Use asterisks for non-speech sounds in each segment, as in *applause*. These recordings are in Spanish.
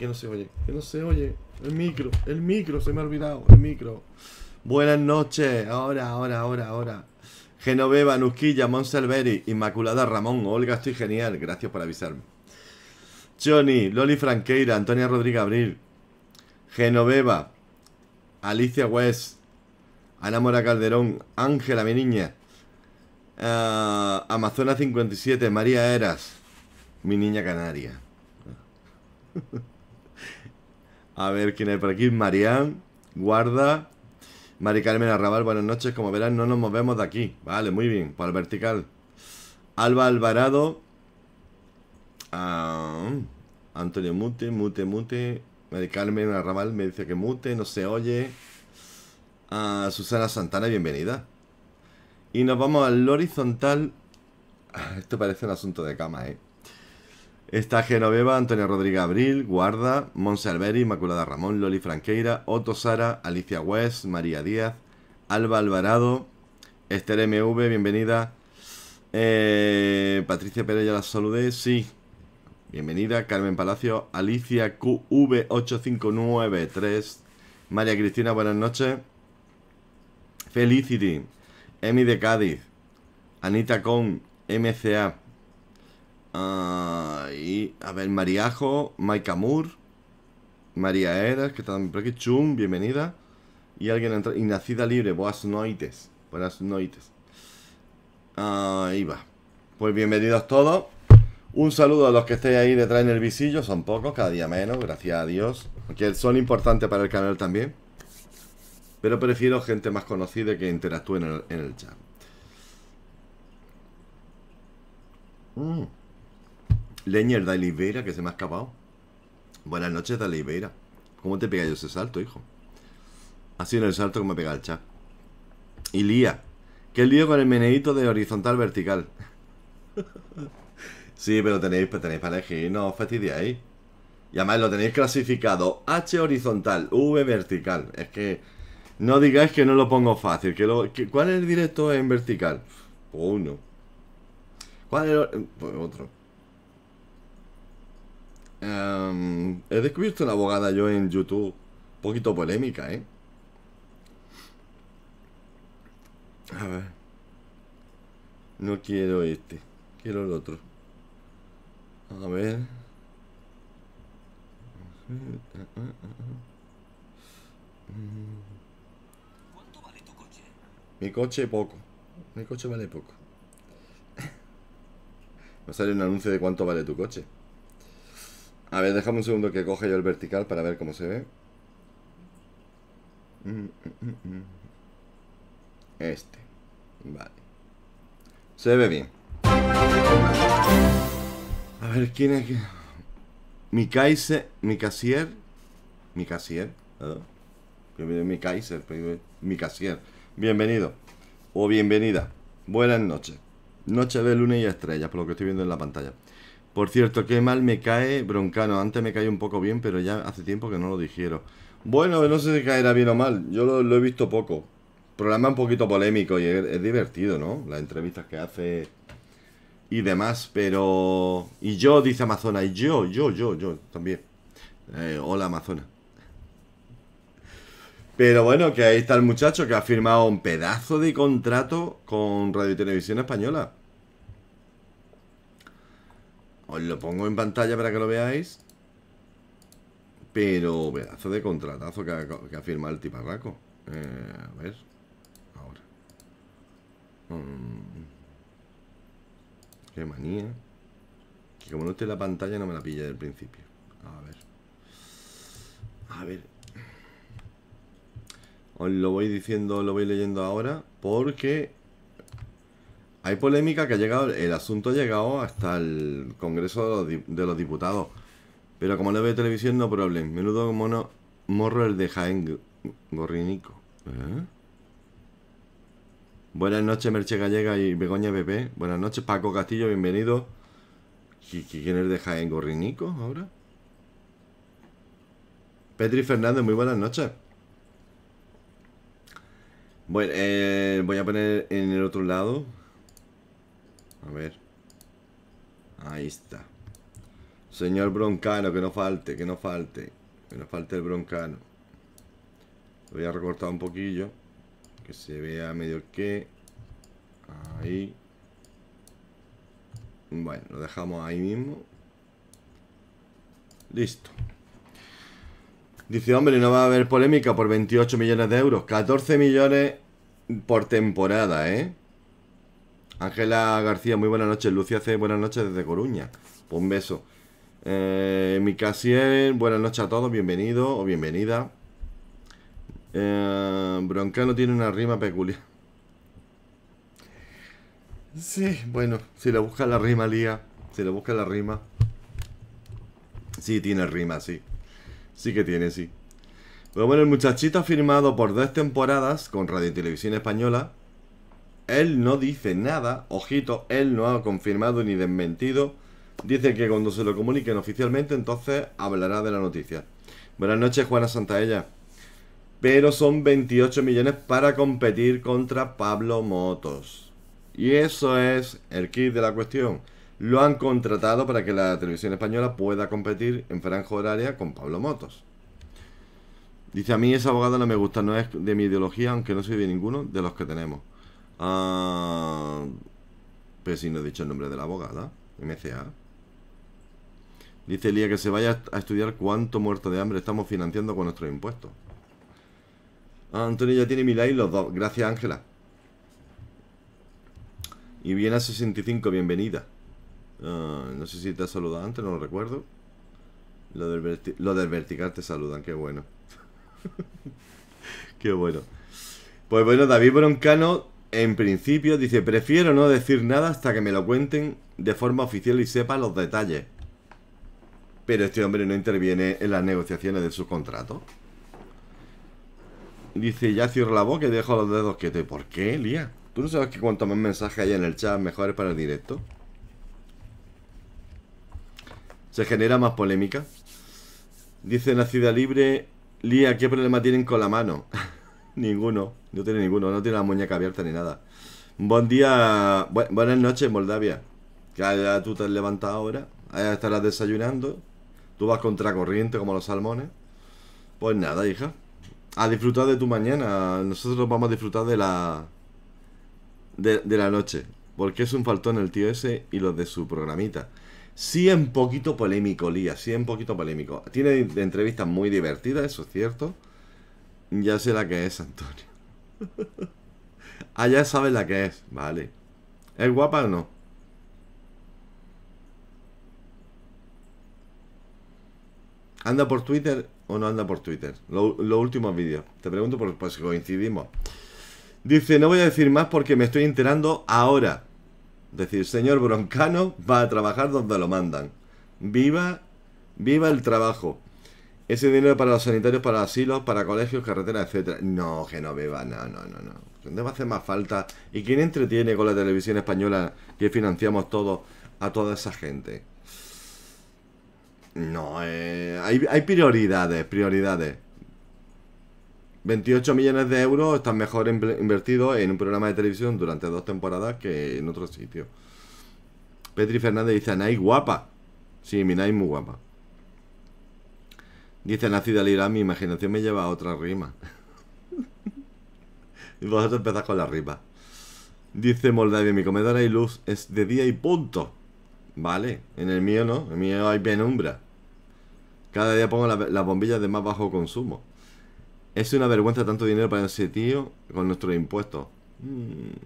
que no se oye, que no se oye. El micro, el micro, se me ha olvidado, el micro. Buenas noches, ahora, ahora, ahora, ahora. Genoveva, Nusquilla, Monsalveri Inmaculada Ramón, Olga, estoy genial, gracias por avisarme. Johnny, Loli Franqueira, Antonia Rodríguez Abril, Genoveva, Alicia West, Ana Mora Calderón, Ángela, mi niña, ah, amazonas Amazona 57, María Eras, mi niña canaria. A ver quién hay por aquí. Marián, guarda. Mari Carmen Arrabal, buenas noches. Como verán, no nos movemos de aquí. Vale, muy bien. para el vertical. Alba Alvarado. Ah, Antonio Mute, Mute, Mute. Mari Carmen Arrabal me dice que mute, no se oye. Ah, Susana Santana, bienvenida. Y nos vamos al horizontal. Ah, esto parece un asunto de cama, eh. Está Genoveva, Antonio Rodríguez Abril, Guarda, Alberi, Inmaculada Ramón, Loli Franqueira, Otto Sara, Alicia West, María Díaz, Alba Alvarado, Esther MV, bienvenida. Eh, Patricia Pereira, la saludé, sí. Bienvenida, Carmen Palacio, Alicia QV8593, María Cristina, buenas noches. Felicity, Emi de Cádiz, Anita Con, MCA, Ah, a ver, Mariajo, Mike Moore, María Eras, que también por aquí, Chum, bienvenida. Y alguien entra, y nacida libre, buenas noites. Buenas noites. ahí va. Pues bienvenidos todos. Un saludo a los que estéis ahí detrás en el visillo, son pocos, cada día menos, gracias a Dios. Aunque son importantes para el canal también. Pero prefiero gente más conocida que interactúe en el, chat. Mmm Leñer de Oliveira, que se me ha escapado. Buenas noches de Oliveira. ¿Cómo te pega yo ese salto, hijo? Ha sido el salto que me pega el chat. Y Lía. ¿Qué lío con el menedito de horizontal vertical? *laughs* sí, pero tenéis, tenéis para elegir, no os fastidiáis. Y además lo tenéis clasificado H horizontal, V vertical. Es que no digáis que no lo pongo fácil. Que lo, ¿Cuál es el directo en vertical? Pues uno. ¿Cuál es el, pues otro? Em, he descubierto una abogada yo en YouTube, un poquito polémica, ¿eh? A ver. No quiero este, quiero el otro. A ver. ¿Cuánto vale tu coche? Mi coche poco. Mi coche vale poco. *laughs* Me sale un anuncio de cuánto vale tu coche. A ver, déjame un segundo que coge yo el vertical para ver cómo se ve. Mm, mm, mm, este. Vale. Se ve bien. A ver, ¿quién es? Mi Kaiser. Mi Casier. Mi Casier. Mi Kaiser. Mi Casier. Bienvenido. O bienvenida. Buenas noches. Noche de luna y estrellas, por lo que estoy viendo en la pantalla. Por cierto, qué mal me cae Broncano. Antes me caía un poco bien, pero ya hace tiempo que no lo dijeron. Bueno, no sé si caerá bien o mal. Yo lo, he visto poco. Programa un poquito polémico y es, divertido, ¿no? Las entrevistas que hace y demás, pero... Y yo, dice Amazona. Y yo, yo, yo, yo también. Eh, hola, Amazona. Pero bueno, que ahí está el muchacho que ha firmado un pedazo de contrato con Radio y Televisión Española. Os lo pongo en pantalla para que lo veáis. Pero pedazo de contratazo que ha, firmado el tiparraco. Eh, a ver. Ahora. Mm. Qué manía. Que como no esté la pantalla no me la pilla del principio. A ver. A ver. Os lo voy diciendo, lo voy leyendo ahora. Porque hay polémica que ha llegado, el asunto ha llegado hasta el Congreso de los, Diputados. Pero como no veo televisión, no problem. Menudo mono, morro el de Jaén Gorrinico. ¿Eh? Buenas noches, Merche Gallega y Begoña Bebé. Buenas noches, Paco Castillo, bienvenido. ¿Quién es de Jaén Gorrinico ahora? Petri Fernández, muy buenas noches. Bueno, eh, voy a poner en el otro lado a ver. Ahí está. Señor broncano, que no falte, que no falte. Que no falte el broncano. Lo voy a recortar un poquillo. Que se vea medio que. Ahí. Bueno, lo dejamos ahí mismo. Listo. Dice, hombre, no va a haber polémica por 28 millones de euros. 14 millones por temporada, ¿eh? Ángela García, muy buenas noches. Lucia C, buenas noches desde Coruña. Pues un beso. Eh, Micasiel, buenas noches a todos, bienvenido o bienvenida. Eh, Broncano tiene una rima peculiar. Sí, bueno, si le busca la rima, Lía. Si le busca la rima. Sí, tiene rima, sí. Sí que tiene, sí. Pues bueno, el muchachito ha firmado por dos temporadas con Radio y Televisión Española él no dice nada, ojito, él no ha confirmado ni desmentido. Dice que cuando se lo comuniquen oficialmente, entonces hablará de la noticia. Buenas noches, Juana Santaella. Pero son 28 millones para competir contra Pablo Motos. Y eso es el kit de la cuestión. Lo han contratado para que la televisión española pueda competir en franja horaria con Pablo Motos. Dice, a mí ese abogado no me gusta, no es de mi ideología, aunque no soy de ninguno de los que tenemos. Ah, pero pues si no he dicho el nombre de la abogada, MCA. Dice Elía que se vaya a estudiar cuánto muerto de hambre estamos financiando con nuestros impuestos. Ah, Antonio ya tiene mil likes los dos. Gracias, Ángela. Y viene a 65, bienvenida. Ah, no sé si te ha saludado antes, no lo recuerdo. Lo del, lo del vertical te saludan, qué bueno. *laughs* qué bueno. Pues bueno, David Broncano en principio dice, prefiero no decir nada hasta que me lo cuenten de forma oficial y sepa los detalles. Pero este hombre no interviene en las negociaciones de su contrato. Dice, ya cierro la boca y dejo los dedos quietos. ¿Por qué, Lía? ¿Tú no sabes que cuanto más mensajes hay en el chat, mejor es para el directo? Se genera más polémica. Dice Nacida Libre, Lía, ¿qué problema tienen con la mano? *laughs* Ninguno, no tiene ninguno, no tiene la muñeca abierta ni nada. Buen día, buenas noches, Moldavia. Que tú te has levantado ahora, allá estarás desayunando, tú vas contra corriente como los salmones. Pues nada, hija, a disfrutar de tu mañana. Nosotros vamos a disfrutar de la de, la noche, porque es un faltón el tío ese y los de su programita. Sí, un poquito polémico, Lía, sí, un poquito polémico. Tiene entrevistas muy divertidas, eso es cierto. Ya sé la que es, Antonio. Allá ya sabes la que es. Vale. ¿Es guapa o no? ¿Anda por Twitter o no anda por Twitter? Los lo últimos vídeos. Te pregunto por pues, si coincidimos. Dice, no voy a decir más porque me estoy enterando ahora. Decir, señor Broncano va a trabajar donde lo mandan. Viva, viva el trabajo. Ese dinero para los sanitarios, para asilos, para colegios, carreteras, etcétera. No, que no, no, no, no. ¿Dónde va a hacer más falta? ¿Y quién entretiene con la televisión española que financiamos todo a toda esa gente? No, eh, hay, prioridades, prioridades. 28 millones de euros están mejor invertidos en un programa de televisión durante dos temporadas que en otro sitio. Petri Fernández dice, Nay guapa. Sí, mi Nay muy guapa. Dice Nacida Lira, mi imaginación me lleva a otra rima. *laughs* y vosotros empezáis con la rima. Dice Moldavia, mi comedor hay luz, es de día y punto. Vale, en el mío no, en el mío hay penumbra. Cada día pongo las bombillas de más bajo consumo. Es una vergüenza tanto dinero para ese tío con nuestros impuestos. Mm.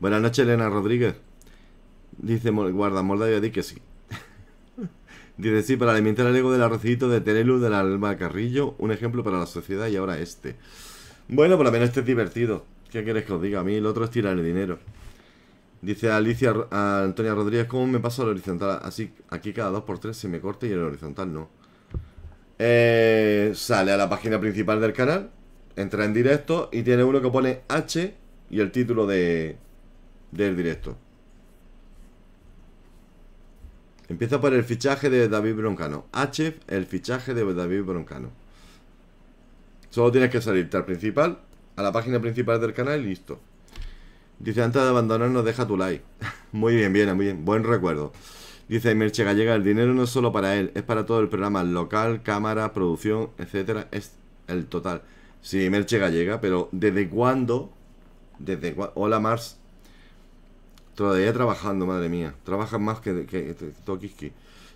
Buenas noches, Elena Rodríguez. Dice, guarda, Moldavia, di que sí. Dice, sí, para alimentar el ego del arrocito de Terelu, del Alma Carrillo, un ejemplo para la sociedad y ahora este. Bueno, por lo menos este es divertido. ¿Qué quieres que os diga? A mí el otro es tirar el dinero. Dice Alicia Antonia Rodríguez, ¿cómo me paso al horizontal? Así, aquí cada 2 por 3 se me corta y el horizontal no. Eh, sale a la página principal del canal, entra en directo y tiene uno que pone H y el título de, del directo. Empieza por el fichaje de David Broncano. H, el fichaje de David Broncano. Solo tienes que salirte al principal, a la página principal del canal y listo. Dice, antes de abandonarnos, deja tu like. *laughs* muy bien, bien, muy bien. Buen recuerdo. Dice Merche Gallega, el dinero no es solo para él, es para todo el programa, local, cámara, producción, etcétera. Es el total. Sí, Merche Gallega, pero ¿desde cuándo? Desde Hola Mars. Todavía trabajando, madre mía. Trabajan más que, que, Tokiski.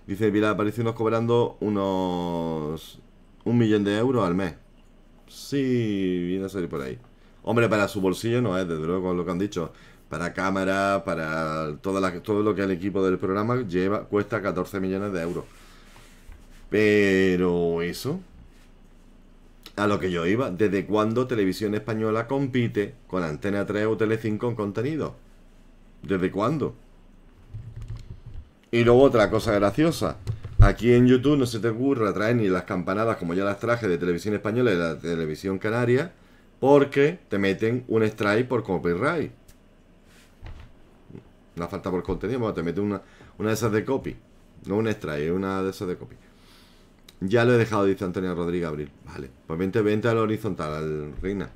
Dice Pilar unos cobrando unos... Un millón de euros al mes. Sí, viene a salir por ahí. Hombre, para su bolsillo no es, desde luego, lo que han dicho. Para cámara, para todo lo que el equipo del programa lleva, cuesta 14 millones de euros. Pero eso, a lo que yo iba, ¿desde cuándo Televisión Española compite con Antena 3 o Tele5 en contenido? ¿Desde cuándo? Y luego otra cosa graciosa. Aquí en YouTube no se te ocurra traer ni las campanadas como ya las traje de televisión española y de la televisión canaria, porque te meten un strike por copyright. Una falta por contenido, te meten una, una de esas de copy. No un strike, una de esas de copy. Ya lo he dejado, dice Antonio Rodríguez Abril. Vale, pues vente, al horizontal, al Reina.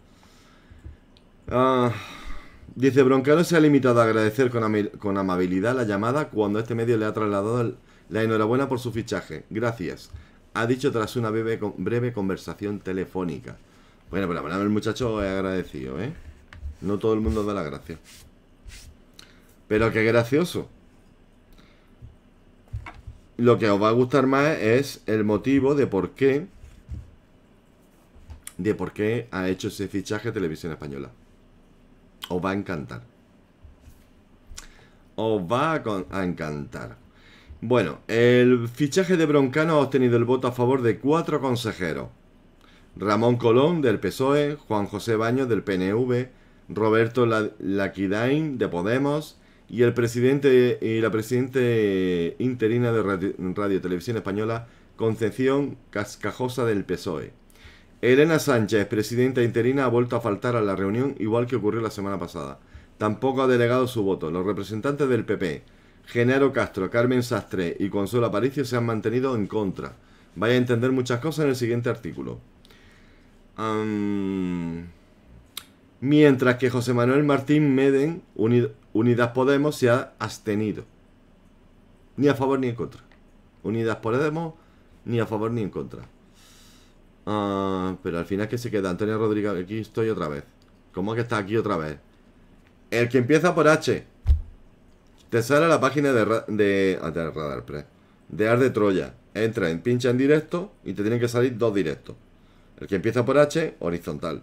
Ah. Dice, Broncano se ha limitado a agradecer con, amabilidad la llamada cuando este medio le ha trasladado la enhorabuena por su fichaje. Gracias. Ha dicho tras una breve, conversación telefónica. Bueno, pero bueno, el muchacho es agradecido, ¿eh? No todo el mundo da la gracia. Pero qué gracioso. Lo que os va a gustar más es el motivo de por qué... De por qué ha hecho ese fichaje Televisión Española. Os va a encantar. Os va a, encantar. Bueno, el fichaje de Broncano ha obtenido el voto a favor de cuatro consejeros. Ramón Colón del PSOE, Juan José Baño del PNV, Roberto Lakidain de Podemos y el presidente y la presidente interina de Radio, Radio Televisión Española, Concepción Cascajosa del PSOE. Elena Sánchez, presidenta interina, ha vuelto a faltar a la reunión, igual que ocurrió la semana pasada. Tampoco ha delegado su voto. Los representantes del PP, Genaro Castro, Carmen Sastre y Consuelo Aparicio, se han mantenido en contra. Vaya a entender muchas cosas en el siguiente artículo. mientras que José Manuel Martín Meden, Unidas Podemos, se ha abstenido. Ni a favor ni en contra. Unidas Podemos, ni a favor ni en contra. Ah, pero al final que se queda Antonio Rodríguez. Aquí estoy otra vez. ¿Cómo que está aquí otra vez? El que empieza por H. Te sale a la página de, de, ah, de Radar De Ar de Troya. Entra en pincha en directo y te tienen que salir dos directos. El que empieza por H, horizontal.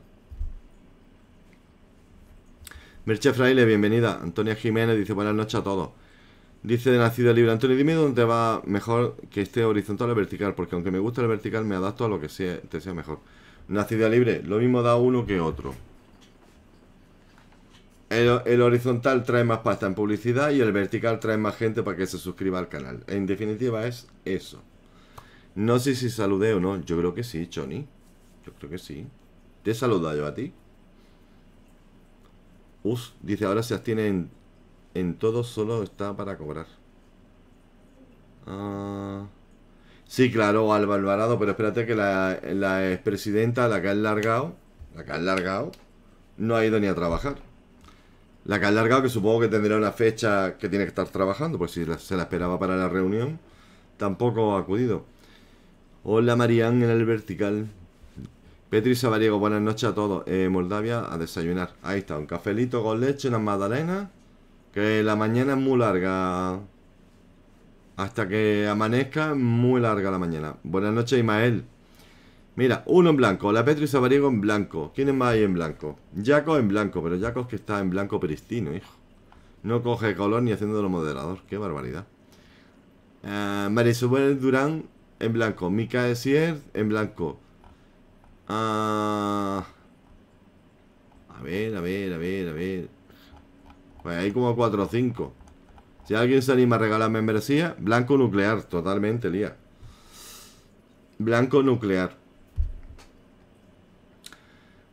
Merche Fraile, bienvenida. Antonia Jiménez dice buenas noches a todos. Dice de Nacida libre, Antonio, dime dónde va mejor que esté horizontal o vertical, porque aunque me gusta el vertical, me adapto a lo que sea, te sea mejor. Nacida libre, lo mismo da uno que otro. El, horizontal trae más pasta en publicidad y el vertical trae más gente para que se suscriba al canal. En definitiva es eso. No sé si saludé o no. Yo creo que sí, Choni. Yo creo que sí. ¿Te he saludado yo a ti? Uf. dice ahora se abstiene en todo solo está para cobrar. Ah... Sí, claro, Alba Alvarado, pero espérate que la, expresidenta, la que ha largado, la que no ha ido ni a trabajar. La que ha largado, que supongo que tendrá una fecha que tiene que estar trabajando, pues si se la esperaba para la reunión, tampoco ha acudido. Hola Marian en el vertical. Petri Sabariego, buenas noches a todos. Eh, Moldavia a desayunar. Ahí está, un cafelito con leche, una magdalena la mañana es muy larga. Hasta que amanezca, muy larga la mañana. Buenas noches, Ismael. Mira, uno en blanco. La Petri Sabariego en blanco. ¿Quién es más ahí en blanco? Jaco en blanco, pero Jaco es que está en blanco peristino hijo. No coge color ni lo moderador. Qué barbaridad. Uh, Durán en blanco. Mica Esier en blanco. Ah, a ver, a ver, a ver, a ver. Pues hay como 4 o 5. Si alguien se anima a regalar membresía, blanco nuclear, totalmente, lía. Blanco nuclear.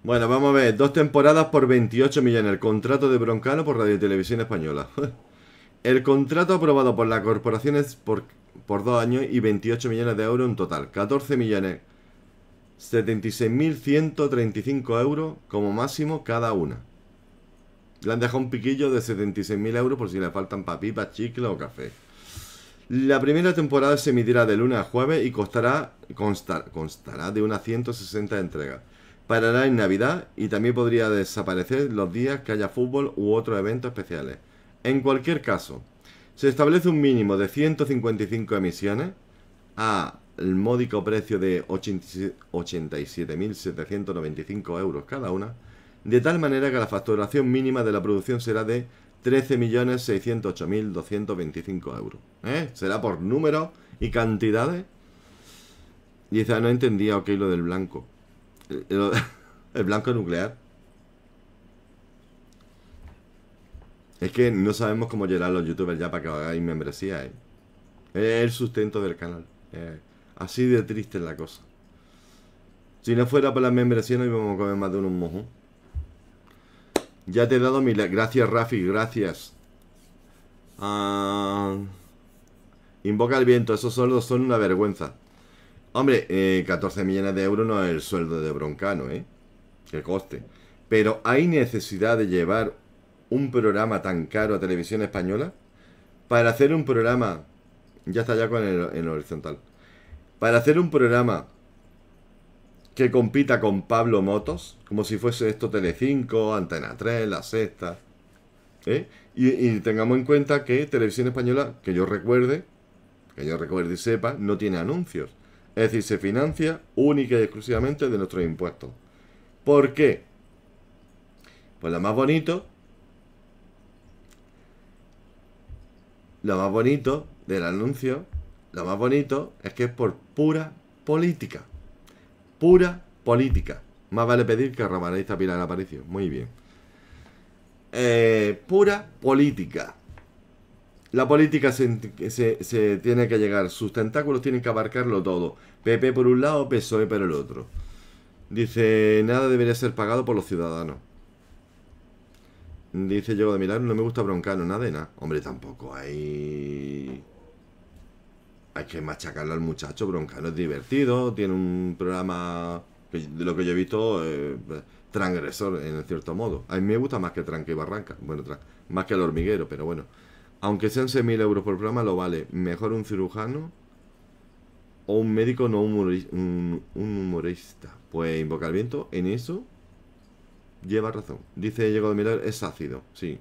Bueno, vamos a ver. Dos temporadas por 28 millones. El contrato de Broncano por Radio y Televisión Española. *laughs* El contrato aprobado por la corporación es por, por dos años y 28 millones de euros en total. 14 millones. 76.135 euros como máximo cada una. Le han dejado un piquillo de 76.000 euros por si le faltan papitas, chicle o café. La primera temporada se emitirá de lunes a jueves y costará, constar, constará de unas 160 entregas. Parará en Navidad y también podría desaparecer los días que haya fútbol u otros eventos especiales. En cualquier caso, se establece un mínimo de 155 emisiones a el módico precio de 87.795 euros cada una de tal manera que la facturación mínima de la producción será de 13.608.225 euros. ¿Eh? Será por números y cantidades. Y dice, ah, no entendía, ok, lo del blanco. *laughs* El, blanco nuclear. Es que no sabemos cómo llegar los youtubers ya para que hagáis membresía. ¿eh? Es el sustento del canal. así de triste es la cosa. Si no fuera por las membresías no íbamos a comer más de un mojón. Ya te he dado mil. Gracias, Rafi, gracias. Ah, invoca el viento, esos sueldos son una vergüenza. Hombre, 14 eh, millones de euros no es el sueldo de Broncano, ¿eh? El coste. Pero ¿hay necesidad de llevar un programa tan caro a televisión española? Para hacer un programa... Ya está ya con el horizontal. Para hacer un programa que compita con Pablo Motos, como si fuese esto Tele5, Antena 3, La Sexta. ¿eh? Y, tengamos en cuenta que Televisión Española, que yo recuerde, que yo recuerde y sepa, no tiene anuncios. Es decir, se financia única y exclusivamente de nuestros impuestos. ¿Por qué? Pues lo más bonito, lo más bonito del anuncio, lo más bonito es que es por pura política pura política. Más vale pedir que pila Pilar Aparicio. Muy bien. Eh, pura política. La política se, tiene que llegar, sus tentáculos tienen que abarcarlo todo. PP por un lado, PSOE por el otro. Dice, nada debería ser pagado por los ciudadanos. Dice Yo de mirar, no me gusta broncano, nada de nada. Hombre, tampoco hay hay que machacarle al muchacho, No es divertido, tiene un programa, de lo que yo he visto, eh, pues, transgresor en cierto modo. A mí me gusta más que Tranque y Barranca, bueno, más que el hormiguero, pero bueno. Aunque sean 6.000 euros por programa, lo vale. Mejor un cirujano o un médico no humorista, un, humorista. Pues invocar el Viento, en eso lleva razón. Dice Diego de Mirar, es ácido, sí.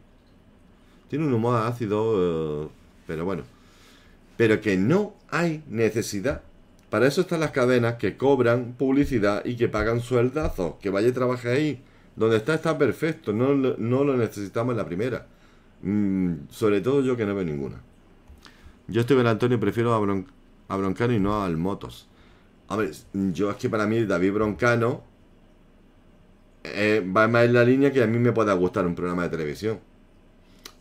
Tiene un humor ácido, eh, pero bueno pero que no hay necesidad. Para eso están las cadenas que cobran publicidad y que pagan sueldazos. Que vaya y trabaje ahí. Donde está está perfecto. No, no lo necesitamos en la primera. Mm, sobre todo yo que no veo ninguna. Yo estoy con Antonio prefiero a, a, Broncano y no al Motos. A ver, yo es que para mí David Broncano eh, va más en la línea que a mí me pueda gustar un programa de televisión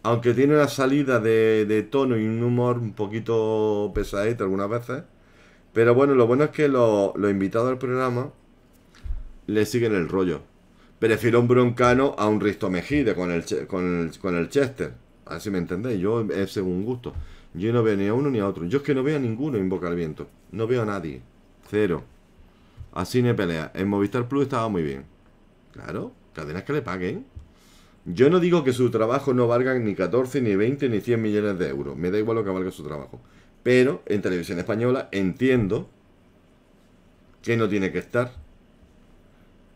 aunque tiene una salida de, tono y un humor un poquito pesadito algunas veces. Pero bueno, lo bueno es que lo, los invitados al programa le siguen el rollo. Prefiero un broncano a un Risto Mejide con el, con el, Chester. Así me entendéis, yo es según gusto. Yo no veo ni a uno ni a otro. Yo es que no veo a ninguno invocar el viento. No veo a nadie. Cero. Así ni pelea. En Movistar Plus estaba muy bien. Claro, cadenas que le paguen. Yo no digo que su trabajo no valga ni 14, ni 20, ni 100 millones de euros. Me da igual lo que valga su trabajo. Pero en televisión española entiendo que no tiene que estar.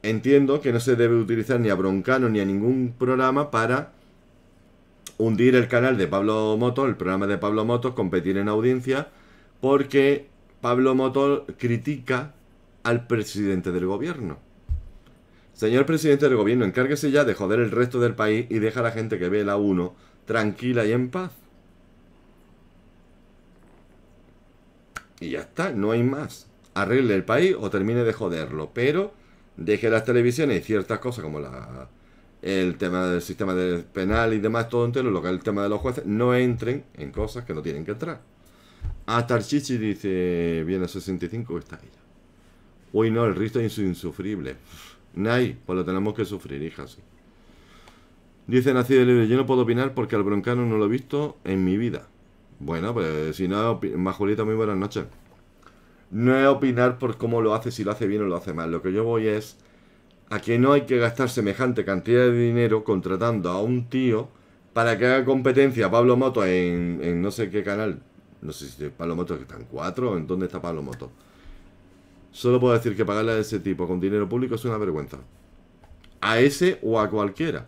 Entiendo que no se debe utilizar ni a Broncano ni a ningún programa para hundir el canal de Pablo Motos, el programa de Pablo Motos, competir en audiencia, porque Pablo Motos critica al presidente del gobierno. Señor presidente del gobierno, encárguese ya de joder el resto del país y deja a la gente que ve la 1 tranquila y en paz. Y ya está, no hay más. Arregle el país o termine de joderlo, pero deje las televisiones y ciertas cosas como la, el tema del sistema penal y demás, todo entero, lo que es el tema de los jueces, no entren en cosas que no tienen que entrar. Hasta el Chichi dice, viene a 65, está ella. Uy, no, el rito es insufrible. Nay, pues lo tenemos que sufrir, hija Dice Nacido Libre, yo no puedo opinar porque al broncano no lo he visto en mi vida. Bueno, pues si no, Majolita, muy buenas noches. No es opinar por cómo lo hace, si lo hace bien o lo hace mal. Lo que yo voy es a que no hay que gastar semejante cantidad de dinero contratando a un tío para que haga competencia a Pablo Moto en, no sé qué canal. No sé si Pablo Moto que está en o en dónde está Pablo Moto. Solo puedo decir que pagarle a ese tipo con dinero público es una vergüenza. A ese o a cualquiera.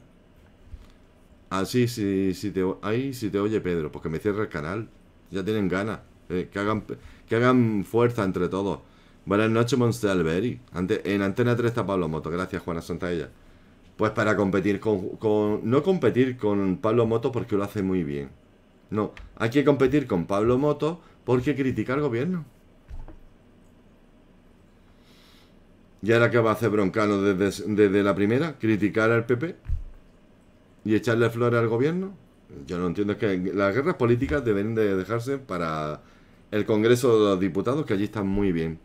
Así, ah, si, si te, ahí, si te oye Pedro, pues que me cierre el canal. Ya tienen ganas. Eh, que, hagan, que hagan fuerza entre todos. Buenas noches, Monster Ante, en Antena 3 está Pablo Moto. Gracias, Juana Santaella. Pues para competir con, con... No competir con Pablo Moto porque lo hace muy bien. No, hay que competir con Pablo Moto porque critica al gobierno. ¿Y ahora qué va a hacer Broncano desde, la primera? ¿Criticar al PP? ¿Y echarle flores al gobierno? Yo no entiendo, es que las guerras políticas deben de dejarse para el Congreso de los Diputados, que allí están muy bien.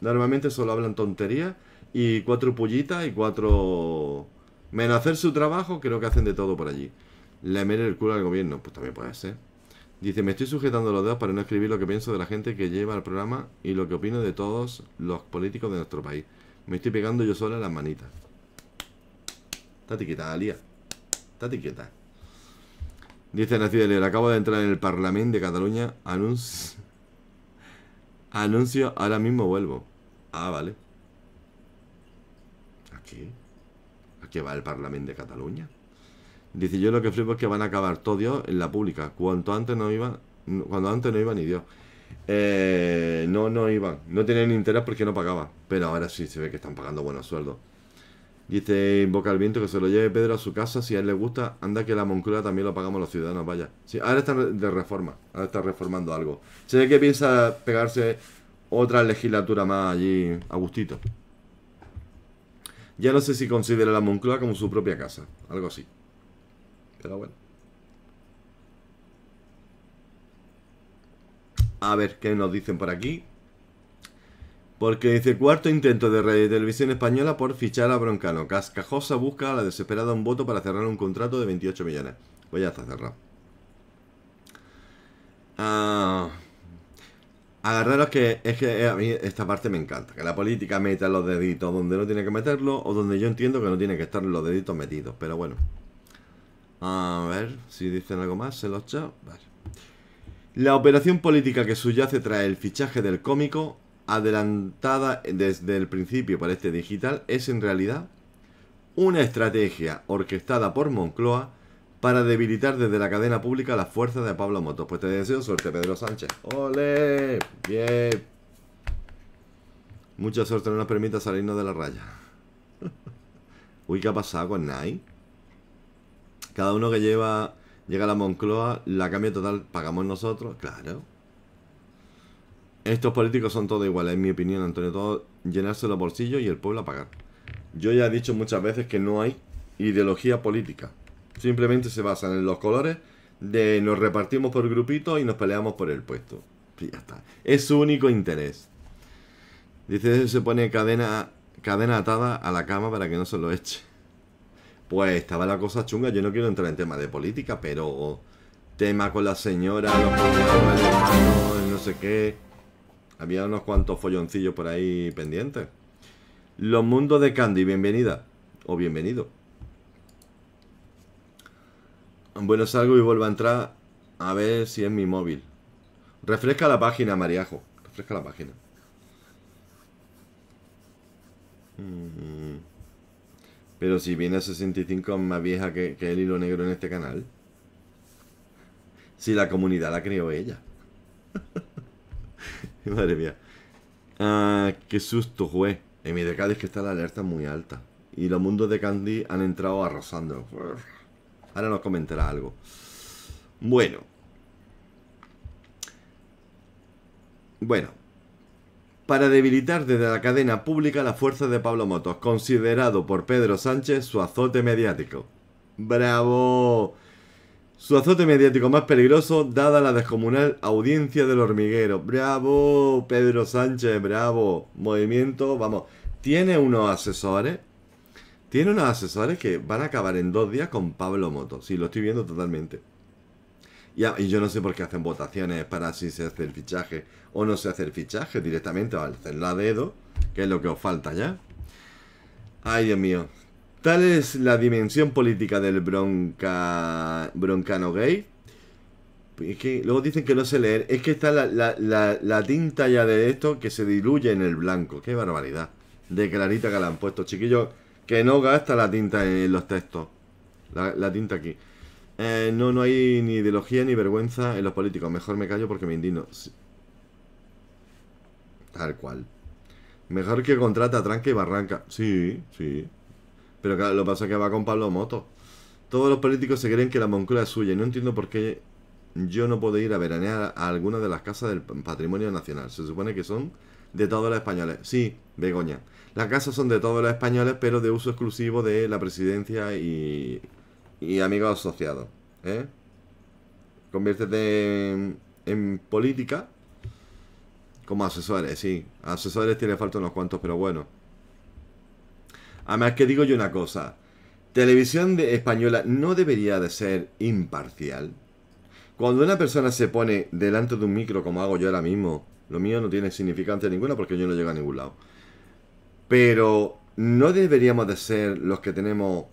Normalmente solo hablan tonterías y cuatro pullitas y cuatro... Menacer su trabajo, creo que hacen de todo por allí. Le mere el culo al gobierno, pues también puede ser. Dice, me estoy sujetando los dedos para no escribir lo que pienso de la gente que lleva el programa y lo que opino de todos los políticos de nuestro país. Me estoy pegando yo sola las manitas. Está quieta, Alía. Está quieta. Dice Nací acabo de entrar en el Parlamento de Cataluña. Anuncio... *laughs* Anuncio, ahora mismo vuelvo. Ah, vale. ¿A qué? ¿A qué va el Parlamento de Cataluña? Dice, yo lo que flipo es que van a acabar todo Dios en la pública. Cuanto antes no iban, cuando antes no iban ni Dios. Eh, no, no iban. No tenían interés porque no pagaban. Pero ahora sí se ve que están pagando buenos sueldos. Dice, invoca al viento que se lo lleve Pedro a su casa. Si a él le gusta, anda que la Moncloa también lo pagamos los ciudadanos. Vaya. Sí, ahora está de reforma. Ahora están reformando algo. Se ve que piensa pegarse otra legislatura más allí a gustito. Ya no sé si considera la Moncloa como su propia casa. Algo así. Pero bueno. A ver qué nos dicen por aquí. Porque dice cuarto intento de Radio Televisión Española por fichar a Broncano. Cascajosa busca a la desesperada un voto para cerrar un contrato de 28 millones. Pues ya está cerrado. Ah, agarraros que es que a mí esta parte me encanta. Que la política meta los deditos donde no tiene que meterlo o donde yo entiendo que no tiene que estar los deditos metidos. Pero bueno. A ver si dicen algo más se los La operación política que subyace tras el fichaje del cómico, adelantada desde el principio para este digital, es en realidad una estrategia orquestada por Moncloa para debilitar desde la cadena pública las fuerzas de Pablo Motos. Pues te deseo suerte, Pedro Sánchez. ¡Ole! ¡Bien! Mucha suerte, no nos permita salirnos de la raya. *laughs* Uy, ¿qué ha pasado con Nike? Cada uno que lleva llega a la Moncloa, la cambio total, pagamos nosotros, claro. Estos políticos son todos iguales, en mi opinión, Antonio. Todos llenarse los bolsillos y el pueblo a pagar. Yo ya he dicho muchas veces que no hay ideología política. Simplemente se basan en los colores de nos repartimos por grupitos y nos peleamos por el puesto. Y ya está. Es su único interés. Dice, se pone cadena, cadena atada a la cama para que no se lo eche pues estaba la cosa chunga. Yo no quiero entrar en tema de política, pero tema con la señora, no sé qué. Había unos cuantos folloncillos por ahí pendientes. Los mundos de Candy, bienvenida. O bienvenido. Bueno, salgo y vuelvo a entrar a ver si es mi móvil. Refresca la página, Mariajo. Refresca la página. Mmm... Pero si viene a 65 más vieja que, el hilo negro en este canal. Si la comunidad la creó ella. *laughs* Madre mía. Ah, qué susto, juez. En mi decade es que está la alerta muy alta. Y los mundos de Candy han entrado arrasando. Ahora nos comentará algo. Bueno. Bueno, para debilitar desde la cadena pública la fuerza de Pablo Motos, considerado por Pedro Sánchez su azote mediático. ¡Bravo! Su azote mediático más peligroso, dada la descomunal audiencia del hormiguero. ¡Bravo! Pedro Sánchez, bravo. Movimiento, vamos. Tiene unos asesores. Tiene unos asesores que van a acabar en dos días con Pablo Motos. Sí, lo estoy viendo totalmente. Y, yo no sé por qué hacen votaciones para si se hace el fichaje o no se hace el fichaje directamente, al hacerlo la dedo, que es lo que os falta ya. Ay, Dios mío. Tal es la dimensión política del bronca, broncano gay. Es que luego dicen que no sé leer. Es que está la, tinta ya de esto que se diluye en el blanco. Qué barbaridad. De clarita que la han puesto, chiquillos. Que no gasta la tinta en los textos. la tinta aquí. Eh, no, no hay ni ideología ni vergüenza en los políticos. Mejor me callo porque me indigno. Tal cual. Mejor que contrata tranca y barranca. Sí, sí. Pero lo que pasa es que va con Pablo Moto. Todos los políticos se creen que la Moncloa es suya y no entiendo por qué yo no puedo ir a veranear a alguna de las casas del patrimonio nacional. Se supone que son de todos los españoles. Sí, Begoña. Las casas son de todos los españoles, pero de uso exclusivo de la presidencia y y amigos asociados. ¿eh? Conviértete en, política como asesores, sí. Asesores tiene falta unos cuantos, pero bueno. Además que digo yo una cosa. Televisión española no debería de ser imparcial. Cuando una persona se pone delante de un micro como hago yo ahora mismo, lo mío no tiene significancia ninguna porque yo no llego a ningún lado. Pero no deberíamos de ser los que tenemos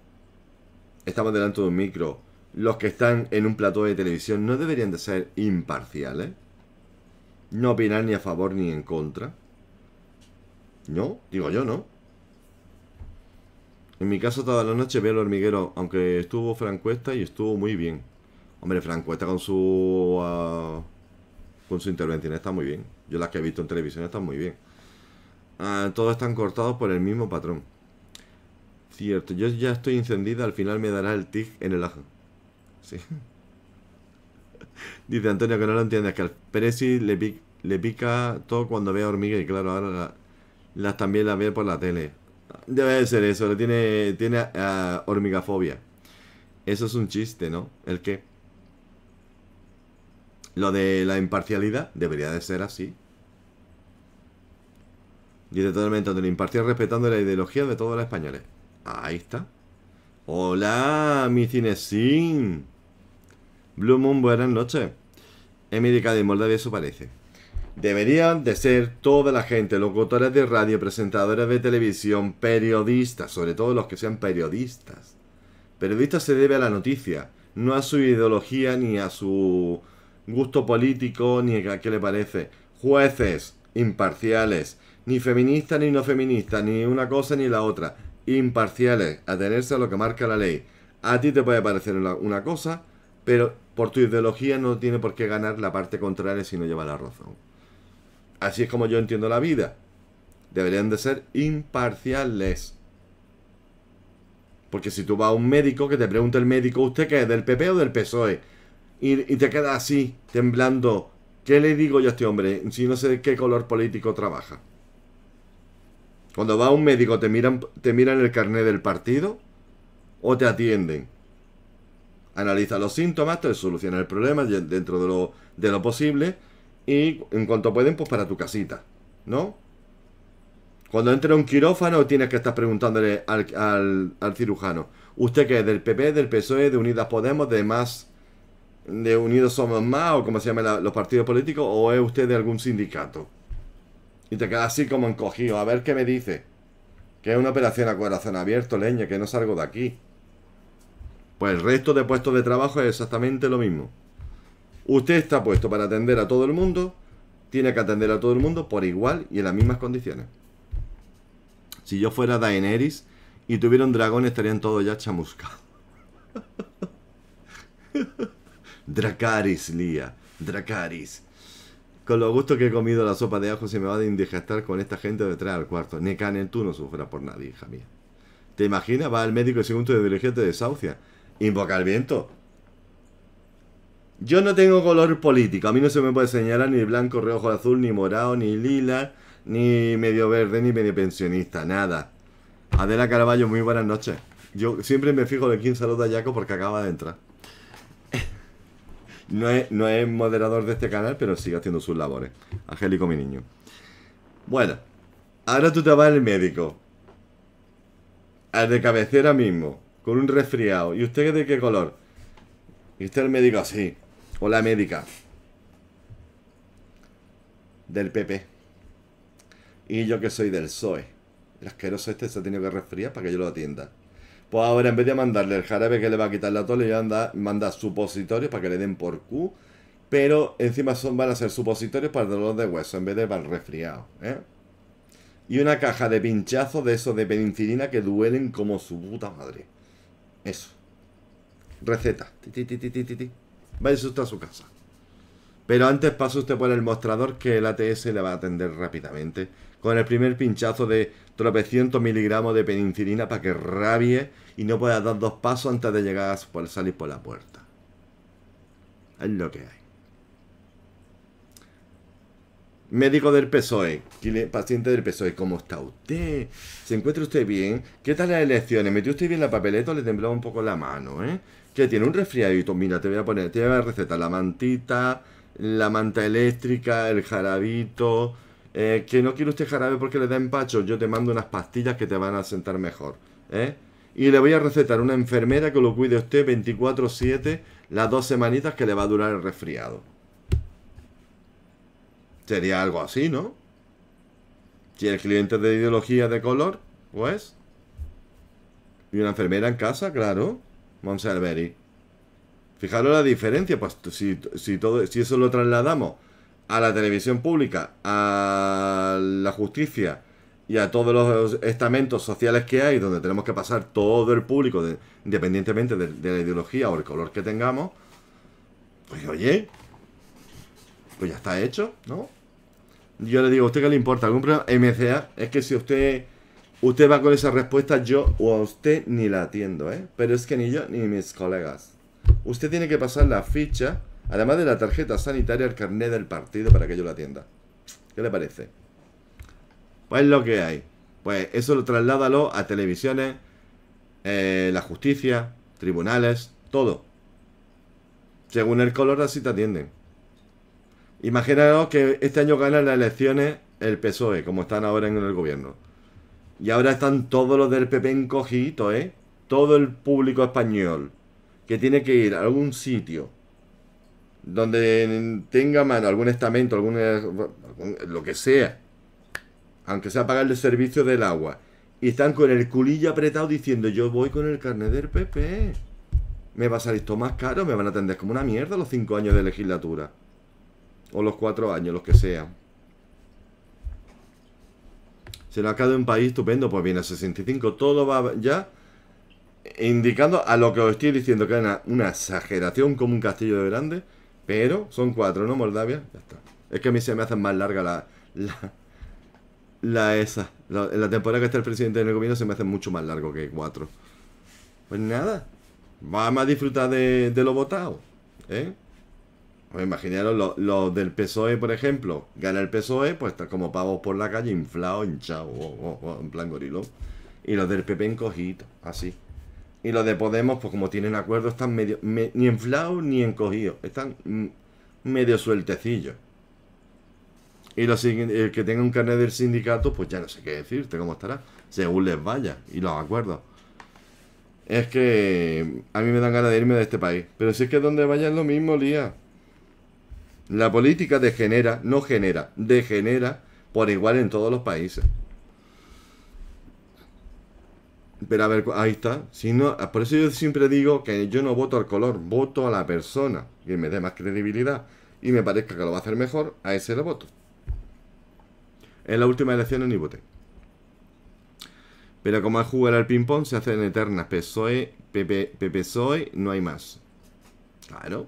estamos delante de un micro, los que están en un plató de televisión no deberían de ser imparciales. No opinar ni a favor ni en contra. No, digo yo, ¿no? En mi caso, todas las noches veo el hormiguero, aunque estuvo Francuesta y estuvo muy bien. Hombre, Francuesta con su. Ah, con su intervención está muy bien. Yo las que he visto en televisión están muy bien. Ah, todos están cortados por el mismo patrón. Cierto, yo ya estoy encendida, al final me dará el tic en el ajo. Sí. *laughs* Dice Antonio que no lo entiendes, que al Presi le, pica, todo cuando ve a hormiga y claro, ahora las la, también las ve por la tele. Debe ser eso, le tiene, tiene ah, hormigafobia. Eso es un chiste, ¿no? ¿El qué? Lo de la imparcialidad debería de ser así. Dice totalmente, la imparcialidad respetando la ideología de todos los españoles. Ahí está. Hola, mi cinesin. Blue Moon, buenas noches. Emily de Moldavia, eso parece. Deberían de ser toda la gente, locutores de radio, presentadores de televisión, periodistas, sobre todo los que sean periodistas. Periodista se debe a la noticia, no a su ideología, ni a su gusto político, ni a qué le parece. Jueces, imparciales, ni feministas ni no feministas, ni una cosa ni la otra imparciales, atenerse a lo que marca la ley. A ti te puede parecer una, cosa, pero por tu ideología no tiene por qué ganar la parte contraria si no lleva la razón. Así es como yo entiendo la vida. Deberían de ser imparciales. Porque si tú vas a un médico, que te pregunta el médico, ¿usted qué es? ¿Del PP o del PSOE? Y, y te queda así, temblando. ¿Qué le digo yo a este hombre si no sé de qué color político trabaja? Cuando va a un médico, ¿te miran, ¿te miran el carnet del partido o te atienden? Analiza los síntomas, te soluciona el problema dentro de lo, posible y en cuanto pueden, pues para tu casita, ¿no? Cuando entra un quirófano tienes que estar preguntándole al, cirujano, ¿usted qué es? ¿Del PP, del PSOE, de Unidas Podemos, de más, de Unidos Somos Más o como se llaman los partidos políticos o es usted de algún sindicato? Y te quedas así como encogido. A ver qué me dice. Que es una operación a corazón abierto, leña, que no salgo de aquí. Pues el resto de puestos de trabajo es exactamente lo mismo. Usted está puesto para atender a todo el mundo. Tiene que atender a todo el mundo por igual y en las mismas condiciones. Si yo fuera Daenerys y tuviera un dragón, estarían todos ya chamuscados. *laughs* Dracaris, Lía. Dracaris. Con lo gusto que he comido la sopa de ajo se me va a indigestar con esta gente detrás del cuarto. en tú no sufras por nadie, hija mía. ¿Te imaginas? Va al médico y segundo de dirigente de Saucia. Invoca el viento. Yo no tengo color político. A mí no se me puede señalar ni blanco, rojo, azul, ni morado, ni lila, ni medio verde, ni medio pensionista. Nada. Adela Caraballo, muy buenas noches. Yo siempre me fijo de quién saluda a Jaco porque acaba de entrar no es, moderador de este canal, pero sigue haciendo sus labores. Angélico, mi niño. Bueno, ahora tú te vas al médico. Al de cabecera mismo, con un resfriado. ¿Y usted de qué color? Y usted el médico así. O la médica. Del PP. Y yo que soy del PSOE. El asqueroso este se ha tenido que resfriar para que yo lo atienda. Pues ahora en vez de mandarle el jarabe que le va a quitar la tole, le anda manda supositorios para que le den por Q. Pero encima son, van a ser supositorios para el dolor de hueso en vez de para el resfriado. ¿eh? Y una caja de pinchazos de esos de penicilina que duelen como su puta madre. Eso. Receta. Va ti, ti, usted a su casa. Pero antes pasa usted por el mostrador que el ATS le va a atender rápidamente. Con el primer pinchazo de tropecientos miligramos de penicilina para que rabie y no pueda dar dos pasos antes de llegar a salir por la puerta. Es lo que hay. Médico del PSOE, paciente del PSOE, ¿cómo está usted? ¿Se encuentra usted bien? ¿Qué tal las elecciones? ¿Metió usted bien la papeleta o le temblaba un poco la mano, eh? Que tiene un resfriadito, mira, te voy a poner, te voy a la mantita, la manta eléctrica, el jarabito, eh, que no quiere usted jarabe porque le da empacho, yo te mando unas pastillas que te van a sentar mejor. ¿eh? Y le voy a recetar una enfermera que lo cuide usted 24-7 las dos semanitas que le va a durar el resfriado. Sería algo así, ¿no? Si el cliente de ideología de color, pues... Y una enfermera en casa, claro. Monsalveri. Fijaros la diferencia, pues si, si, todo, si eso lo trasladamos a la televisión pública, a la justicia y a todos los estamentos sociales que hay, donde tenemos que pasar todo el público, independientemente de, la ideología o el color que tengamos, pues oye, pues ya está hecho, ¿no? Yo le digo, ¿a usted que le importa? ¿Algún problema? MCA, es que si usted usted va con esa respuesta, yo o a usted ni la atiendo, ¿eh? Pero es que ni yo ni mis colegas. Usted tiene que pasar la ficha Además de la tarjeta sanitaria, el carnet del partido para que yo lo atienda. ¿Qué le parece? Pues lo que hay. Pues eso lo trasládalo a televisiones, eh, la justicia, tribunales, todo. Según el color, así te atienden. Imaginaros que este año ganan las elecciones el PSOE, como están ahora en el gobierno. Y ahora están todos los del PP encogidos, ¿eh? Todo el público español que tiene que ir a algún sitio donde tenga mano algún estamento, algún, lo que sea, aunque sea pagar el servicio del agua, y están con el culillo apretado diciendo yo voy con el carnet del PP, e. me va a salir esto más caro, me van a atender como una mierda los cinco años de legislatura, o los cuatro años, los que sean. Se nos ha quedado un país estupendo, pues viene a 65, todo va ya indicando a lo que os estoy diciendo, que es una, una exageración como un castillo de grande pero son cuatro, ¿no? Moldavia. Ya está. Es que a mí se me hacen más larga la. La, la esa. La, la temporada que está el presidente en el gobierno se me hace mucho más largo que cuatro. Pues nada. Vamos a disfrutar de, lo votado. ¿Eh? Pues imaginaros los del PSOE, por ejemplo. Gana el PSOE, pues está como pavos por la calle, inflado, hinchado, oh, oh, oh, en plan gorilo. Y los del PP en así. Y los de Podemos, pues como tienen acuerdo, están medio, ni inflados ni encogidos. Están medio sueltecillos. Y los, eh, que tengan un carnet del sindicato, pues ya no sé qué decirte, cómo estará. Según les vaya. Y los acuerdos. Es que a mí me dan ganas de irme de este país. Pero si es que donde vaya es lo mismo, Lía. La política degenera, no genera, degenera por igual en todos los países. Pero a ver, ahí está. Si por eso yo siempre digo que yo no voto al color, voto a la persona. Que me dé más credibilidad y me parezca que lo va a hacer mejor, a ese le voto. En última elección no ni voté. Pero como al jugar al ping-pong, se hacen eternas. PSOE, PP, PPSOE, no hay más. Claro.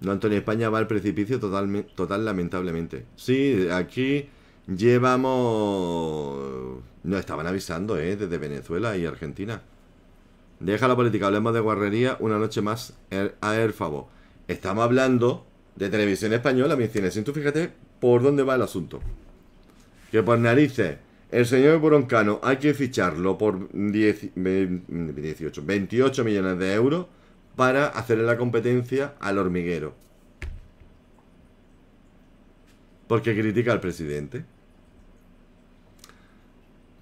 No, Antonio España va al precipicio total, total lamentablemente. Sí, aquí Llevamos... Nos estaban avisando, ¿eh? Desde Venezuela y Argentina. Deja la política, hablemos de guarrería una noche más er, a a Estamos hablando de televisión española, mi cine. tú fíjate por dónde va el asunto. Que por narices, el señor Broncano hay que ficharlo por 10, 28 millones de euros para hacerle la competencia al hormiguero. Porque critica al presidente.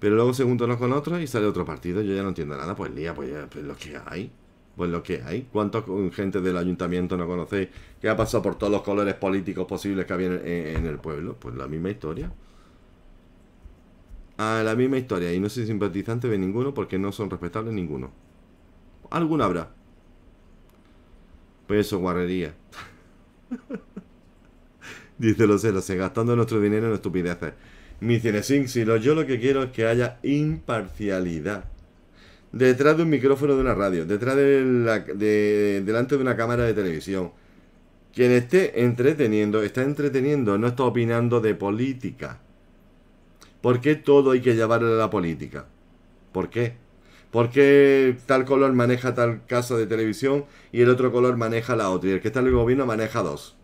Pero luego se juntan los con otros y sale otro partido. Yo ya no entiendo nada. Pues lía, pues, pues, lo que hay. Pues lo que hay. ¿Cuánta gente del ayuntamiento no conocéis que ha pasado por todos los colores políticos posibles que había en, el pueblo? Pues la misma historia. Ah, la misma historia. Y no soy simpatizante de ninguno porque no son respetables ninguno. Alguna habrá. Pues eso, guarrería. *laughs* Dice lo sé, lo sé, gastando nuestro dinero en estupideces mi sin si yo lo que quiero es que haya imparcialidad. Detrás de un micrófono de una radio, detrás de, la, delante de una cámara de televisión. Quien esté entreteniendo, está entreteniendo, no está opinando de política. ¿Por qué todo hay que llevarle a la política? ¿Por qué? ¿Por qué tal color maneja tal casa de televisión y el otro color maneja la otra? Y el que está en el gobierno maneja dos.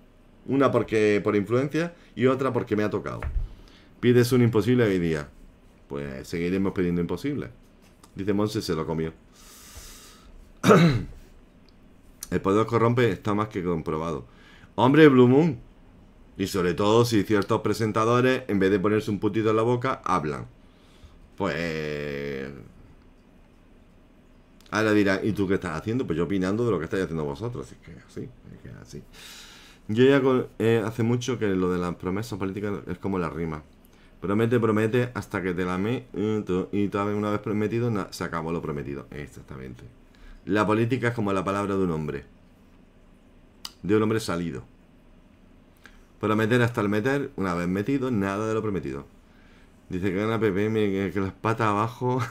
Una porque por influencia y otra porque me ha tocado. Pides un imposible hoy día. Pues seguiremos pidiendo imposible. Dice Monse, se lo comió. *clears throat* El poder corrompe está más que comprobado. Hombre, Blue Moon. Y sobre todo si ciertos presentadores, en vez de ponerse un putito en la boca, hablan. Pues... Ahora dirá ¿y tú qué estás haciendo? Pues yo opinando de lo que estáis haciendo vosotros. Así que así, que así. Yo ya eh, hace mucho que lo de las promesas políticas es como la rima. Promete, promete hasta que te la me... Y todavía una vez prometido, se acabó lo prometido. Exactamente. La política es como la palabra de un hombre. De un hombre salido. Prometer hasta el meter, una vez metido, nada de lo prometido. Dice que gana ppm que, que las patas abajo.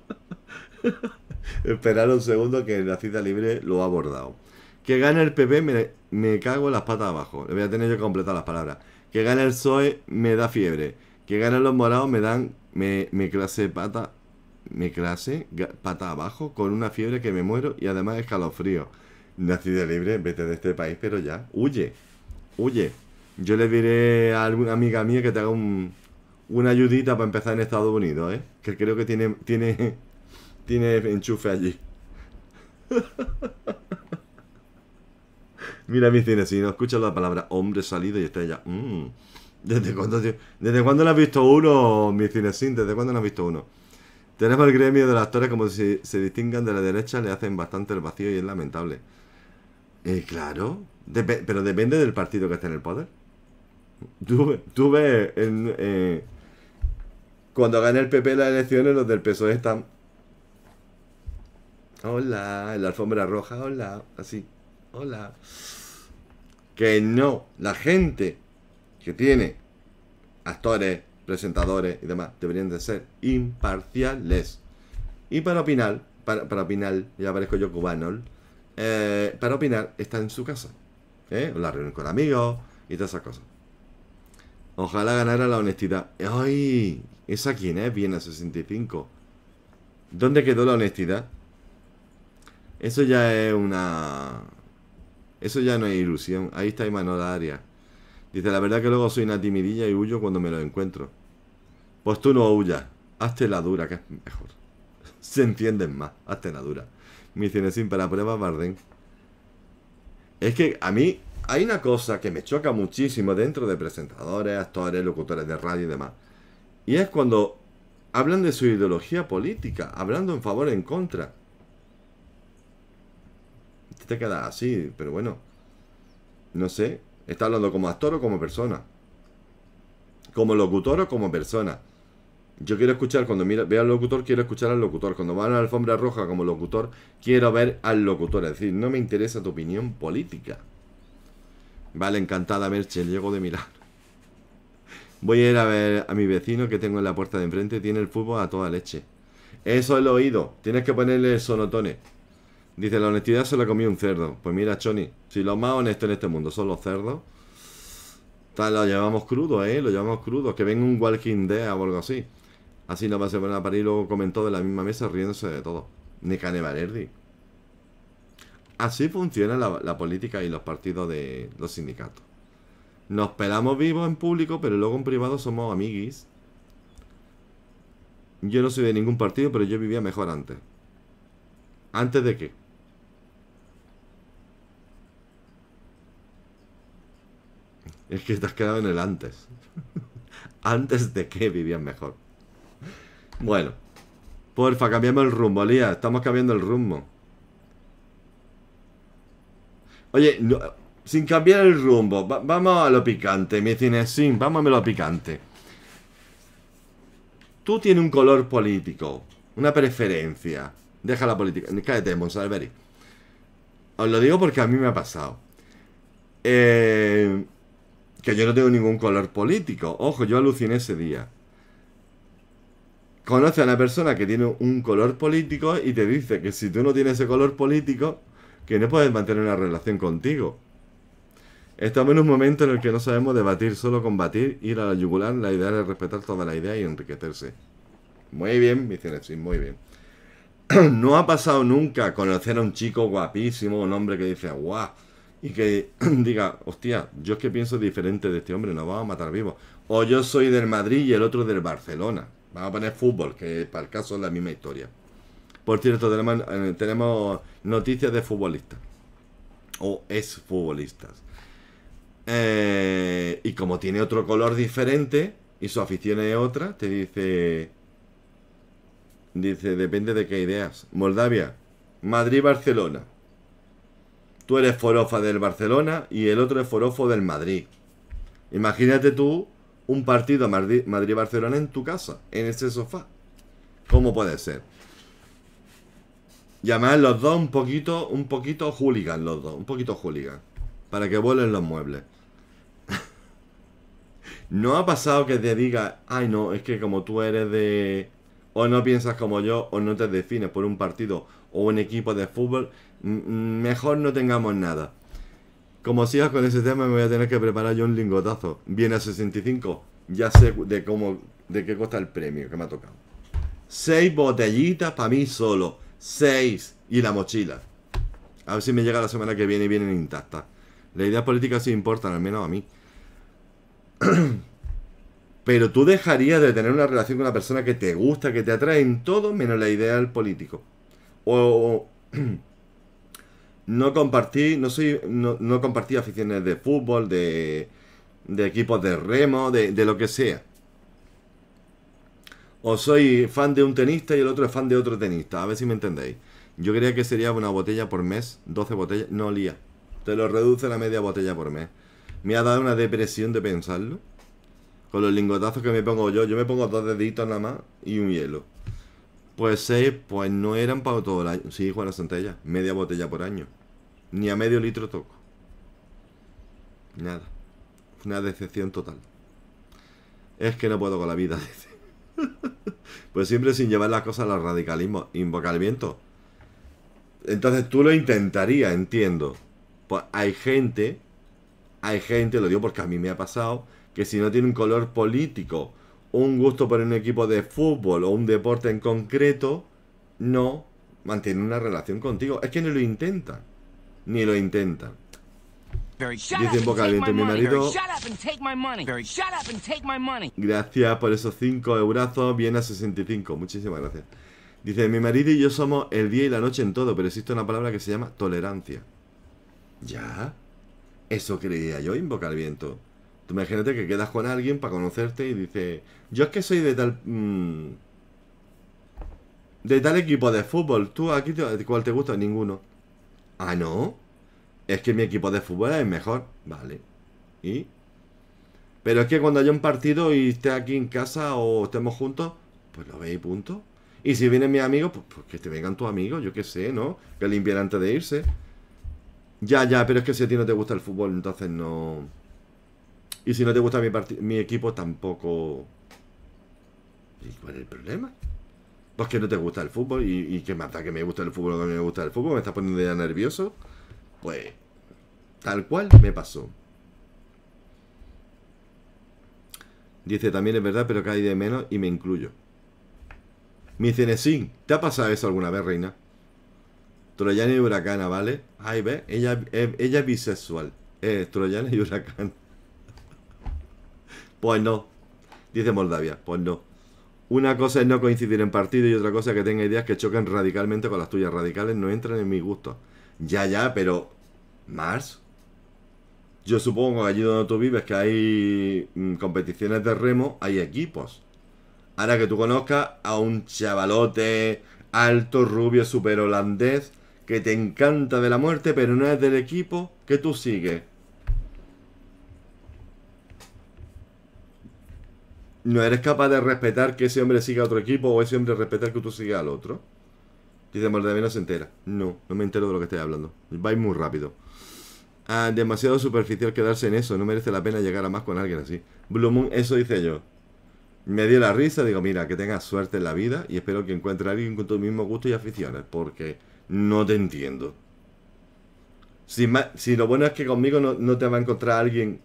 *laughs* Esperar un segundo que la cita libre lo ha abordado. Que gane el PP, me, me cago en las patas abajo. Le voy a tener yo que completar las palabras. Que gane el PSOE me da fiebre. Que gane los morados me dan. Me, clase pata. Me clase pata abajo con una fiebre que me muero y además escalofrío. Nacida libre, vete de este país, pero ya. Huye. Huye. Yo le diré a alguna amiga mía que te haga un, una ayudita para empezar en Estados Unidos, ¿eh? Que creo que tiene, tiene, *laughs* tiene enchufe allí. *laughs* Mira mi cinesín, si no escuchas la palabra hombre salido y está ella. Mm. ¿Desde cuándo, ¿Desde no has visto uno, mi cinesín? ¿Desde cuándo no has visto uno? Tenemos el gremio de las actores como si se distingan de la derecha, le hacen bastante el vacío y es lamentable. Eh, claro, pero depende del partido que esté en el poder. Tú, ves, eh, cuando gane el PP las elecciones, los del PSOE están... Hola, en la alfombra roja, hola, así, hola que no, la gente que tiene actores, presentadores y demás deberían de ser imparciales. Y para opinar, para, opinar, ya aparezco yo cubano, eh, para opinar está en su casa. ¿eh? La reunión con amigos y todas esas cosas. Ojalá ganara la honestidad. ¡Ay! ¿Esa quién es? a 65. ¿Dónde quedó la honestidad? Eso ya es una eso ya no es ilusión. Ahí está Imanol Aria. Dice, la verdad que luego soy una timidilla y huyo cuando me lo encuentro. Pues tú no huyas. Hazte la dura, que es mejor. *laughs* Se entienden más. Hazte la dura. Mi sin para pruebas, Bardén. Es que a mí hay una cosa que me choca muchísimo dentro de presentadores, actores, locutores de radio y demás. Y es cuando hablan de su ideología política, hablando en favor o en contra te queda así, pero bueno. No sé. Está hablando como actor o como persona. Como locutor o como persona. Yo quiero escuchar, cuando mira, veo al locutor, quiero escuchar al locutor. Cuando va a la alfombra roja como locutor, quiero ver al locutor. Es decir, no me interesa tu opinión política. Vale, encantada, Merche llego de mirar Voy a ir a ver a mi vecino que tengo en la puerta de enfrente. Tiene el fútbol a toda leche. Eso es el oído. Tienes que ponerle sonotones. Dice, la honestidad se la comió un cerdo. Pues mira, Choni, si los más honestos en este mundo son los cerdos, tal, lo llevamos crudo, ¿eh? Lo llevamos crudos Que ven un Walking Dead o algo así. Así no va a ser buena y luego comentó de la misma mesa riéndose de todo. Ni canevalerdi Así funciona la, la política y los partidos de los sindicatos. Nos pelamos vivos en público, pero luego en privado somos amiguis. Yo no soy de ningún partido, pero yo vivía mejor antes. ¿Antes de qué? Es que te has quedado en el antes. antes de que vivías mejor. Bueno. Porfa, cambiamos el rumbo, Lía. Estamos cambiando el rumbo. Oye, sin cambiar el rumbo. vamos a lo picante, mi cine. sin. vamos a lo picante. Tú tienes un color político. Una preferencia. Deja la política. Cállate, Monsalveri. Os lo digo porque a mí me ha pasado. Eh que yo no tengo ningún color político. Ojo, yo aluciné ese día. Conoce a una persona que tiene un color político y te dice que si tú no tienes ese color político, que no puedes mantener una relación contigo. Estamos en un momento en el que no sabemos debatir, solo combatir, ir a la yugular, la idea es respetar toda la idea y enriquecerse. Muy bien, mi sí, muy bien. *clears throat* no ha pasado nunca conocer a un chico guapísimo, un hombre que dice, guau, y que *clears throat* diga, hostia, yo es que pienso diferente de este hombre, nos vamos a matar vivos. O yo soy del Madrid y el otro del Barcelona. Vamos a poner fútbol, que para el caso es la misma historia. Por cierto, tenemos, eh, noticias de futbolistas. O futbolistas. Eh, y como tiene otro color diferente y su afición es otra, te dice... Dice, depende de qué ideas. Moldavia, Madrid-Barcelona tú eres forofa del Barcelona y el otro es forofo del Madrid. Imagínate tú un partido Madrid-Barcelona en tu casa, en ese sofá. ¿Cómo puede ser? Llamar los dos un poquito, un poquito hooligan, los dos, un poquito hooligan. Para que vuelen los muebles. *laughs* ¿No ha pasado que te diga, ay no, es que como tú eres de... o no piensas como yo, o no te defines por un partido o un equipo de fútbol, mejor no tengamos nada. Como sigas con ese tema, me voy a tener que preparar yo un lingotazo. Viene a 65. Ya sé de cómo, de qué cuesta el premio que me ha tocado. Seis botellitas para mí solo. Seis. Y la mochila. A ver si me llega la semana que viene y vienen intactas. Las ideas políticas sí importan, al menos a mí. *clears throat* Pero tú dejarías de tener una relación con una persona que te gusta, que te atrae en todo, menos la idea del político. o *clears throat* no compartí, no soy, no, compartí aficiones de fútbol, de, de equipos de remo, de, de, lo que sea. O soy fan de un tenista y el otro es fan de otro tenista. A ver si me entendéis. Yo creía que sería una botella por mes, 12 botellas. No olía Te lo reduce la media botella por mes. Me ha dado una depresión de pensarlo. Con los lingotazos que me pongo yo, yo me pongo dos deditos nada más y un hielo. Pues pues no eran para todo el año. Sí, Juana Santella, media botella por año. Ni a medio litro toco. Nada. Una decepción total. Es que no puedo con la vida, *laughs* pues siempre sin llevar las cosas al radicalismo, viento... Entonces tú lo intentarías, entiendo. Pues hay gente, hay gente, lo digo porque a mí me ha pasado, que si no tiene un color político un gusto por un equipo de fútbol o un deporte en concreto, no mantiene una relación contigo. Es que ni lo intenta. Ni lo intenta. Dice boca viento mi marido. Gracias por esos 5 euros, Bien a 65. Muchísimas gracias. Dice, mi marido y yo somos el día y la noche en todo, pero existe una palabra que se llama tolerancia. ¿Ya? Eso creía yo, invoca el viento. Tú imagínate que quedas con alguien para conocerte y dice, yo es que soy de tal... Mm, de tal equipo de fútbol, tú aquí, ¿cuál te gusta? Ninguno. Ah, no. Es que mi equipo de fútbol es mejor. Vale. ¿Y? Pero es que cuando haya un partido y esté aquí en casa o estemos juntos, pues lo veis, punto. Y si vienen mis amigos, pues, pues, que te vengan tus amigos, yo qué sé, ¿no? Que limpiar antes de irse. Ya, ya, pero es que si a ti no te gusta el fútbol, entonces no. Y si no te gusta mi, equipo, tampoco... ¿Y cuál es el problema? Pues que no te gusta el fútbol y, que más que me gusta el fútbol o no me gusta el fútbol, me está poniendo ya nervioso. Pues tal cual me pasó. Dice, también es verdad, pero cae de menos y me incluyo. Mi Cenecín, ¿te ha pasado eso alguna vez, reina? Troyana y Huracana, ¿vale? Ay, ve, ella, e, ella es bisexual. Eh, Troyana y Huracana. Pues no. Dice Moldavia, pues no. Una cosa es no coincidir en partido y otra cosa que tenga ideas que choquen radicalmente con las tuyas. Radicales no entran en mi gusto Ya, ya, pero. Mars. Yo supongo que allí donde tú vives, que hay mm, competiciones de remo, hay equipos. Ahora que tú conozcas a un chavalote alto, rubio, super holandés, que te encanta de la muerte, pero no es del equipo que tú sigues. no eres capaz de respetar que ese hombre siga a otro equipo o ese hombre respetar que tú sigas al otro. Dice de no se entera. No, no me entero de lo que estoy hablando. Va muy rápido. Ah, demasiado superficial quedarse en eso. No merece la pena llegar a más con alguien así. Blue eso dice yo. Me dio la risa, digo, mira, que tengas suerte en la vida y espero que encuentres a alguien con tu mismo gusto y aficiones, porque no te entiendo. Si, lo bueno es que conmigo no te va a encontrar alguien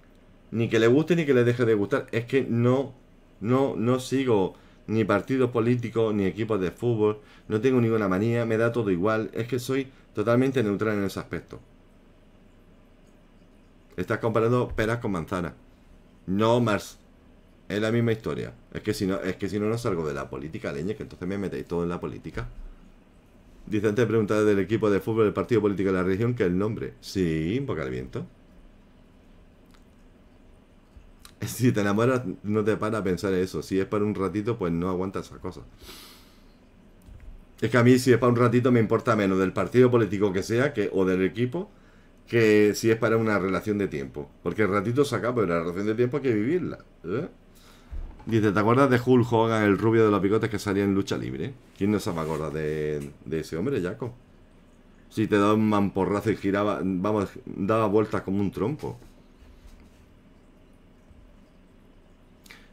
ni que le guste ni que le deje de gustar, es que no no, no sigo ni partidos políticos, ni equipos de fútbol, no tengo ninguna manía, me da todo igual, es que soy totalmente neutral en ese aspecto. Estás comparando peras con manzanas. No, Mars. Es la misma historia. Es que si no, es que si no, no salgo de la política, leña, que entonces me metéis todo en la política. Dice antes de preguntar del equipo de fútbol del partido político de la región que el nombre. Sí, invocar el viento. *laughs* Si te enamoras, no te para pensar eso. Si es para un ratito, pues no aguanta esa cosa Es que a mí, si es para un ratito, me importa menos del partido político que sea que, o del equipo que si es para una relación de tiempo. Porque el ratito se acaba, pero la relación de tiempo hay que vivirla. ¿eh? Dice, ¿te acuerdas de Hulk Hogan, el rubio de los bigotes que salía en lucha libre? ¿Quién no se acuerda de, de ese hombre, Jaco? Si te daba un mamporrazo y giraba, vamos, daba vueltas como un trompo.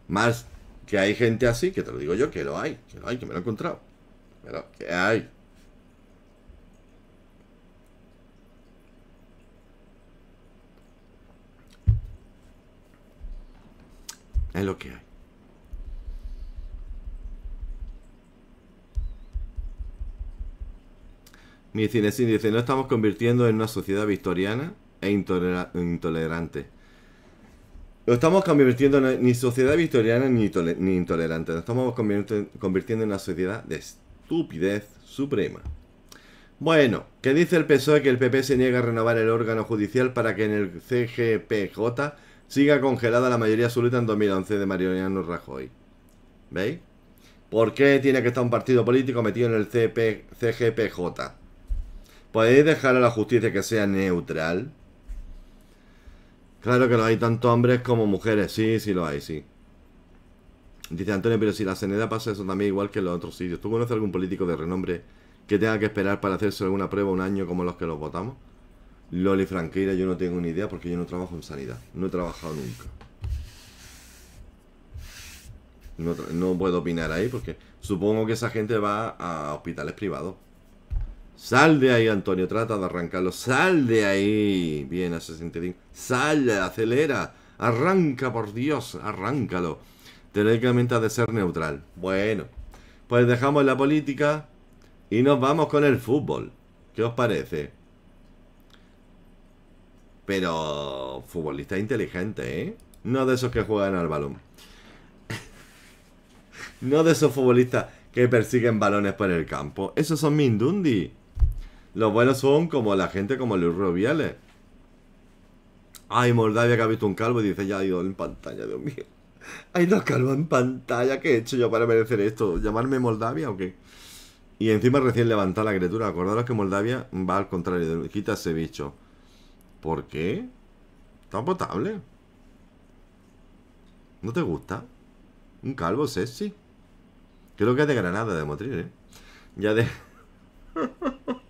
Más que hay gente así, que te lo digo yo, que lo hay, que lo hay, que me lo he encontrado. Pero ¿qué hay. Es lo que hay. Mi cinecín dice, no estamos convirtiendo en una sociedad victoriana e intolerante. No estamos convirtiendo en ni sociedad victoriana ni, intolerante. Nos estamos convirtiendo en una sociedad de estupidez suprema. Bueno, ¿qué dice el PSOE que el PP se niega a renovar el órgano judicial para que en el CGPJ siga congelada la mayoría absoluta en 2011 de Mariano Rajoy? ¿Veis? ¿Por qué tiene que estar un partido político metido en el CGPJ? ¿Podéis dejar a la justicia que sea neutral? Claro que lo hay tanto hombres como mujeres, sí, sí lo hay, sí. Dice Antonio, pero si la Seneda pasa eso también igual que en los otros sitios. ¿Tú conoces algún político de renombre que tenga que esperar para hacerse alguna prueba un año como los que los votamos? Loli Franqueira, yo no tengo ni idea porque yo no trabajo en sanidad. No he trabajado nunca. no puedo opinar ahí porque supongo que esa gente va a hospitales privados. Sal de ahí, Antonio, trata de arrancarlo. Sal de ahí. Bien, 65. Sal, acelera. Arranca, por Dios, arráncalo. Teóricamente ha de ser neutral. Bueno, pues dejamos la política y nos vamos con el fútbol. ¿Qué os parece? Pero futbolista inteligente, ¿eh? No de esos que juegan al balón. *laughs* no de esos futbolistas que persiguen balones por el campo. Esos son Mindundi. Los buenos son como la gente como Luis Rubiales. Ay, Moldavia que ha visto un calvo y dice, ya ha ido en pantalla, Dios mío. *laughs* Hay dos calvos en pantalla, ¿qué he hecho yo para merecer esto? ¿Llamarme Moldavia o qué? Y encima recién levanta la criatura. Acordaros que Moldavia va al contrario. Quita ese bicho. ¿Por qué? Está potable. ¿No te gusta? Un calvo sexy. Creo que es de Granada, de Motril, ¿eh? Ya de... *laughs*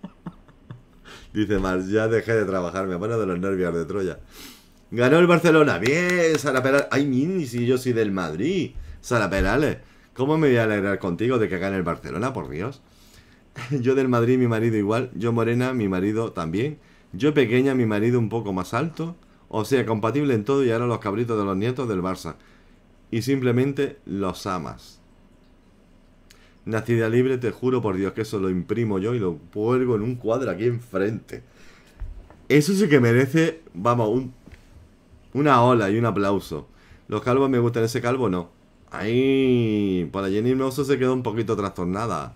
Dice Mars, ya dejé de trabajar, me pone de los nervios de Troya. Ganó el Barcelona, bien, Sara Perales. Ay, mini, si yo soy del Madrid. Sara Perales, ¿cómo me voy a alegrar contigo de que gane el Barcelona, por Dios? *laughs* Yo del Madrid, mi marido igual. Yo morena, mi marido también. Yo pequeña, mi marido un poco más alto. O sea, compatible en todo y ahora los cabritos de los nietos del Barça. Y simplemente los amas. Nacida libre, te juro por Dios que eso lo imprimo yo y lo cuelgo en un cuadro aquí enfrente. Eso sí que merece, vamos, un, una ola y un aplauso. Los calvos me gustan, ese calvo no. Ay, para Jenny Noso se quedó un poquito trastornada.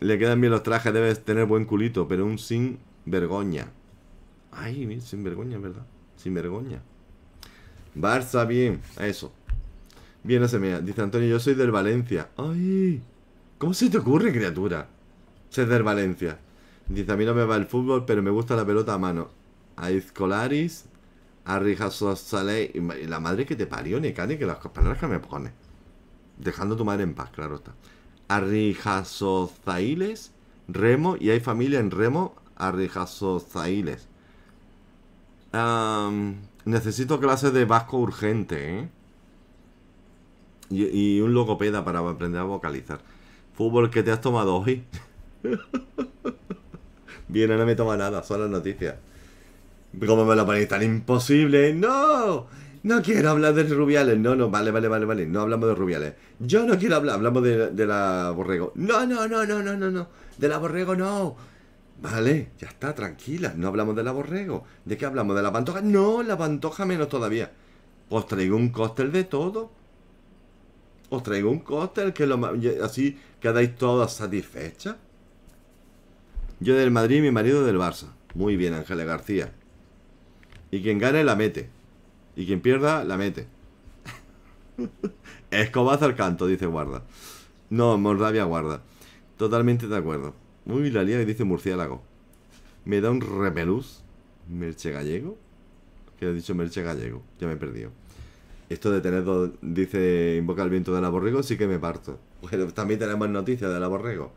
Le quedan bien los trajes, debes tener buen culito, pero un sin vergoña. Ay, sin vergoña, ¿verdad? Sin vergoña. Barça, bien, eso. Bien, no se Dice Antonio, yo soy del Valencia. Ay, ¿Cómo se te ocurre, criatura? Ceder Valencia. Dice, a mí no me va el fútbol, pero me gusta la pelota a mano. A Izcolaris, a Rijasosale... La madre que te parió, ni cani que las palabras que me pone. Dejando tu madre en paz, claro está. A Remo, y hay familia en Remo, a necesito clases de vasco urgente, ¿eh? y, y un logopeda para aprender a vocalizar. Fútbol que te has tomado hoy. *laughs* Bien, no me toma nada, son las noticias. ¿Cómo me lo ponéis tan imposible? ¡No! No quiero hablar de Rubiales. No, no, vale, vale, vale, vale. No hablamos de Rubiales. Yo no quiero hablar. Hablamos de, de la Borrego. No, no, no, no, no, no, no. De la Borrego no. Vale, ya está, tranquila. No hablamos de la Borrego. ¿De qué hablamos? ¿De la Pantoja? No, la Pantoja menos todavía. Os traigo un cóctel de todo os traigo un cóctel que lo así quedáis todas satisfechas. Yo del Madrid y mi marido del Barça. Muy bien, Ángela García. Y quien gane la mete. Y quien pierda la mete. *laughs* Escobazo al canto, dice Guarda. No, Mordavia Guarda. Totalmente de acuerdo. Muy la lía dice Murciélago. Me da un repelús. Merche Gallego. Que ha dicho Merche Gallego? Ya me he perdido. Esto de tener dos, dice, invoca el viento de la borrego, sí que me parto. Bueno, también tenemos noticias de la aborrego.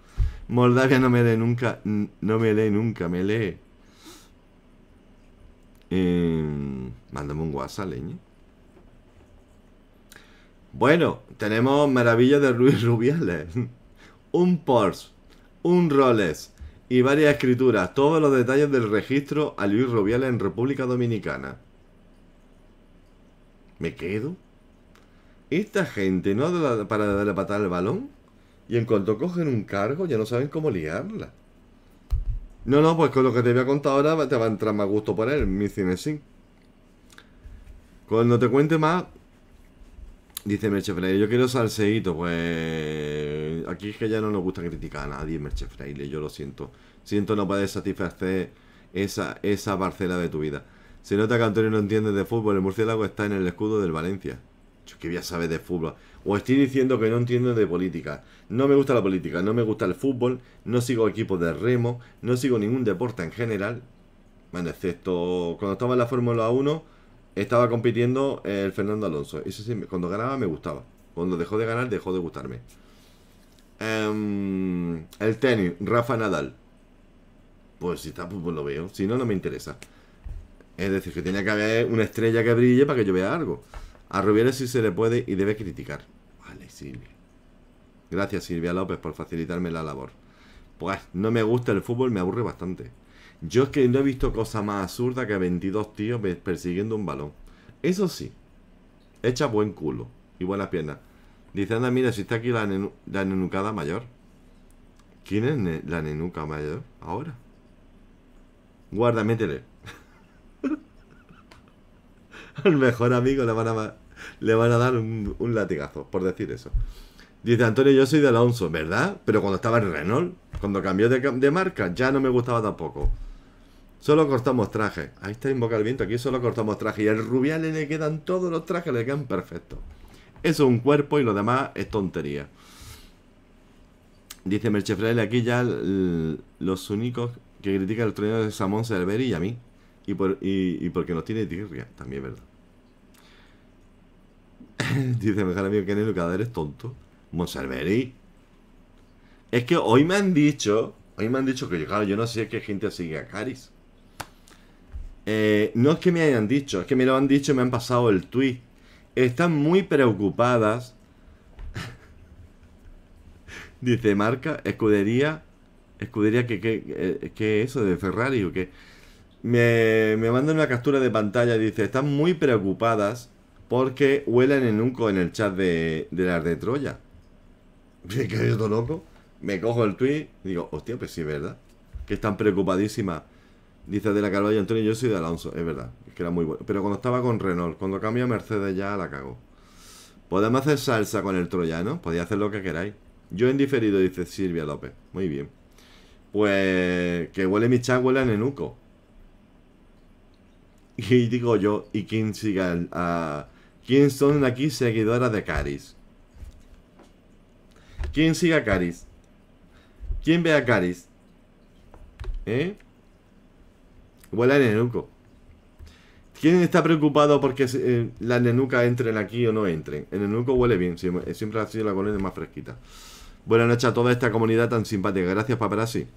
Moldavia no me lee nunca, no me lee nunca, me lee. Eh, mándame un WhatsApp, leña. Bueno, tenemos maravillas de Luis Rubiales. *laughs* un Porsche, un Rolex y varias escrituras. Todos los detalles del registro a Luis Rubiales en República Dominicana. ¿Me quedo? Esta gente no para darle patada al balón y en cuanto cogen un cargo ya no saben cómo liarla. No, no, pues con lo que te a contar ahora te va a entrar más gusto por él, mi cine sí. Cuando te cuente más, dice Merche yo quiero salseíto, pues aquí es que ya no nos gusta criticar a nadie, Merche Freire, yo lo siento. Siento no poder satisfacer esa, esa parcela de tu vida. Se nota que Antonio no entiende de fútbol. El murciélago está en el escudo del Valencia. Yo que voy a saber de fútbol. O estoy diciendo que no entiendo de política. No me gusta la política, no me gusta el fútbol, no sigo equipos de remo, no sigo ningún deporte en general. Bueno, excepto cuando estaba en la Fórmula 1, estaba compitiendo el Fernando Alonso. Eso sí, cuando ganaba me gustaba. Cuando dejó de ganar, dejó de gustarme. Em, el tenis, Rafa Nadal. Pues si está, pues lo veo. Si no, no me interesa. Es decir, que tenía que haber una estrella que brille para que yo vea algo. A Rubiales sí se le puede y debe criticar. Vale, Silvia. Gracias, Silvia López, por facilitarme la labor. Pues no me gusta el fútbol, me aburre bastante. Yo es que no he visto cosa más absurda que 22 tíos persiguiendo un balón. Eso sí, echa buen culo y buenas piernas. Dice, anda, mira, si está aquí la, nenucada mayor. ¿Quién es la nenuca mayor ahora? Guarda, métele al mejor amigo le van a, le van a dar un, latigazo, por decir eso. Dice Antonio, yo soy de Alonso, ¿verdad? Pero cuando estaba en Renault, cuando cambió de, marca, ya no me gustaba tampoco. Solo cortamos trajes. Ahí está invoca el viento. Aquí solo cortamos trajes. Y al rubial le quedan todos los trajes, le quedan perfectos. Eso es un cuerpo y lo demás es tontería. Dice Merchefrel, aquí ya los únicos que critican el trueno de Samón Cerveri y a mí. Y, por, y, y porque no tiene tirria, también verdad. *laughs* Dice mejor amigo que en el cada eres tonto. Monsalveri. Es que hoy me han dicho, hoy me han dicho que, claro, yo no sé qué gente sigue a Caris. Eh, no es que me hayan dicho, es que me lo han dicho y me han pasado el tweet. Están muy preocupadas. *laughs* Dice marca, escudería, escudería eh, qué es eso de Ferrari o qué? me, me mandan una captura de pantalla y dice, están muy preocupadas porque huelen en un en el chat de, de las de Troya. *laughs* qué es loco. Me cojo el tweet y digo, hostia, pues sí, verdad. Que están preocupadísimas. Dice de la Carvalho Antonio, yo soy de Alonso. Es verdad, que era muy bueno. Pero cuando estaba con Renault, cuando a Mercedes ya la cago. Podemos hacer salsa con el troyano, podéis hacer lo que queráis. Yo en diferido, dice Silvia López. Muy bien. Pues que huele mi chat, huele a nenuco. *laughs* y digo yo, y quién siga a... ¿Quién son aquí seguidoras de Caris? ¿Quién siga a Caris? ¿Quién ve a Caris? ¿Eh? a Nenuco. ¿Quién está preocupado porque eh, las nenucas entren aquí o no entren? El nenuco huele bien, siempre, siempre ha sido la colonia más fresquita. Buenas noches a toda esta comunidad tan simpática. Gracias, paparazzi.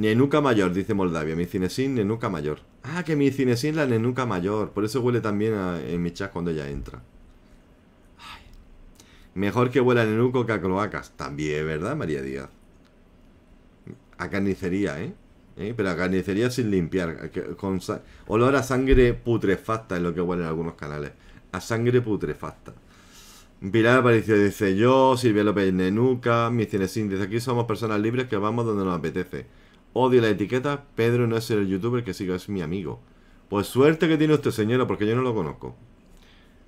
Nenuca mayor, dice Moldavia. Mi cinesín, nenuca mayor. Ah, que mi cinesín la nenuca mayor. Por eso huele también en mi chat cuando ella entra. Mejor que huela nenuco que a cloacas. También, ¿verdad, María Díaz? A carnicería, ¿eh? ¿Eh? Pero a carnicería sin limpiar. Con olor a sangre putrefacta es lo que huele en algunos canales. A sangre putrefacta. Pilar Aparicio dice yo, Silvia López Nenuca, mi cinesín dice aquí somos personas libres que vamos donde nos apetece. Odio la etiqueta. Pedro no es el youtuber que sigo, es mi amigo. Pues suerte que tiene usted, señora, porque yo no lo conozco.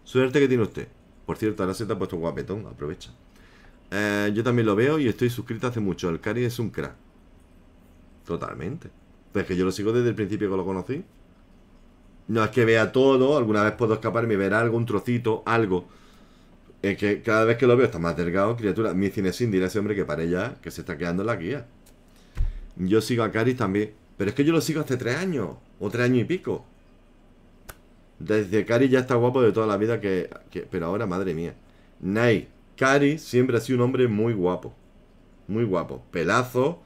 Suerte que tiene usted. Por cierto, ahora se te ha puesto guapetón, aprovecha. Eh, yo también lo veo y estoy suscrito hace mucho. El Cari es un crack. Totalmente. Pues que yo lo sigo desde el principio que lo conocí. No es que vea todo, alguna vez puedo escaparme y ver algo, un trocito, algo. Es que cada vez que lo veo está más delgado, criatura. Mi cine dirá ese hombre que para ella que se está quedando en la guía. Yo sigo a Caris también. Pero es que yo lo sigo hace tres años. O tres años y pico. Desde Caris ya está guapo de toda la vida que... pero ahora, madre mía. Nike. Caris siempre ha sido un hombre muy guapo. Muy guapo. Pelazo.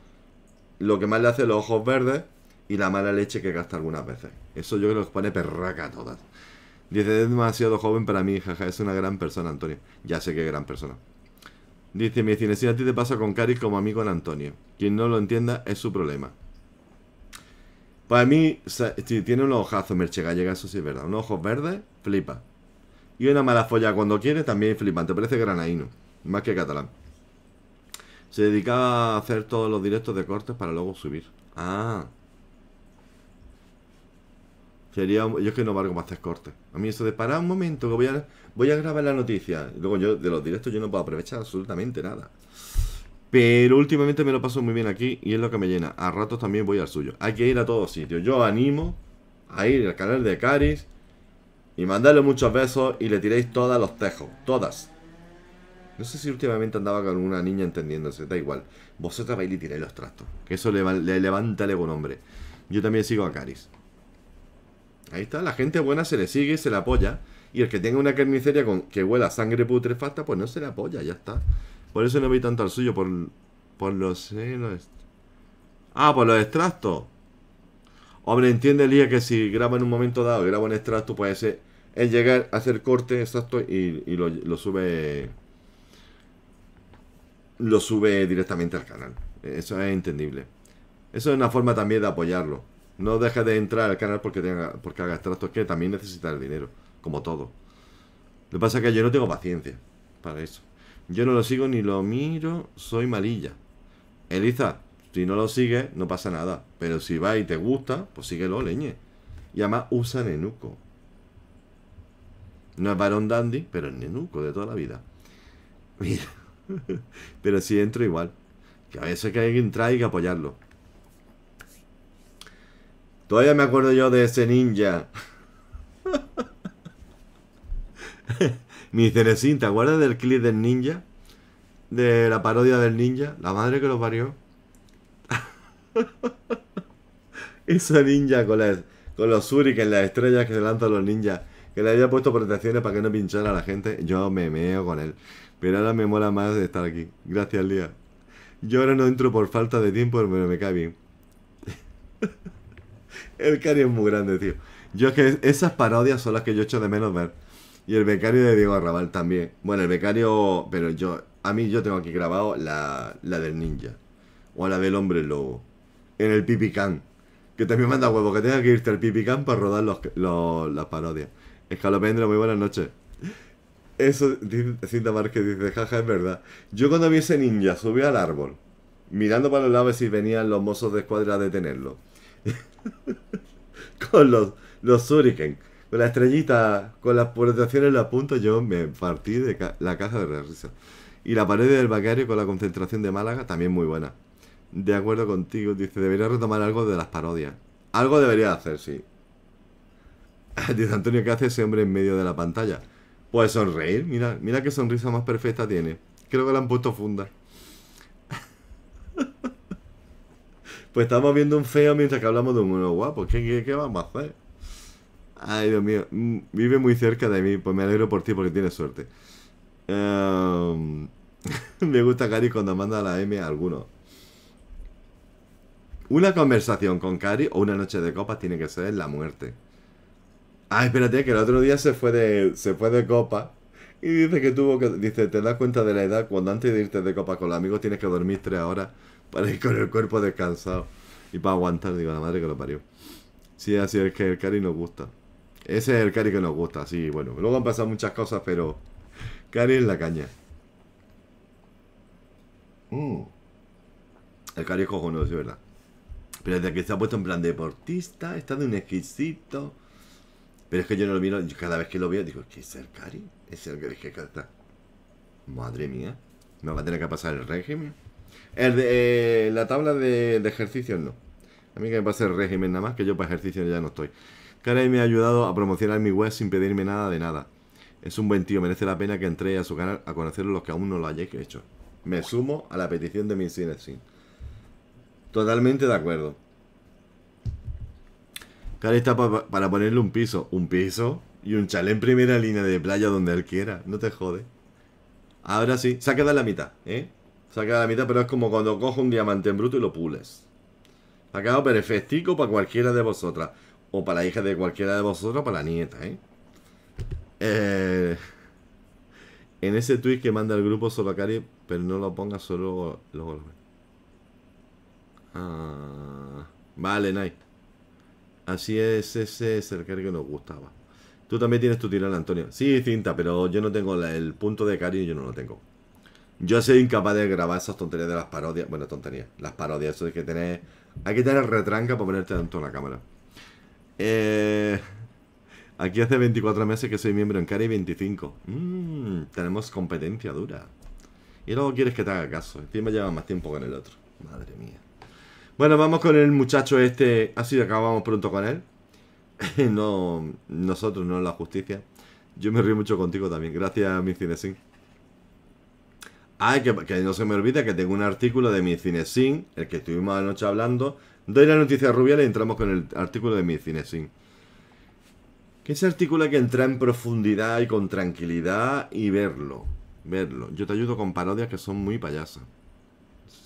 Lo que más le hace los ojos verdes. Y la mala leche que gasta algunas veces. Eso yo creo que pone perraca a todas. Dice, es demasiado joven para mí, jaja. Es una gran persona, Antonio. Ya sé que gran persona. Dice, mi si a ti te pasa con Cari como a mí con Antonio. Quien no lo entienda es su problema. Para mí, si tiene unos ojazos Merche Gallega, eso sí es verdad. Unos ojos verdes, flipa. Y una mala folla cuando quiere, también flipa. Te parece granaíno, más que catalán. Se dedicaba a hacer todos los directos de cortes para luego subir. Ah, yo es que no valgo más hacer cortes. A mí eso de parar un momento, que voy a, grabar la noticia. luego yo de los directos yo no puedo aprovechar absolutamente nada. Pero últimamente me lo paso muy bien aquí y es lo que me llena. A ratos también voy al suyo. Hay que ir a todos sitios. Yo animo a ir al canal de Caris y mandarle muchos besos y le tiréis todas los tejos. Todas. No sé si últimamente andaba con una niña entendiéndose, da igual. Vosotros vais y tiráis los trastos. Que eso le, levanta el ego Yo también sigo a Caris. Ahí está, la gente buena se le sigue, se le apoya. Y el que tenga una carnicería con, que huela sangre putrefacta, pues no se le apoya, ya está. Por eso no vi tanto al suyo, por, los, eh, Ah, por los extractos. Hombre, entiende Lía que si graba en un momento dado, graba un extracto, puede ser el llegar a hacer corte exacto y, lo, sube. Lo sube directamente al canal. Eso es entendible. Eso es una forma también de apoyarlo. No dejes de entrar al canal porque, tenga, porque haga que también necesita el dinero, como todo. Lo que pasa es que yo no tengo paciencia para eso. Yo no lo sigo ni lo miro, soy malilla. Eliza, si no lo sigues, no pasa nada. Pero si va y te gusta, pues síguelo, leñe. Y además usa Nenuco. No es varón dandy, pero es Nenuco de toda la vida. *laughs* Mira. *laughs* pero si entro igual. Que a veces hay que entrar y apoyarlo. Todavía me acuerdo yo de ese ninja. Mi Cerecín, ¿te acuerdas del clip del ninja? De la parodia del ninja. La madre que los parió. *laughs* Esa ninja con, los con los en las estrellas que se lanzan los ninjas. Que le había puesto protecciones para que no pinchara a la gente. Yo me meo con él. Pero ahora me mola más de estar aquí. Gracias, Lía. Yo ahora no entro por falta de tiempo, pero me cae bien. *laughs* El Cari es muy grande, tío. Yo es que esas parodias son las que yo echo de menos ver. Y el becario de Diego Arrabal también. Bueno, el becario. Pero yo. A mí yo tengo aquí grabado la, la del ninja. O la del hombre lobo. En el pipicán. Que también manda huevo que tenga que irte al pipicán para rodar los, las parodias. Escalopendro, muy buenas noches. Eso, Cinta Márquez dice, jaja, es verdad. Yo cuando vi ese ninja subí al árbol, mirando para el lado a ver si venían los mozos de escuadra a detenerlo. *laughs* con los, los Con la estrellita, con las pulsaciones en la punta, yo me partí de la caja de la risa. Y la pared del Bacario con la concentración de Málaga, también muy buena. De acuerdo contigo, dice, debería retomar algo de las parodias. Algo debería hacer, sí. *laughs* Dice Antonio, ¿qué hace ese hombre en medio de la pantalla? Pues sonreír, mira, mira qué sonrisa más perfecta tiene. Creo que la han puesto funda. *laughs* Pues estamos viendo un feo mientras que hablamos de un uno guapo. ¿Qué, vamos a hacer? Ay, Dios mío. Mm, vive muy cerca de mí. Pues me alegro por ti porque tienes suerte. Em, *laughs* me gusta Cari cuando manda la M a alguno. Una conversación con Cari o una noche de copas tiene que ser la muerte. Ah, espérate, que el otro día se fue de, se fue de copa. Y dice que tuvo que. Dice, te das cuenta de la edad cuando antes de irte de copa con los amigos tienes que dormir tres horas para ir con el cuerpo descansado y para aguantar. Digo, la madre que lo parió. Sí, así es que el Cari nos gusta. Ese es el Cari que nos gusta, así bueno. Luego han pasado muchas cosas, pero Cari es la caña. Mm. El Cari es cojonudo, sí, verdad. Pero desde que se ha puesto en plan deportista, está de un exquisito. Pero es que yo no lo miro, cada vez que lo veo digo, ¿qué es el Cari? Es el Cari que está. Madre mía, me va a tener que pasar el régimen. El de, eh, la tabla de, ejercicios no. A mí que me pasa el régimen nada más, que yo para ejercicio ya no estoy. Karen me ha ayudado a promocionar mi web sin pedirme nada de nada. Es un buen tío, merece la pena que entré a su canal a conocerlo los que aún no lo hayáis hecho. Me sumo a la petición de mi sin Totalmente de acuerdo. Karen está para ponerle un piso. Un piso y un chalé en primera línea de playa donde él quiera. No te jode. Ahora sí, se ha quedado en la mitad, ¿eh? Se ha quedado a la mitad, pero es como cuando cojo un diamante en bruto y lo pules. Ha quedado perfectico para cualquiera de vosotras. O para la hija de cualquiera de vosotras, para la nieta, ¿eh? ¿eh? en ese tweet que manda el grupo solo cari, pero no lo ponga solo los lo ah, vale, night. Así es, ese es el Cari que nos gustaba. Tú también tienes tu tirón, Antonio. Sí, cinta, pero yo no tengo el punto de y yo no lo tengo. Yo soy incapaz de grabar esas tonterías de las parodias. Bueno, tonterías. Las parodias, eso hay que tener. Hay que tener retranca para ponerte dentro de la cámara. Eh, aquí hace 24 meses que soy miembro en Cari 25. Mmm... tenemos competencia dura. Y luego quieres que te haga caso. Encima lleva más tiempo con el otro. Madre mía. Bueno, vamos con el muchacho este. Así acabamos pronto con él. *laughs* no, nosotros, no la justicia. Yo me río mucho contigo también. Gracias, mi cinesín. Ah, que, no se me olvida que tengo un artículo de mi sin el que estuvimos anoche hablando. Doy la noticia rubia y entramos con el artículo de mi cinesín. Que ese artículo que entrar en profundidad y con tranquilidad y verlo. Verlo. Yo te ayudo con parodias que son muy payasas.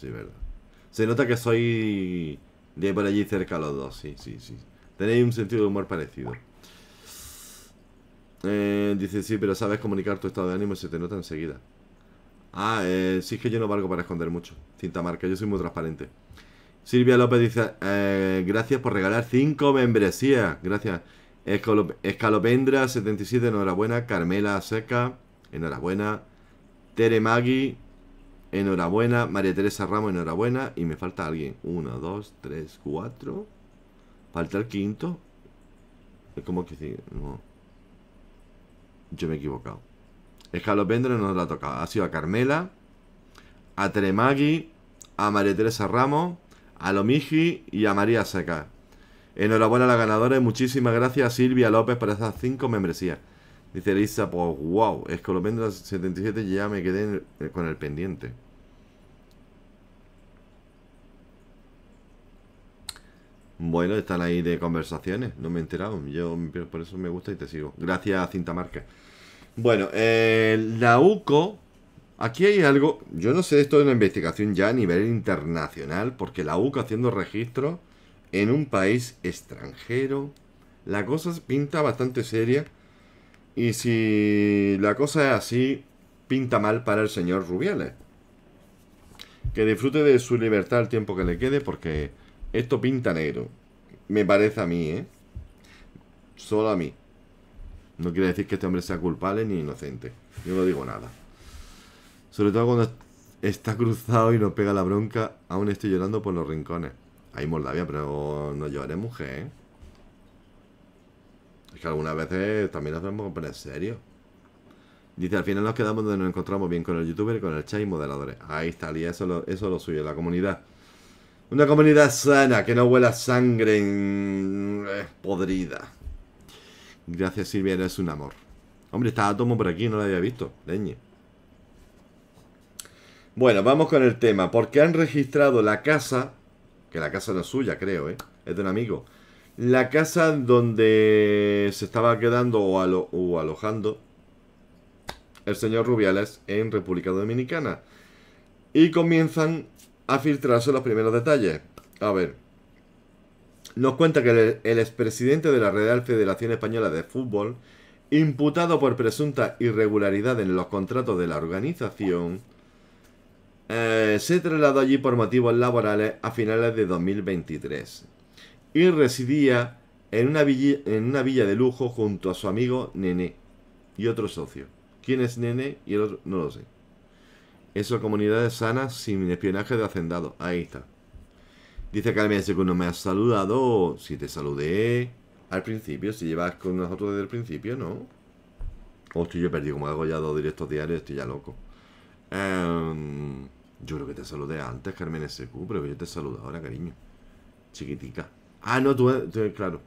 Sí, verdad. Se nota que soy de por allí cerca los dos, sí, sí, sí. Tenéis un sentido de humor parecido. Eh, dice, sí, pero sabes comunicar tu estado de ánimo y se te nota enseguida. Ah, eh, sí es que yo no valgo para esconder mucho. Cinta marca, yo soy muy transparente. Silvia López dice, eh, gracias por regalar cinco membresías. Gracias. Escalopendra77, enhorabuena. Carmela Seca, enhorabuena. Tere Magui, enhorabuena. María Teresa Ramos, enhorabuena. Y me falta alguien. Uno, 2, 3, 4. Falta el quinto. Es como que sí? No. Yo me he equivocado. Escalopendre no la ha tocado Ha sido a Carmela, a Tremagui, a María Teresa Ramos, a Lomiji y a María Seca. Enhorabuena a la ganadora y muchísimas gracias a Silvia López por esas cinco membresías. Dice Elisa, pues wow, Escolopendra 77 ya me quedé eh, con el pendiente. Bueno, están ahí de conversaciones, no me he enterado. Yo por eso me gusta y te sigo. Gracias, Cinta Marca. Bueno, eh, la UCO, aquí hay algo, yo no sé, esto de una investigación ya a nivel internacional, porque la UCO haciendo registro en un país extranjero, la cosa pinta bastante seria. Y si la cosa es así, pinta mal para el señor Rubiales. Que disfrute de su libertad el tiempo que le quede, porque esto pinta negro. Me parece a mí, ¿eh? Solo a mí. No quiere decir que este hombre sea culpable ni inocente. Yo no digo nada. Sobre todo cuando está cruzado y nos pega la bronca, aún estoy llorando por los rincones. Ahí Moldavia, pero no lloré mujer. ¿eh? Es que algunas veces también nos pero en serio. Dice, al final nos quedamos donde nos encontramos bien con el youtuber, con el chat y moderadores. Ahí está, lía, eso, eso es lo suyo, la comunidad. Una comunidad sana, que no huela sangre en... podrida. Gracias, Silvia, Es un amor. Hombre, está Atomo por aquí, no lo había visto. Leñe. Bueno, vamos con el tema. Porque han registrado la casa, que la casa no es suya, creo, ¿eh? es de un amigo. La casa donde se estaba quedando o, o alojando el señor Rubiales en República Dominicana. Y comienzan a filtrarse los primeros detalles. A ver, nos cuenta que el, expresidente de la Real Federación Española de Fútbol, imputado por presunta irregularidad en los contratos de la organización, eh, se trasladó allí por motivos laborales a finales de 2023 y residía en una, villa, en una villa de lujo junto a su amigo Nene y otro socio. ¿Quién es Nene y el otro? No lo sé. Eso comunidades sanas sin espionaje de hacendado. Ahí está. Dice Carmen de no me has saludado. Si te saludé al principio, si llevas con nosotros desde el principio, ¿no? Hostia, yo he perdido como hago ya dos directos diarios, estoy ya loco. Em, yo creo que te saludé antes, Carmen SQ, pero que yo te saludo ahora, cariño. Chiquitica. Ah, no, tú, eh, claro.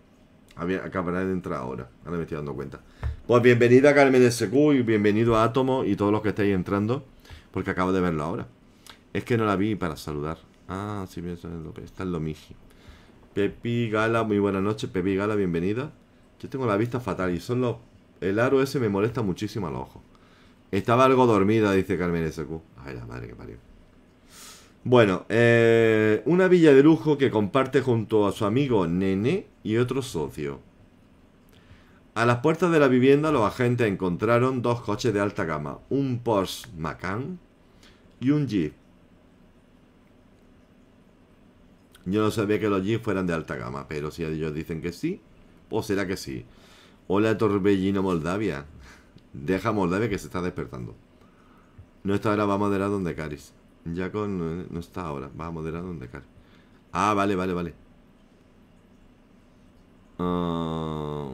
acabará de entrar ahora. Ahora me estoy dando cuenta. Pues bienvenida, Carmen SQ, y bienvenido a Átomo y todos los que estáis entrando, porque acabo de verlo ahora. Es que no la vi para saludar. Ah, sí, bien, son lo que está en Lomiji. Pepi Gala, muy buena noche, Pepi Gala, bienvenida. Yo tengo la vista fatal y son los... El aro ese me molesta muchísimo al ojo. Estaba algo dormida, dice Carmen SQ. Ay, la madre que parió. Bueno, eh, una villa de lujo que comparte junto a su amigo Nene y otro socio. A las puertas de la vivienda los agentes encontraron dos coches de alta gama, un Porsche Macan y un Jeep. Yo no sabía que los jeans fueran de alta gama, pero si ellos dicen que sí, o será que sí. Hola Torbellino Moldavia. Deja Moldavia que se está despertando. No está ahora, va a moderar donde Caris. ya no, eh, no está ahora, va a moderar donde Caris. Ah, vale, vale, vale. Um,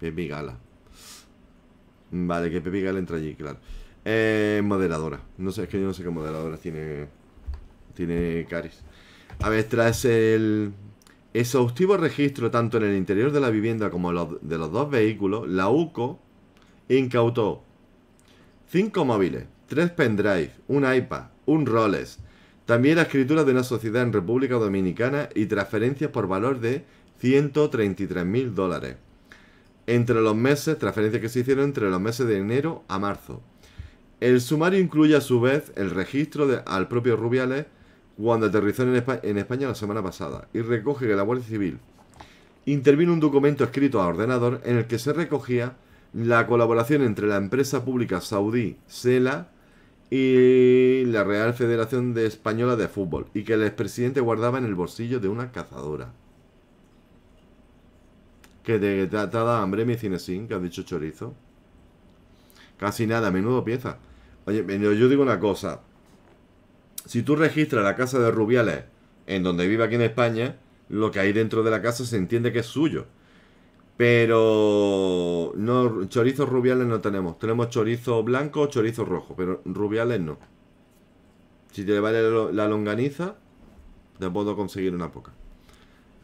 Pepe Pepi Gala. Vale, que Pepi Gala entra allí, claro. Eh, moderadora. No sé, es que yo no sé qué moderadora tiene tiene Caris. A ver, tras el exhaustivo registro tanto en el interior de la vivienda como de los dos vehículos, la UCO incautó cinco móviles, tres pendrive, un iPad, un Rolex, también la escritura de una sociedad en República Dominicana y transferencias por valor de 133 mil dólares. Entre los meses, transferencias que se hicieron entre los meses de enero a marzo. El sumario incluye a su vez el registro al propio Rubiales cuando aterrizó en España, la semana pasada y recoge que la Guardia Civil intervino un documento escrito a ordenador en el que se recogía la colaboración entre la empresa pública saudí Sela y la Real Federación de Española de Fútbol y que el expresidente guardaba en el bolsillo de una cazadora. Que te dado hambre mi cinesín, que has dicho chorizo. Casi nada, menudo pieza. Oye, yo digo una cosa, si tú registras la casa de Rubiales en donde vive aquí en España, lo que hay dentro de la casa se entiende que es suyo. Pero no chorizos rubiales no tenemos. Tenemos chorizo blanco o chorizo rojo, pero rubiales no. Si te vale la longaniza, te puedo conseguir una poca.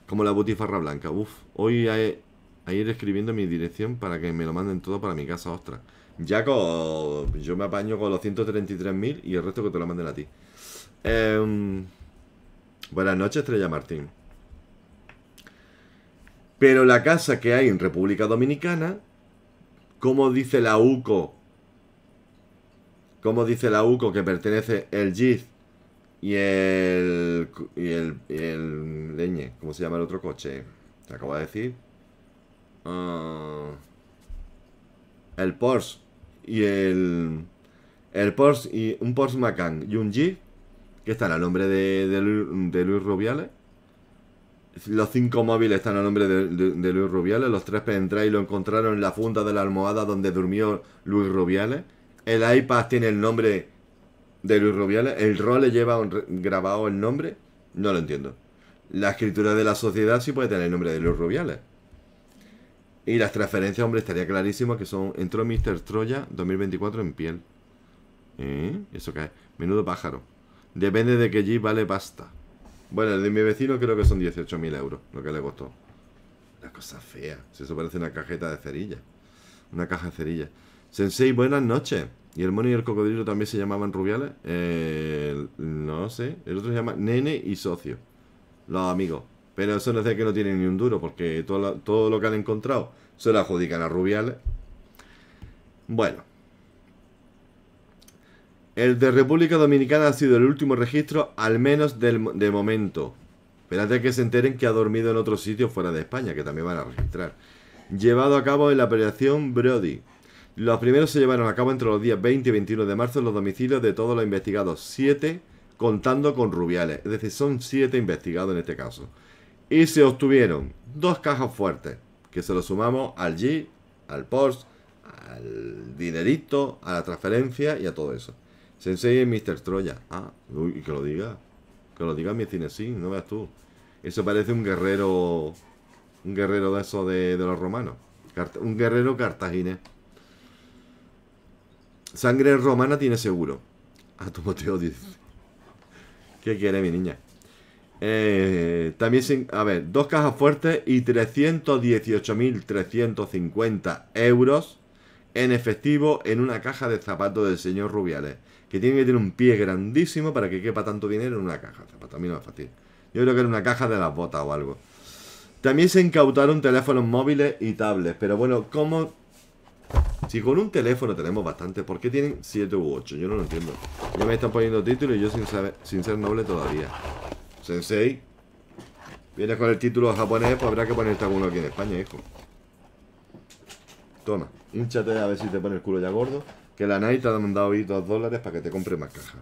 Como la butifarra blanca. Uf, hoy hay, a ir escribiendo mi dirección para que me lo manden todo para mi casa, ostras. Ya yo me apaño con los 133.000 y el resto que te lo manden a ti. Em, buenas noches, Estrella Martín. Pero la casa que hay en República Dominicana, como dice la UCO, como dice la UCO que pertenece el JIT y el, el, leñe, ¿cómo se llama el otro coche? Te acabo de decir. Ah, el Porsche y el el Porsche y un Porsche Macan y un Jeep están al nombre de, Luis Rubiales. Los cinco móviles están a nombre de, Luis Rubiales. Los tres y lo encontraron en la funda de la almohada donde durmió Luis Rubiales. El iPad tiene el nombre de Luis Rubiales. El le lleva grabado el nombre. No lo entiendo. La escritura de la sociedad sí puede tener el nombre de Luis Rubiales. Y las transferencias, hombre, estaría clarísimo que son. Entró Mr. Troya 2024 en piel. ¿Eh? ¿Eso qué es? Menudo pájaro. Depende de que allí vale pasta. Bueno, el de mi vecino creo que son 18.000 euros, lo que le costó. Una cosa fea. Si eso parece una cajeta de cerilla. Una caja de cerilla. Sensei, buenas noches. ¿Y el mono y el cocodrilo también se llamaban rubiales? Eh, no sé. El otro se llama nene y socio. Los amigos. Pero eso no es que no tienen ni un duro, porque todo lo, todo lo que han encontrado se lo adjudican a rubiales. Bueno, el de República Dominicana ha sido el último registro, al menos de momento. Esperate que se enteren que ha dormido en otro sitio fuera de España, que también van a registrar. Llevado a cabo en la operación Brody. Los primeros se llevaron a cabo entre los días 20 y 21 de marzo en los domicilios de todos los investigados. Siete contando con rubiales. Es decir, son siete investigados en este caso. Y se obtuvieron dos cajas fuertes, que se los sumamos al G, al Porsche, al dinerito, a la transferencia y a todo eso. Sensei es Mr. Troya. Ah, uy, que lo diga. Que lo diga mi cine, sí, no veas tú. Eso parece un guerrero. Un guerrero de eso de, los romanos. Un guerrero cartaginés. Sangre romana tiene seguro. A ah, tu moteo dice. ¿Qué quiere mi niña? Eh, también sin. A ver, dos cajas fuertes y 318.350 euros en efectivo en una caja de zapatos del señor Rubiales que tiene que tener un pie grandísimo para que quepa tanto dinero en una caja. Para mí no es fácil. Yo creo que era una caja de las botas o algo. También se incautaron teléfonos móviles y tablets. Pero bueno, ¿cómo...? Si con un teléfono tenemos bastante, ¿por qué tienen 7 u 8? Yo no lo entiendo. Ya me están poniendo títulos y yo sin, saber, sin ser noble todavía. Sensei. Vienes con el título japonés, pues habrá que ponerte alguno aquí en España, hijo. Toma, hinchate a ver si te pone el culo ya gordo. Que la Nike te ha mandado hoy dos dólares para que te compre más caja.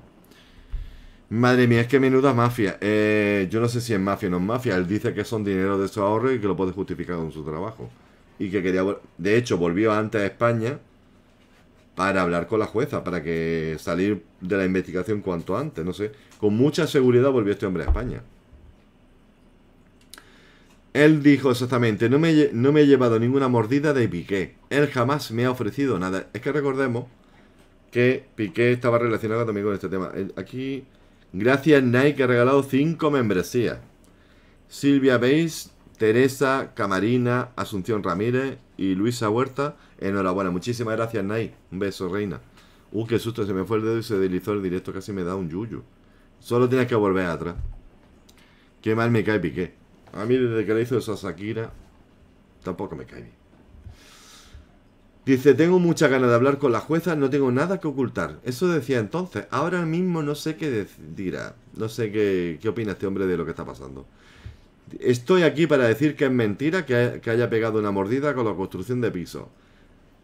Madre mía, es que menuda mafia. Eh, yo no sé si es mafia o no es mafia. Él dice que son dinero de su ahorro y que lo puede justificar con su trabajo. Y que quería. De hecho, volvió antes a España para hablar con la jueza, para que salir de la investigación cuanto antes. No sé. Con mucha seguridad volvió este hombre a España. Él dijo exactamente: No me, no me he llevado ninguna mordida de Piqué. Él jamás me ha ofrecido nada. Es que recordemos que Piqué estaba relacionado también con este tema. Aquí, gracias Nike ha regalado 5 membresías. Silvia Béis, Teresa Camarina, Asunción Ramírez y Luisa Huerta. Enhorabuena, muchísimas gracias Nike. Un beso, reina. Uh, qué susto, se me fue el dedo y se deslizó el directo, casi me da un yuyu. Solo tienes que volver atrás. Qué mal me cae Piqué. A mí desde que le hizo esa a tampoco me cae bien. Dice, tengo mucha ganas de hablar con la jueza, no tengo nada que ocultar. Eso decía entonces. Ahora mismo no sé qué dirá. No sé qué, qué opina este hombre de lo que está pasando. Estoy aquí para decir que es mentira que, haya pegado una mordida con la construcción de pisos.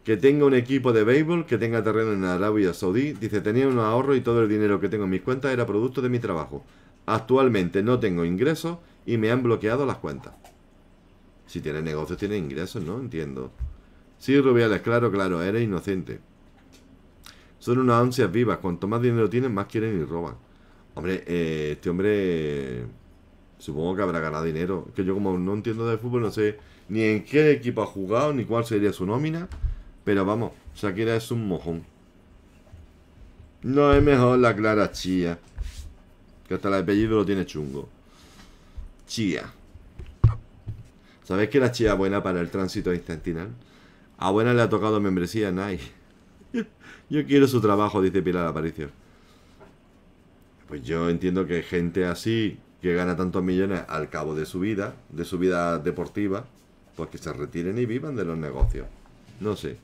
Que tenga un equipo de béisbol, que tenga terreno en Arabia Saudí. Dice, tenía un ahorro y todo el dinero que tengo en mis cuentas era producto de mi trabajo. Actualmente no tengo ingresos y me han bloqueado las cuentas. Si tiene negocios, tiene ingresos, ¿no? Entiendo. Sí, Rubiales, claro, claro, eres inocente. Son unas ansias vivas. Cuanto más dinero tienen, más quieren y roban. Hombre, eh, este hombre supongo que habrá ganado dinero. Que yo como no entiendo de fútbol, no sé ni en qué equipo ha jugado, ni cuál sería su nómina. Pero vamos, Shakira es un mojón. No es mejor la Clara Chía. Que hasta el apellido lo tiene chungo. Chía. ¿Sabéis que la chía buena para el tránsito instantinal? A buena le ha tocado membresía Nike. *laughs* Yo quiero su trabajo, dice Pilar Aparicio. Pues yo entiendo que gente así, que gana tantos millones al cabo de su vida, de su vida deportiva, pues que se retiren y vivan de los negocios. No sé.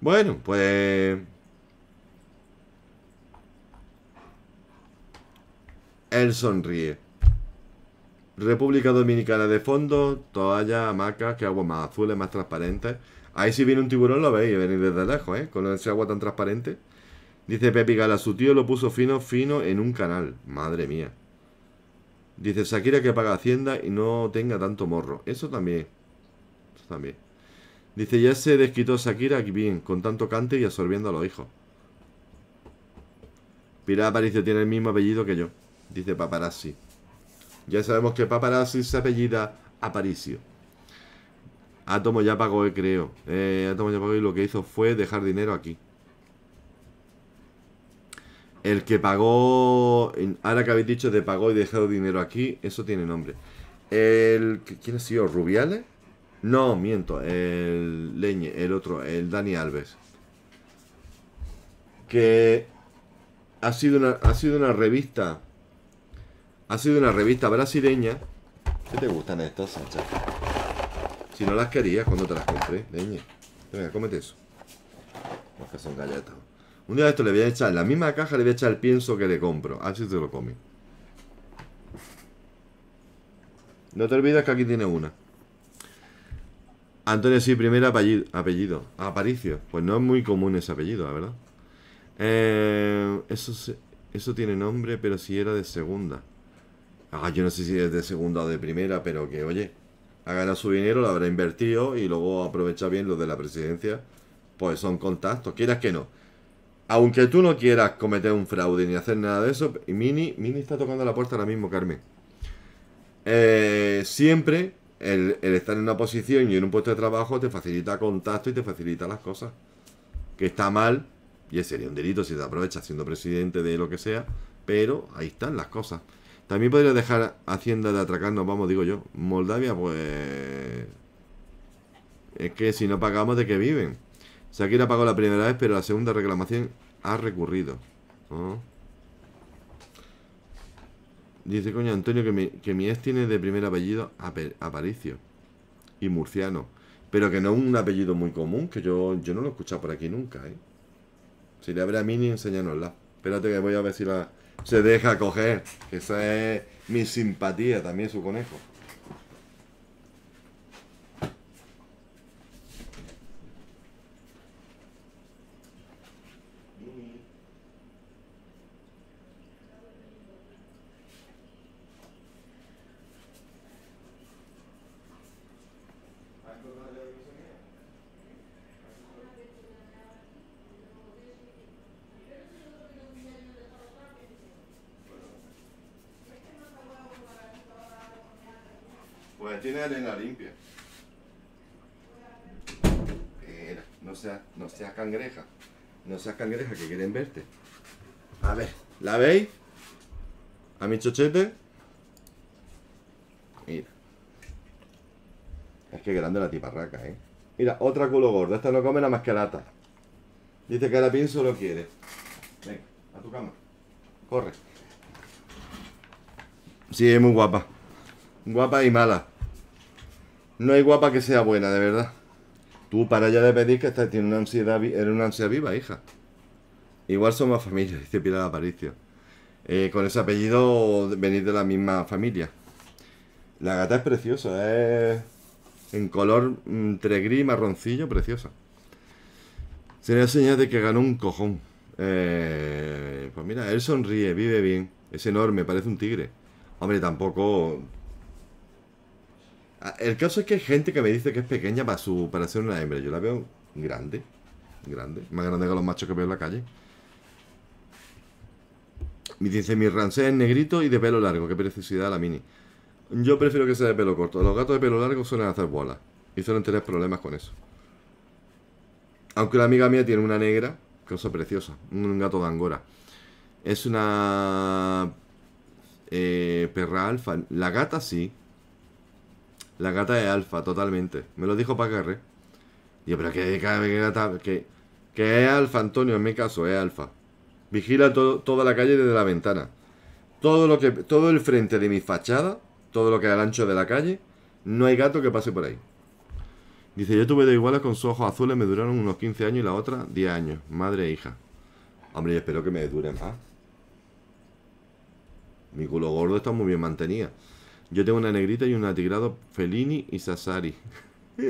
Bueno, pues... Él sonríe. República Dominicana de fondo, toalla hamaca, que agua más azules, más transparente Ahí si viene un tiburón lo veis venir desde lejos, ¿eh? Con ese agua tan transparente. Dice Pepi Gala, su tío lo puso fino, fino en un canal. Madre mía. Dice Shakira que paga Hacienda y no tenga tanto morro. Eso también. Eso también. Dice, ya se desquitó Shakira bien, con tanto cante y absorbiendo a los hijos. Pilar Aparicio tiene el mismo apellido que yo. Dice Paparazzi. Ya sabemos que Paparazzi se apellida Aparicio. Atomo ya pagó, eh, creo. Atomo eh, ya pagó y lo que hizo fue dejar dinero aquí. El que pagó... Ahora que habéis dicho de pagó y dejado dinero aquí, eso tiene nombre. El... ¿Quién ha sido? ¿Rubiales? No, miento. El Leñe, el otro, el Dani Alves. Que ha sido ha sido una revista ha sido una revista brasileña. ¿Qué te gustan estas? Si no las querías cuando te las compré, leñe. Venga, cómete eso. que son galletas. Un día de esto le voy a echar, la misma caja le voy a echar el pienso que le compro. A ver si te lo come. No te olvides que aquí tiene una. Antonio, sí, primer apellido. Aparicio. Pues no es muy común ese apellido, la verdad. Eh, eso, eso tiene nombre, pero si era de segunda yo no sé si es de segunda o de primera, pero que oye, ha ganado su dinero, lo habrá invertido y luego aprovecha bien Lo de la presidencia. Pues son contactos, quieras que no. Aunque tú no quieras cometer un fraude ni hacer nada de eso, y Mini, Mini está tocando la puerta ahora mismo, Carmen. Eh, siempre el, estar en una posición y en un puesto de trabajo te facilita contacto y te facilita las cosas. Que está mal, y sería un delito si te aprovechas siendo presidente de lo que sea, pero ahí están las cosas. También podría dejar Hacienda de atracarnos, vamos, digo yo. Moldavia, pues... Es que si no pagamos, ¿de qué viven? Shakira pagó la primera vez, pero la segunda reclamación ha recurrido. Ah. Dice, coño, Antonio, que mi, que ex tiene de primer apellido Aparicio. Y murciano. Pero que no es un apellido muy común, que yo, yo no lo he escuchado por aquí nunca, ¿eh? Si le abre a Mini, enséñanosla. Espérate que voy a ver si la se deja coger. Esa es mi simpatía también, su conejo. esas cangrejas que quieren verte. A ver, ¿la veis? A mi chochete. Mira. Es que grande la tiparraca, ¿eh? Mira, otra culo gorda. Esta no come la más que Dice que la pienso lo quiere. Venga, a tu cama. Corre. Sí, es muy guapa. Guapa y mala. No hay guapa que sea buena, de verdad. Tú para ya de pedir que esta tiene una ansiedad, era una ansiedad viva, hija. Igual somos familia, *laughs* dice Pilar Aparicio. Eh, con ese apellido venís de la misma familia. La gata es preciosa, es en color entre mm, gris y marroncillo, preciosa. Sería señal de que ganó un cojón. Eh, pues mira, él sonríe, vive bien. Es enorme, parece un tigre. Hombre, tampoco... Ah, el caso es que hay gente que me dice que es pequeña para, su, para ser una hembra. Yo la veo grande, grande. Más grande que los machos que veo en la calle. Me dice, mi rancé es negrito y de pelo largo. Qué precisidad la mini. Yo prefiero que sea de pelo corto. Los gatos de pelo largo suelen hacer bolas. Y suelen tener problemas con eso. Aunque la amiga mía tiene una negra, cosa preciosa. Un gato de angora. Es una eh, perra alfa. La gata sí. La gata es alfa, totalmente. Me lo dijo Pacarre. y pero que, que, que, que es alfa, Antonio, en mi caso, es alfa. Vigila toda la calle desde la ventana. Todo, lo que, todo el frente de mi fachada, todo lo que es al ancho de la calle, no hay gato que pase por ahí. Dice, yo tuve dos iguales con sus ojos azules, me duraron unos 15 años y la otra 10 años, madre e hija. Hombre, yo espero que me dure más. Mi culo gordo está muy bien mantenida. Yo tengo una negrita y una tigrado Fellini y Sassari. *laughs*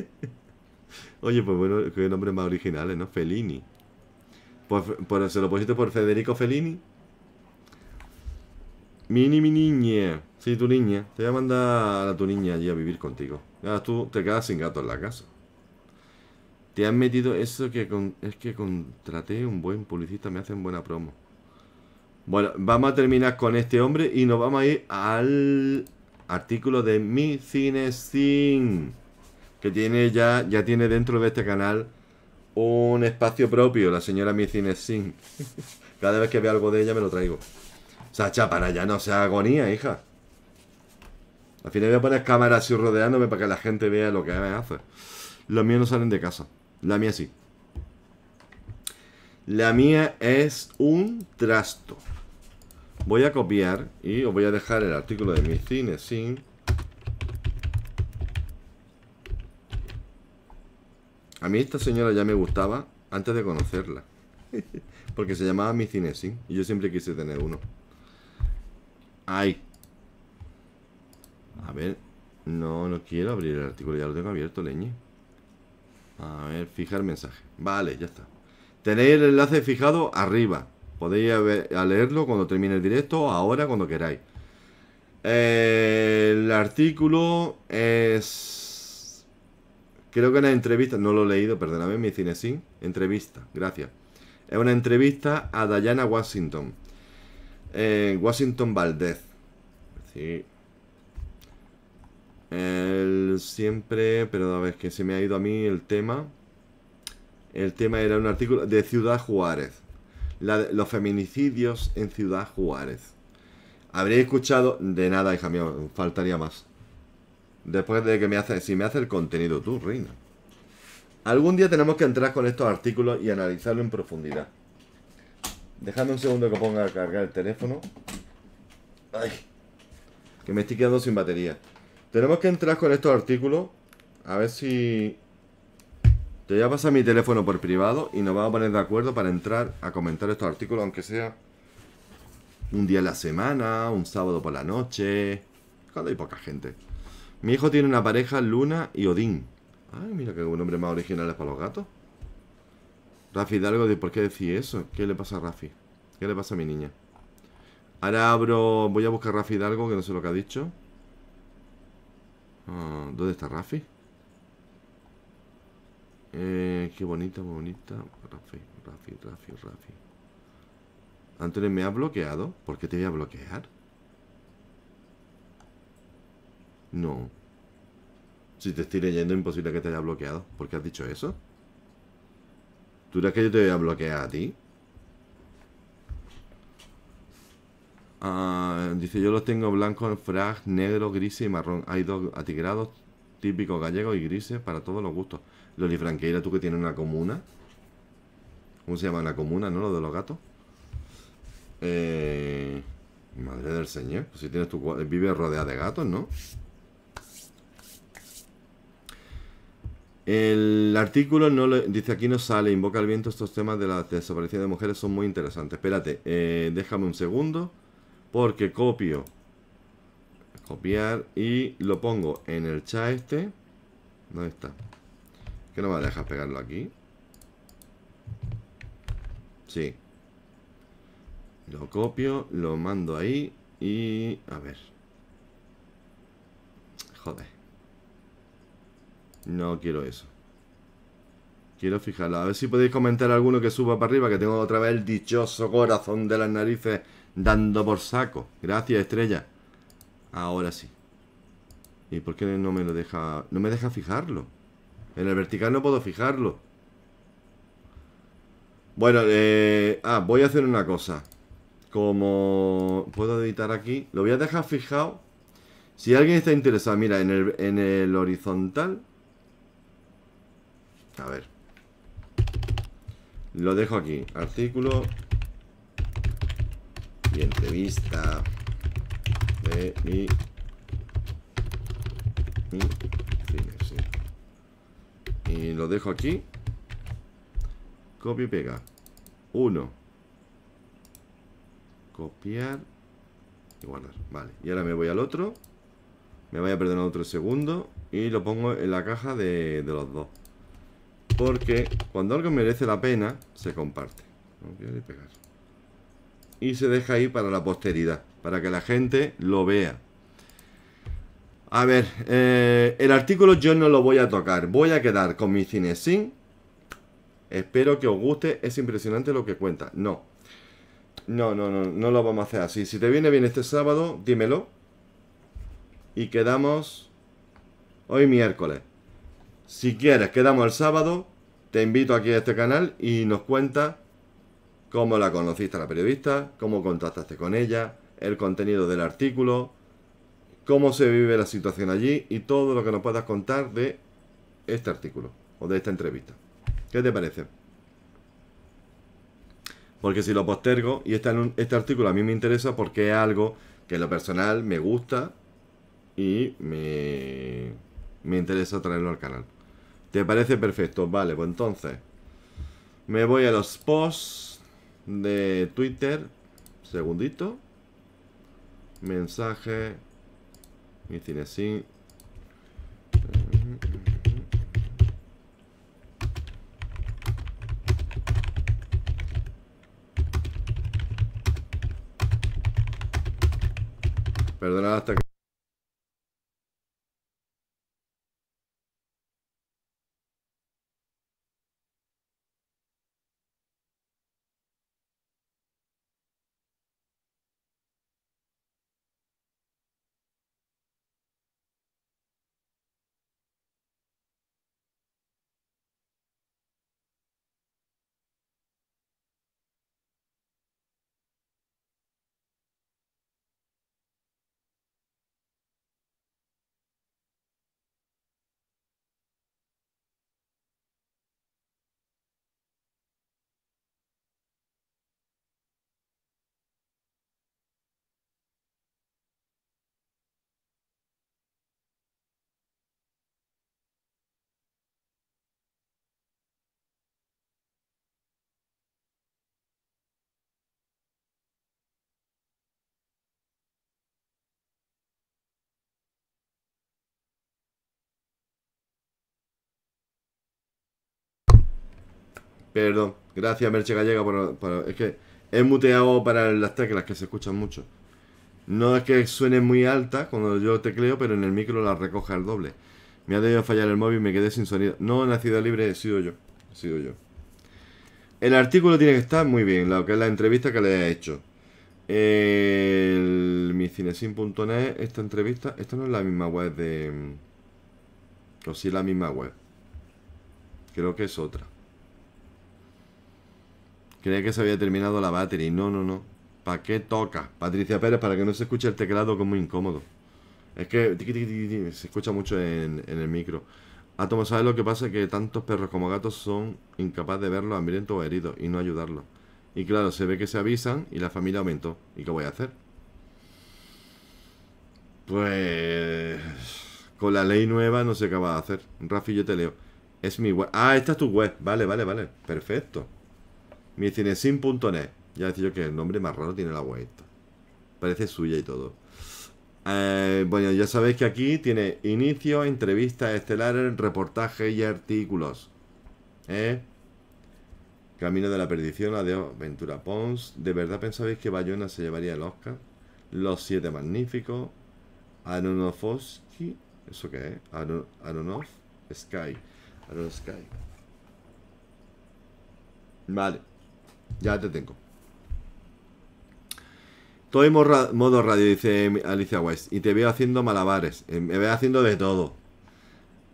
Oye, pues bueno, qué nombres más originales, ¿no? Fellini. Por, el se lo pusiste por Federico Fellini. Mini, mi niña. Sí, tu niña. Te voy a mandar a tu niña allí a vivir contigo. Ya tú te quedas sin gato en la casa. Te han metido eso que es que contraté un buen publicista, me hacen buena promo. Bueno, vamos a terminar con este hombre y nos vamos a ir al artículo de Mi Cine Sin, que tiene ya, ya tiene dentro de este canal un espacio propio, la señora Micinesin. Cada vez que veo algo de ella me lo traigo. Sacha, para ya no sea agonía, hija. Al final voy a poner cámaras así rodeándome para que la gente vea lo que me hace. Los míos no salen de casa. La mía sí. La mía es un trasto. Voy a copiar y os voy a dejar el artículo de mi A mí esta señora ya me gustaba antes de conocerla. *laughs* Porque se llamaba mi cinesin y yo siempre quise tener uno. ¡Ay! A ver. No, no quiero abrir el artículo, ya lo tengo abierto, leñe. A ver, fijar mensaje. Vale, ya está. Tenéis el enlace fijado arriba. Podéis a, a leerlo cuando termine el directo, ahora, cuando queráis. el artículo es Creo que una entrevista, no lo he leído, perdóname, mi cine sí. entrevista, gracias. Es una entrevista a Diana Washington. Eh, Washington Valdez. Sí. siempre, pero a ver, que se me ha ido a mí el tema. El tema era un artículo de Ciudad Juárez. los feminicidios en Ciudad Juárez. Habréis escuchado de nada, hija mía, faltaría más. Después de que me hace, si me hace el contenido tú, reina. Algún día tenemos que entrar con estos artículos y analizarlo en profundidad. Dejando un segundo que ponga a cargar el teléfono. Ay, que me estoy quedando sin batería. Tenemos que entrar con estos artículos. A ver si... Te voy a pasar mi teléfono por privado y nos vamos a poner de acuerdo para entrar a comentar estos artículos, aunque sea un día a la semana, un sábado por la noche, cuando hay poca gente. Mi hijo tiene una pareja, Luna y Odín. Ay, mira qué nombre más original es para los gatos. Rafi Hidalgo, ¿por qué decís eso? ¿Qué le pasa a Rafi? ¿Qué le pasa a mi niña? Ahora abro... Voy a buscar a Rafi Hidalgo, que no sé lo que ha dicho. Ah, ¿Dónde está Rafi? Eh, qué bonita, muy bonita. Rafi, Rafi, Rafi, Rafi. Antonio, ¿me ha bloqueado? ¿Por qué te voy a bloquear? No. Si te estoy leyendo, imposible que te haya bloqueado. ¿Por qué has dicho eso? ¿Tú crees que yo te voy a bloquear a ti? Ah, dice, yo los tengo blanco, en frag, negro, gris y marrón. Hay dos atigrados típicos gallegos y grises para todos los gustos. Loli Franqueira, tú que tienes una comuna. ¿Cómo se llama la comuna, no? Lo de los gatos. Eh, madre del señor. Pues si tienes tu... vive rodeada de gatos, ¿no? El artículo no dice aquí no sale, invoca al viento estos temas de la desaparición de mujeres son muy interesantes. Espérate, eh, déjame un segundo porque copio, copiar y lo pongo en el chat este. ¿Dónde está? Que no me dejar pegarlo aquí. Sí. Lo copio, lo mando ahí y a ver. Joder. No quiero eso. Quiero fijarlo. A ver si podéis comentar alguno que suba para arriba, que tengo otra vez el dichoso corazón de las narices dando por saco. Gracias, estrella. Ahora sí. ¿Y por qué no me lo deja? No me deja fijarlo. En el vertical no puedo fijarlo. Bueno, eh... Ah, voy a hacer una cosa. Como puedo editar aquí, lo voy a dejar fijado. Si alguien está interesado, mira, en el, en el horizontal a ver. Lo dejo aquí. Artículo. Y entrevista. De mi. Y lo dejo aquí. copio y pega. Uno. Copiar. Y guardar. Vale. Y ahora me voy al otro. Me voy a perdonar otro segundo. Y lo pongo en la caja de los dos. Porque cuando algo merece la pena, se comparte. Y se deja ahí para la posteridad, para que la gente lo vea. A ver, eh, el artículo yo no lo voy a tocar. Voy a quedar con mi sin. Espero que os guste. Es impresionante lo que cuenta. No. No, no, no. No lo vamos a hacer así. Si te viene bien este sábado, dímelo. Y quedamos hoy miércoles. Si quieres, quedamos el sábado. Te invito aquí a este canal y nos cuenta cómo la conociste a la periodista, cómo contactaste con ella, el contenido del artículo, cómo se vive la situación allí y todo lo que nos puedas contar de este artículo o de esta entrevista. ¿Qué te parece? Porque si lo postergo, y este, este artículo a mí me interesa porque es algo que en lo personal me gusta y me, me interesa traerlo al canal. ¿Te parece perfecto? Vale, pues entonces me voy a los posts de Twitter. Segundito. Mensaje. Y tiene así Perdonad hasta que... Perdón, gracias Merche Gallega por, Es que he muteado para las teclas que se escuchan mucho. No es que suene muy alta cuando yo tecleo, pero en el micro la recoja el doble. Me ha debido fallar el móvil y me quedé sin sonido. No, nacido libre he sido yo. He sido yo. El artículo tiene que estar muy bien, lo que es la entrevista que le he hecho. El, micinesin.net, esta entrevista, esta no es la misma web de... Mm, o sí, la misma web. Creo que es otra. Creía que se había terminado la batería. No, no, no. ¿Para qué toca? Patricia Pérez, para que no se escuche el teclado, como muy incómodo. Es que se escucha mucho en, el micro. Átomo, ah, ¿sabes lo que pasa? Que tantos perros como gatos son incapaces de verlo hambrientos o herido y no ayudarlo Y claro, se ve que se avisan y la familia aumentó. ¿Y qué voy a hacer? Pues... Con la ley nueva no sé qué va a hacer. Rafi, yo te leo. Es mi web. Ah, esta es tu web. Vale, vale, vale. Perfecto net Ya decía yo que el nombre más raro tiene la web Parece suya y todo. Eh, bueno, ya sabéis que aquí tiene inicio, entrevistas estelar reportajes y artículos. ¿Eh? Camino de la perdición, adiós, Ventura Pons. ¿De verdad pensabais que Bayona se llevaría el Oscar? Los siete magníficos. Aronofoski ¿Eso qué es? Aron Aronof Sky. Aronof Sky. Vale. Ya te tengo. Todo en modo radio, dice Alicia West. Y te veo haciendo malabares. Em, me veo haciendo de todo.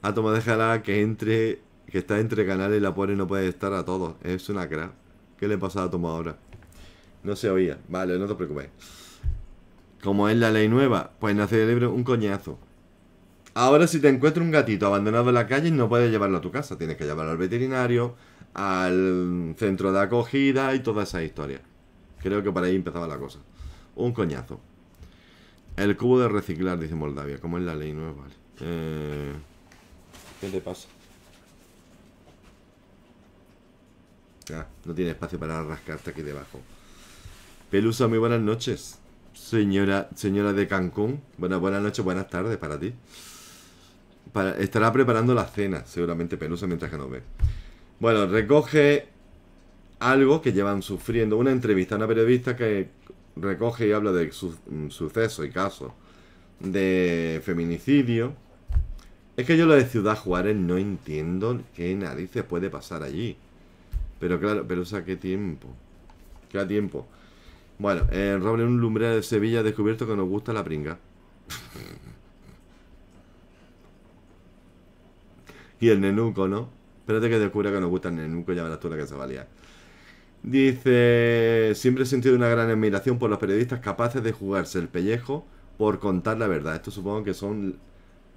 Atomo déjala que entre. Que está entre canales y la y no puede estar a todos. Es una cra. ¿Qué le pasa a Átomo ahora? No se oía. Vale, no te preocupes. Como es la ley nueva, pues nace el un coñazo. Ahora si te encuentras un gatito abandonado en la calle no puedes llevarlo a tu casa, tienes que llevarlo al veterinario, al centro de acogida y toda esa historia. Creo que para ahí empezaba la cosa. Un coñazo. El cubo de reciclar, dice Moldavia. Como es la ley, nueva? vale. Eh, ¿Qué te pasa? Ah, no tiene espacio para rascarte aquí debajo. Pelusa, muy buenas noches. Señora, señora de Cancún. Buenas buenas noches, buenas tardes para ti. estará preparando la cena, seguramente Pelusa, mientras que nos ve. Bueno, recoge algo que llevan sufriendo, una entrevista una periodista que recoge y habla de su, mm, sucesos y caso, de feminicidio. Es que yo lo de Ciudad Juárez no entiendo qué narices puede pasar allí. Pero claro, pero o sea, qué tiempo. Qué tiempo. Bueno, en Roble, un lumbrero de Sevilla ha descubierto que nos gusta la pringa. *laughs* y el nenuco, ¿no? Espérate que descubra que no gustan ni nunca ya verás tú la que se valía. Dice, siempre he sentido una gran admiración por los periodistas capaces de jugarse el pellejo por contar la verdad. Esto supongo que son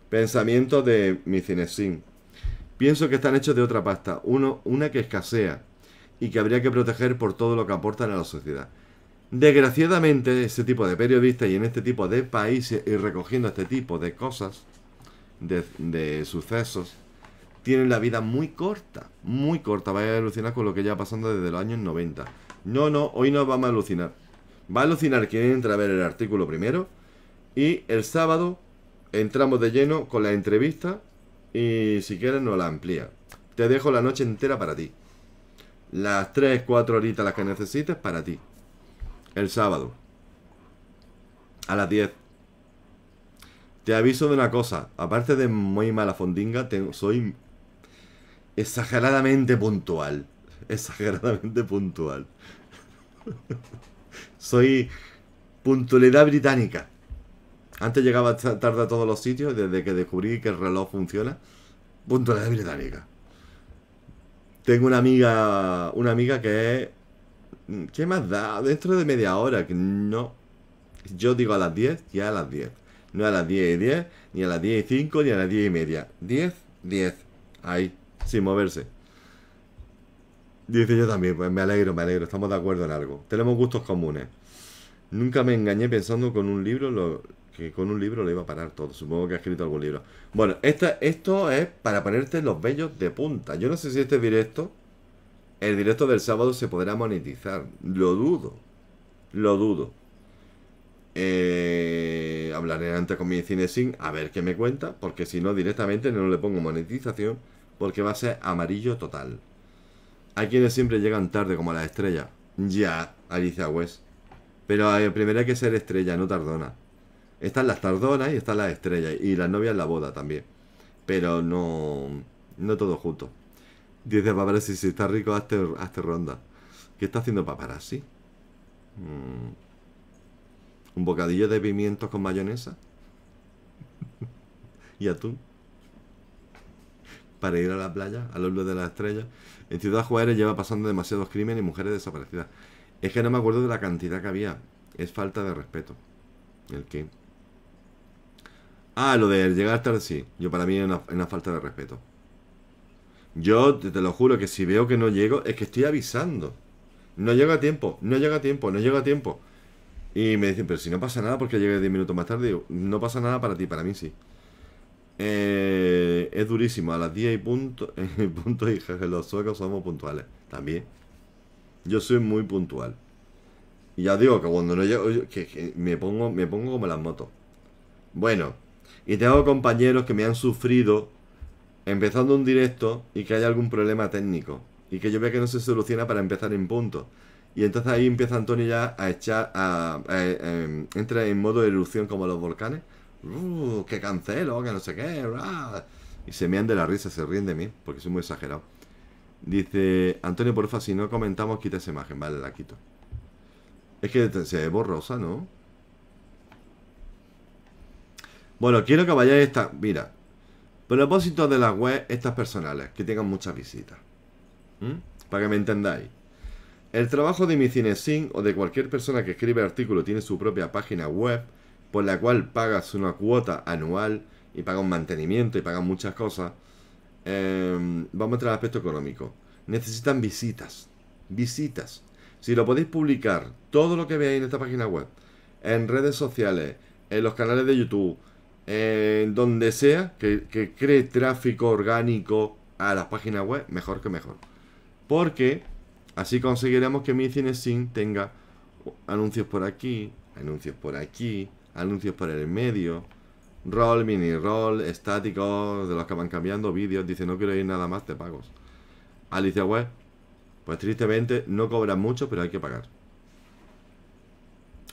pensamientos de mi cinesin. Pienso que están hechos de otra pasta, uno, una que escasea y que habría que proteger por todo lo que aportan a la sociedad. Desgraciadamente, este tipo de periodistas y en este tipo de países y recogiendo este tipo de cosas, de, de sucesos, tienen la vida muy corta, muy corta. Vaya a alucinar con lo que ya pasando desde los años 90. No, no, hoy nos vamos a alucinar. Va a alucinar quien entra a ver el artículo primero. Y el sábado entramos de lleno con la entrevista. Y si quieres, nos la amplía. Te dejo la noche entera para ti. Las 3, 4 horitas las que necesites para ti. El sábado. A las 10. Te aviso de una cosa, aparte de muy mala fondinga, soy exageradamente puntual. Exageradamente puntual. Soy puntualidad británica. Antes llegaba tarde a todos los sitios, desde que descubrí que el reloj funciona. Puntualidad británica. Tengo una amiga, una amiga que es... ¿Qué más da? Dentro de media hora, que no... Yo digo a las 10, y a las 10. No a las 10 y 10, ni a las 10 y 5, ni a las 10 y media. 10, 10. Ahí sin moverse. Dice yo también, pues me alegro, me alegro, estamos de acuerdo en algo. Tenemos gustos comunes. Nunca me engañé pensando con un libro lo, que con un libro lo iba a parar todo. Supongo que ha escrito algún libro. Bueno, esta, esto es para ponerte los vellos de punta. Yo no sé si este directo, el directo del sábado, se podrá monetizar. Lo dudo. Lo dudo. Eh, hablaré antes con mi cine sin a ver qué me cuenta, porque si no, directamente no le pongo monetización porque va a ser amarillo total. Hay quienes siempre llegan tarde, como las estrellas. Ya, Alicia West. Pero primero hay que ser estrella, no tardona. Están las tardonas y están las estrellas. Y las novias en la boda también. Pero no. No todo junto. Dice paparazzi, si está rico, hazte, ronda. ¿Qué está haciendo paparazzi? Mm. ¿Un bocadillo de pimientos con mayonesa? *laughs* ¿Y atún? para ir a la playa, al los de la estrella En Ciudad Juárez lleva pasando demasiados crímenes y mujeres desaparecidas. Es que no me acuerdo de la cantidad que había. Es falta de respeto. ¿El que Ah, lo de llegar tarde, sí. Yo para mí es una, falta de respeto. Yo te, lo juro que si veo que no llego, es que estoy avisando. No llega a tiempo, no llega a tiempo, no llega a tiempo. Y me dicen, pero si no pasa nada porque llegué 10 minutos más tarde, no pasa nada para ti, para mí sí. Eh, es durísimo, a las 10 y punto, y *laughs* los suecos somos puntuales. También. Yo soy muy puntual. Y ya digo que cuando no llego, que, me, pongo, me pongo como las motos. Bueno, y tengo compañeros que me han sufrido empezando un directo y que hay algún problema técnico. Y que yo veo que no se soluciona para empezar en punto. Y entonces ahí empieza Antonio ya a echar, a, entrar em, entra en modo de erupción como los volcanes Uh, que cancelo, que no sé qué, y se me han de la risa, se ríen de mí, porque soy muy exagerado. Dice, Antonio, porfa, si no comentamos, quita esa imagen, vale, la quito. Es que se ve borrosa, ¿no? Bueno, quiero que vayáis esta... Mira, propósito de la web, estas personales, que tengan muchas visitas. Para que me entendáis. El trabajo de mi CineSync o de cualquier persona que escribe artículo tiene su propia página web por la cual pagas una cuota anual y pagas un mantenimiento y pagas muchas cosas. Em, vamos a entrar al aspecto económico. Necesitan visitas. Visitas. Si lo podéis publicar, todo lo que veáis en esta página web, en redes sociales, en los canales de YouTube, en donde sea, que, cree tráfico orgánico a las páginas web, mejor que mejor. Porque así conseguiremos que mi cine sin tenga anuncios por aquí, anuncios por aquí, anuncios para el medio, roll, mini roll, estáticos de los que van cambiando, vídeos, dice no quiero ir nada más, te pagos. Alicia Web, pues tristemente no cobran mucho, pero hay que pagar.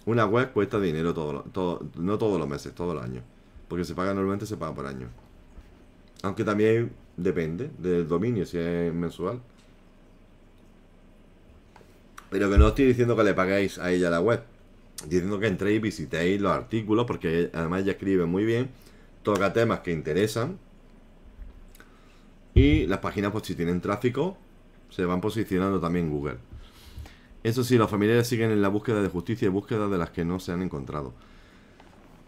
Una web cuesta dinero todo, no todos los meses, todo el año. Porque se paga normalmente, se paga por año. Aunque también depende del dominio, si es mensual. Pero que no estoy diciendo que le paguéis a ella la web diciendo que entréis y visitéis los artículos, porque además ella escribe muy bien, toca temas que interesan. Y las páginas, pues si tienen tráfico, se van posicionando también en Google. Eso sí, los familiares siguen en la búsqueda de justicia y búsqueda de las que no se han encontrado.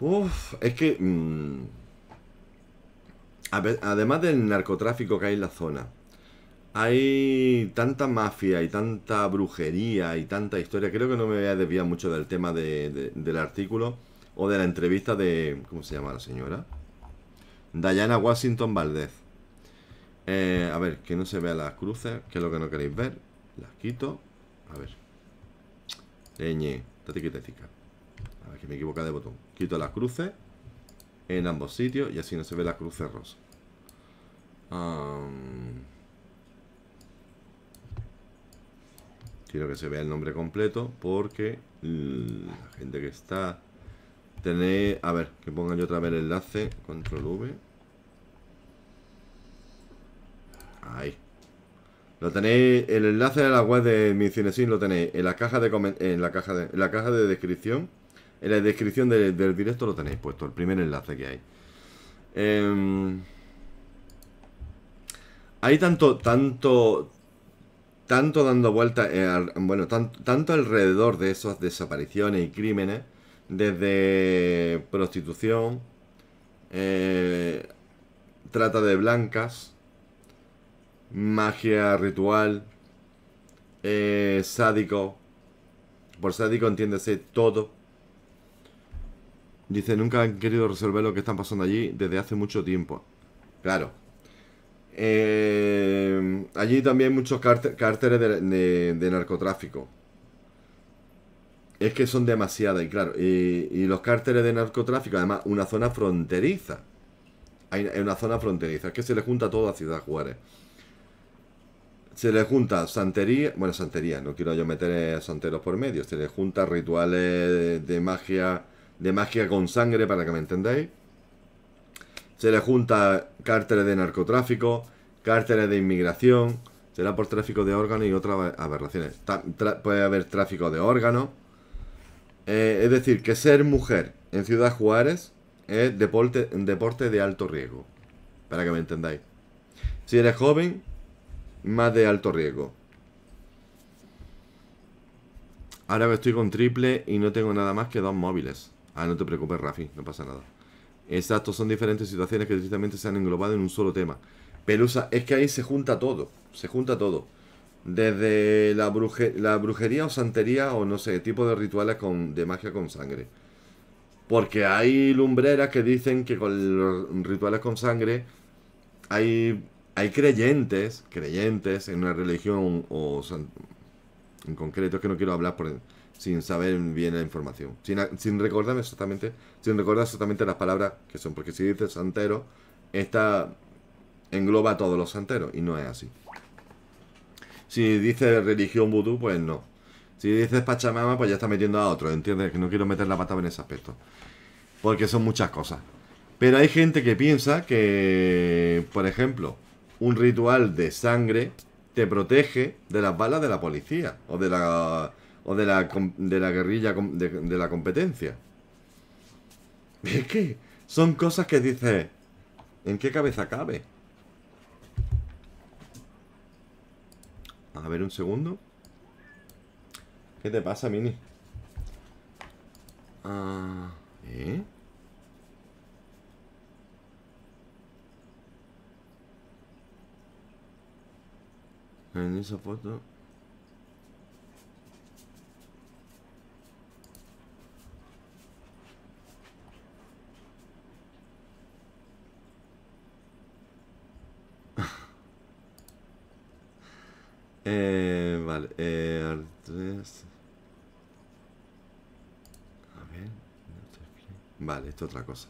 Uf, es que... Mm, además del narcotráfico que hay en la zona, hay tanta mafia y tanta brujería y tanta historia. Creo que no me voy a desviar mucho del tema del artículo o de la entrevista de. ¿Cómo se llama la señora? Diana Washington Valdez. Eh, a ver, que no se vea las cruces, que es lo que no queréis ver. Las quito. A ver. Eñe date A ver, que me equivoca de botón. Quito las cruces en ambos sitios y así no se ve las cruces rosa. Ah... Quiero que se vea el nombre completo porque la gente que está... Tenéis... A ver, que ponga yo otra vez el enlace. Control V. Ahí. Lo tenéis, el enlace de la web de mi cinesin lo tenéis en la caja de en la caja de, la caja de descripción. En la descripción del directo lo tenéis puesto, el primer enlace que hay. Em, hay tanto, tanto, tanto dando vuelta eh, bueno, tanto alrededor de esas desapariciones y crímenes, desde prostitución, eh, trata de blancas, magia ritual, eh, sádico, por sádico entiéndese todo. Dice, nunca han querido resolver lo que están pasando allí desde hace mucho tiempo. Claro, eh, allí también hay muchos cárteres de, narcotráfico. Es que son demasiadas, y claro. Y, los cárteres de narcotráfico, además, una zona fronteriza. Hay una zona fronteriza. Es que se le junta todo a Ciudad Juárez. Se le junta santería. Bueno, santería, no quiero yo meter eh, santeros por medio. Se le junta rituales de magia. De magia con sangre, para que me entendáis. Se le junta cárteles de narcotráfico, cárteles de inmigración, será por tráfico de órganos y otras aberraciones. puede haber tráfico de órganos. Eh, es decir, que ser mujer en Ciudad Juárez es deporte, deporte de alto riesgo. Para que me entendáis. Si eres joven, más de alto riesgo. Ahora que estoy con triple y no tengo nada más que dos móviles. Ah, no te preocupes, Rafi, no pasa nada. Exacto, son diferentes situaciones que directamente se han englobado en un solo tema. Pelusa, es que ahí se junta todo, se junta todo. Desde la, brujería o santería o no sé, tipo de rituales con, de magia con sangre. Porque hay lumbreras que dicen que con los rituales con sangre hay, hay creyentes, creyentes en una religión o en concreto, es que no quiero hablar por, sin saber bien la información, sin, sin recordar exactamente, sin recordar exactamente las palabras que son, porque si dices santero, esta engloba a todos los santeros y no es así. Si dices religión vudú, pues no. Si dices Pachamama, pues ya está metiendo a otro, ¿entiendes? Que no quiero meter la patada en ese aspecto. Porque son muchas cosas. Pero hay gente que piensa que, por ejemplo, un ritual de sangre te protege de las balas de la policía o de la o de la, de la guerrilla de, de la competencia. *laughs* Es que son cosas que dice ¿en qué cabeza cabe? A ver un segundo. ¿Qué te pasa, Mini? Ah, ¿eh? En esa foto... Eh, vale, eh, esto es otra cosa.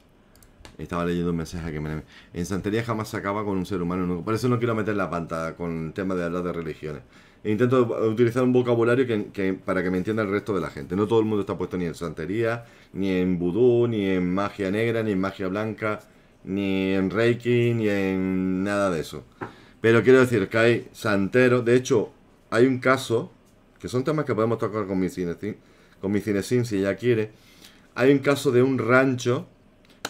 Estaba leyendo un mensaje que me... En santería jamás se acaba con un ser humano. por eso no quiero meter la pantalla con el tema de hablar de religiones. Intento utilizar un vocabulario que, para que me entienda el resto de la gente. No todo el mundo está puesto ni en santería, ni en vudú, ni en magia negra, ni en magia blanca, ni en reiki, ni en nada de eso. Pero quiero decir que hay santeros. De hecho, hay un caso, que son temas que podemos tocar con mi cine con mi si ella quiere. Hay un caso de un rancho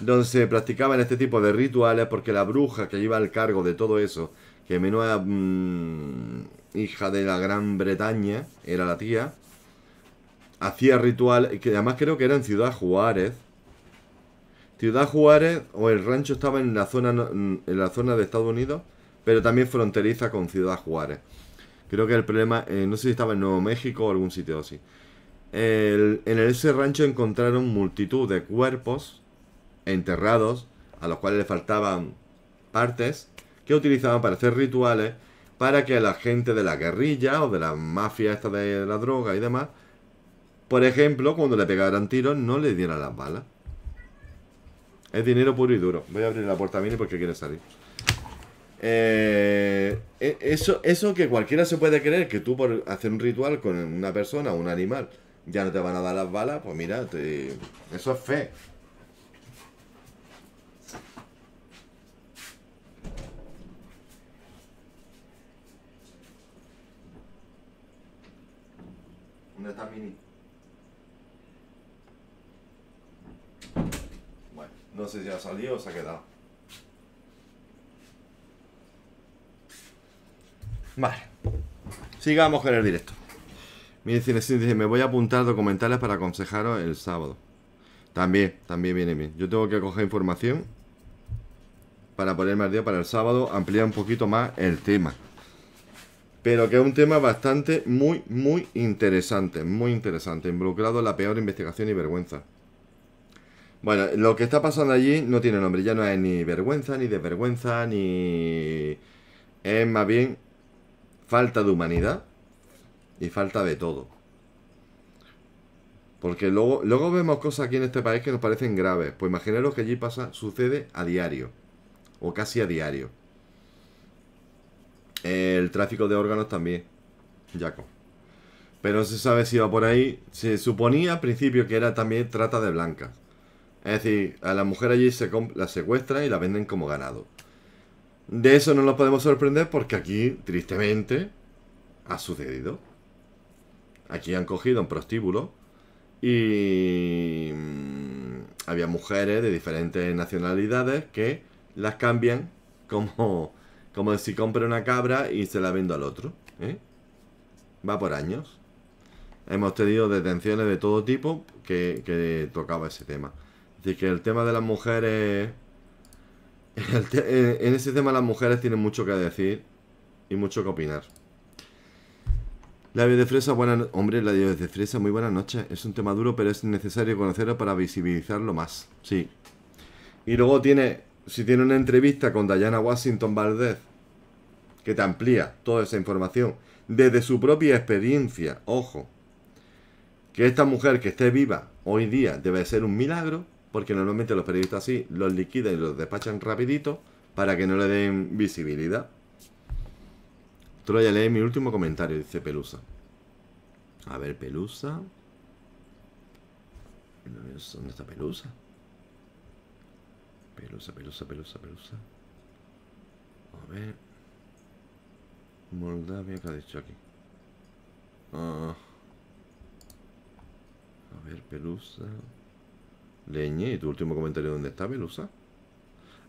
donde se practicaban este tipo de rituales porque la bruja que iba al cargo de todo eso, que menuda mm, hija de la Gran Bretaña, era la tía, hacía ritual, que además creo que era en Ciudad Juárez. Ciudad Juárez o el rancho estaba en la zona en la zona de Estados Unidos pero también fronteriza con Ciudad Juárez. Creo que el problema, eh, no sé si estaba en Nuevo México o algún sitio así. en ese rancho encontraron multitud de cuerpos enterrados, a los cuales le faltaban partes, que utilizaban para hacer rituales, para que la gente de la guerrilla o de la mafia esta de la droga y demás, por ejemplo, cuando le pegaran tiros, no le dieran las balas. Es dinero puro y duro. Voy a abrir la puerta a Mini porque quiere salir. Eh, e, eso, eso que cualquiera se puede creer, que tú por hacer un ritual con una persona o un animal ya no te van a dar las balas, pues mira, eso es fe. ¿Dónde está Mini? Bueno, no sé si ha salido o se ha quedado. Vale. Sigamos con el directo. me voy a apuntar documentales para aconsejaros el sábado. También, también viene bien. Yo tengo que coger información para ponerme al día para el sábado, ampliar un poquito más el tema. Pero que es un tema bastante, muy, muy interesante, muy interesante. Involucrado en la peor investigación y vergüenza. Bueno, lo que está pasando allí no tiene nombre, ya no hay ni vergüenza, ni desvergüenza, ni... Es más bien falta de humanidad y falta de todo. Porque luego, luego vemos cosas aquí en este país que nos parecen graves. Pues lo que allí pasa, sucede a diario. O casi a diario. El tráfico de órganos también. Jaco. Pero se sabe si va por ahí. Se suponía al principio que era también trata de blancas. Es decir, a la mujer allí se la secuestran y la venden como ganado. De eso no nos podemos sorprender porque aquí, tristemente, ha sucedido. Aquí han cogido un prostíbulo y mm, había mujeres de diferentes nacionalidades que las cambian como, como si compra una cabra y se la vendo al otro. ¿eh? Va por años. Hemos tenido detenciones de todo tipo que, que tocaba ese tema. Así que el tema de las mujeres eh, en ese tema las mujeres tienen mucho que decir y mucho que opinar. La de fresa, buenas Hombre, la de fresa, muy buenas noches. Es un tema duro, pero es necesario conocerlo para visibilizarlo más. Sí. Y luego tiene, si tiene una entrevista con Diana Washington Valdez, que te amplía toda esa información desde su propia experiencia, ojo, que esta mujer que esté viva hoy día debe ser un milagro, porque normalmente los periodistas así los liquidan y los despachan rapidito para que no le den visibilidad. tú lo ya en mi último comentario, dice Pelusa. A ver, Pelusa. ¿Dónde está Pelusa? Pelusa, Pelusa, Pelusa, Pelusa. A ver. Moldavia, ¿qué ha dicho aquí? Ah. a ver, Pelusa. Leñe, ¿y tu último comentario dónde está, pelusa?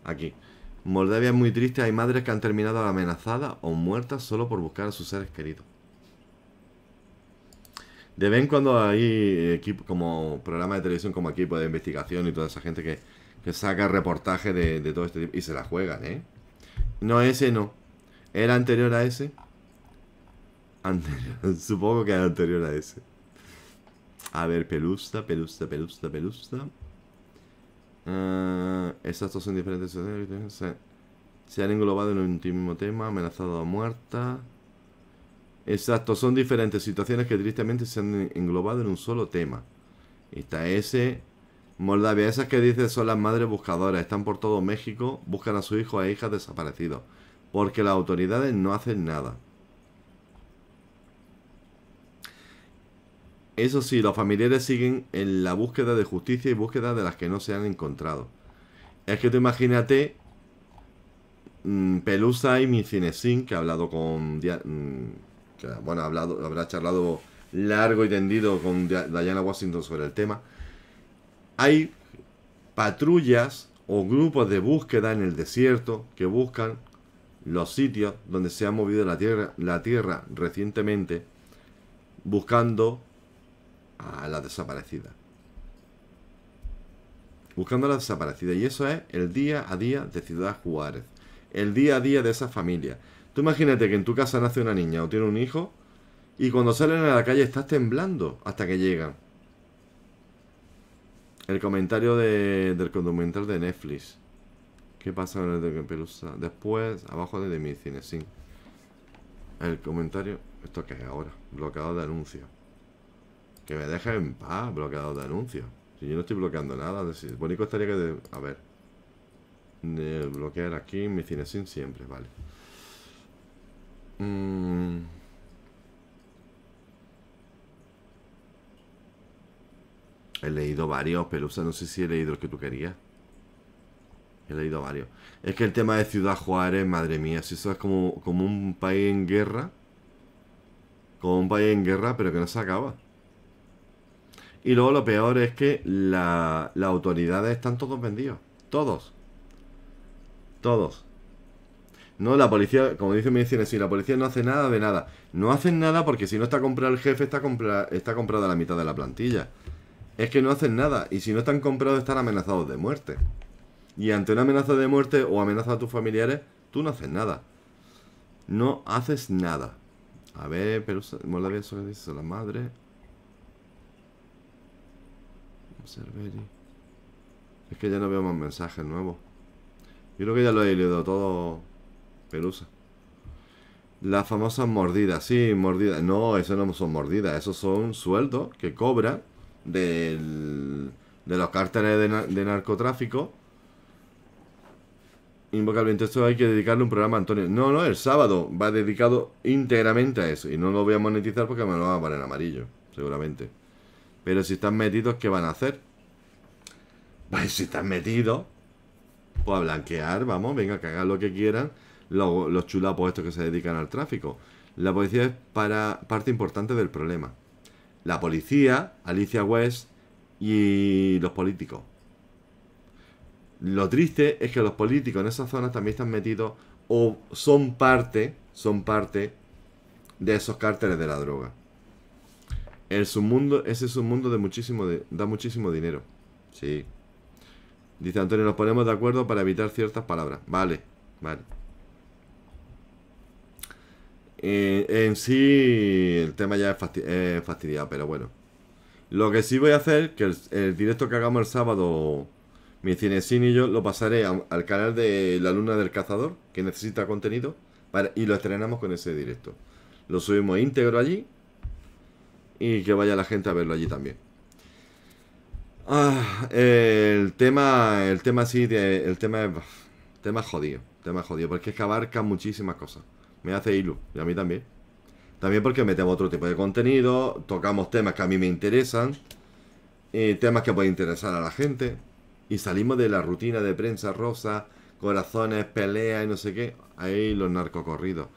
Aquí. Moldavia es muy triste, hay madres que han terminado amenazadas o muertas solo por buscar a sus seres queridos. De vez en cuando hay equipo, como programas de televisión como equipo de investigación y toda esa gente que, saca reportajes de, de, todo este tipo y se la juegan, ¿eh? No, ese no. ¿Era anterior a ese? Anterior, *laughs* supongo que era anterior a ese. A ver, pelusta, pelusta, pelusta, pelusta. Uh, dos son diferentes. Se, se han englobado en un mismo tema, amenazado a muerta. Exacto, son diferentes situaciones que tristemente se han englobado en un solo tema. Está ese. Moldavia, esas que dice son las madres buscadoras, están por todo México, buscan a su hijo e hijas desaparecidos, porque las autoridades no hacen nada. Eso sí, los familiares siguen en la búsqueda de justicia y búsqueda de las que no se han encontrado. Es que tú imagínate mm, Pelusa y Micinesin, que ha hablado con... Mm, bueno, ha hablado, habrá charlado largo y tendido con Diana Washington sobre el tema. Hay patrullas o grupos de búsqueda en el desierto que buscan los sitios donde se ha movido la tierra, la tierra recientemente buscando a la desaparecida. Buscando a la desaparecida. Y eso es el día a día de Ciudad Juárez. El día a día de esa familia. Tú imagínate que en tu casa nace una niña o tiene un hijo y cuando salen a la calle estás temblando hasta que llegan. El comentario de, del documental de Netflix. ¿Qué pasa con el de Pelusa? Después, abajo de, de mi cine, sí. El comentario. ¿Esto qué es ahora? Bloqueado de anuncios. Que me dejes en paz, bloqueado de anuncios. Si yo no estoy bloqueando nada, decir, bonito estaría que... De, a ver. bloquear aquí mi cine sin siempre, vale. Mm. He leído varios, Pelusa, no sé si he leído el que tú querías. He leído varios. Es que el tema de Ciudad Juárez, madre mía, si eso es como, como un país en guerra. Como un país en guerra, pero que no se acaba. Y luego lo peor es que la, las autoridades están todos vendidos. Todos. Todos. No, la policía, como dice me cine, si la policía no hace nada de nada. No hacen nada porque si no está comprado el jefe, está, compra, está comprada la mitad de la plantilla. Es que no hacen nada. Y si no están comprados, están amenazados de muerte. Y ante una amenaza de muerte o amenaza a tus familiares, tú no haces nada. No haces nada. A ver, pero Moldavia solo dice la madre. Es que ya no veo más mensajes nuevos. Yo creo que ya lo he leído todo. Pelusa. Las famosas mordidas, sí, mordidas. No, eso no son mordidas, esos son sueldos que cobra de los cárteles de, narcotráfico. Invocablemente, esto hay que dedicarle un programa a Antonio. No, no, el sábado va dedicado íntegramente a eso. Y no lo voy a monetizar porque me lo va a poner amarillo, seguramente. Pero si están metidos, ¿qué van a hacer? Pues si están metidos, pues a blanquear, vamos, venga, que lo que quieran los, los chulapos estos que se dedican al tráfico. La policía es para parte importante del problema. La policía, Alicia West y los políticos. Lo triste es que los políticos en esas zonas también están metidos o son parte, son parte de esos cárteles de la droga. El submundo, ese submundo de muchísimo da muchísimo dinero. Sí. Dice Antonio, nos ponemos de acuerdo para evitar ciertas palabras. Vale, vale. Eh, en sí, el tema ya es, fastidiado, pero bueno. Lo que sí voy a hacer, que el, directo que hagamos el sábado, mi sin y yo, lo pasaré al canal de La Luna del Cazador, que necesita contenido, y lo estrenamos con ese directo. Lo subimos íntegro allí y que vaya la gente a verlo allí también. Ah, el tema, el tema sí, de, el tema es, tema jodido, tema jodido, porque es que abarca muchísimas cosas. Me hace hilo, y a mí también. También porque metemos otro tipo de contenido, tocamos temas que a mí me interesan, y temas que pueden interesar a la gente, y salimos de la rutina de prensa rosa, corazones, pelea y no sé qué. Ahí los narcocorridos.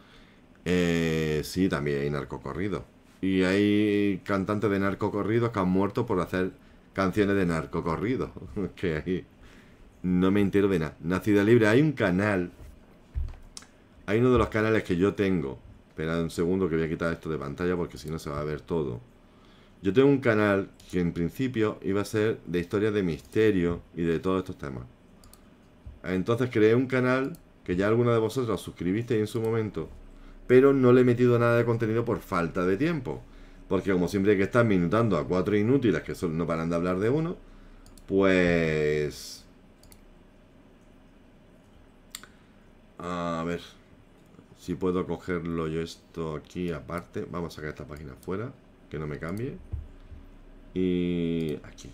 Eh, sí, también hay narcocorridos. Y hay cantantes de narcocorridos que han muerto por hacer canciones de narcocorridos. *laughs* que ahí no me entero de nada. Nacida Libre, hay un canal. Hay uno de los canales que yo tengo. Espera un segundo que voy a quitar esto de pantalla porque si no se va a ver todo. Yo tengo un canal que en principio iba a ser de historias de misterio y de todos estos temas. Entonces creé un canal que ya alguno de vosotros suscribisteis en su momento pero no le he metido nada de contenido por falta de tiempo. Porque como siempre hay que estar minutando a cuatro inútiles que solo no paran de hablar de uno, pues... A ver, si puedo cogerlo yo esto aquí aparte. Vamos a sacar esta página fuera, que no me cambie. Y aquí.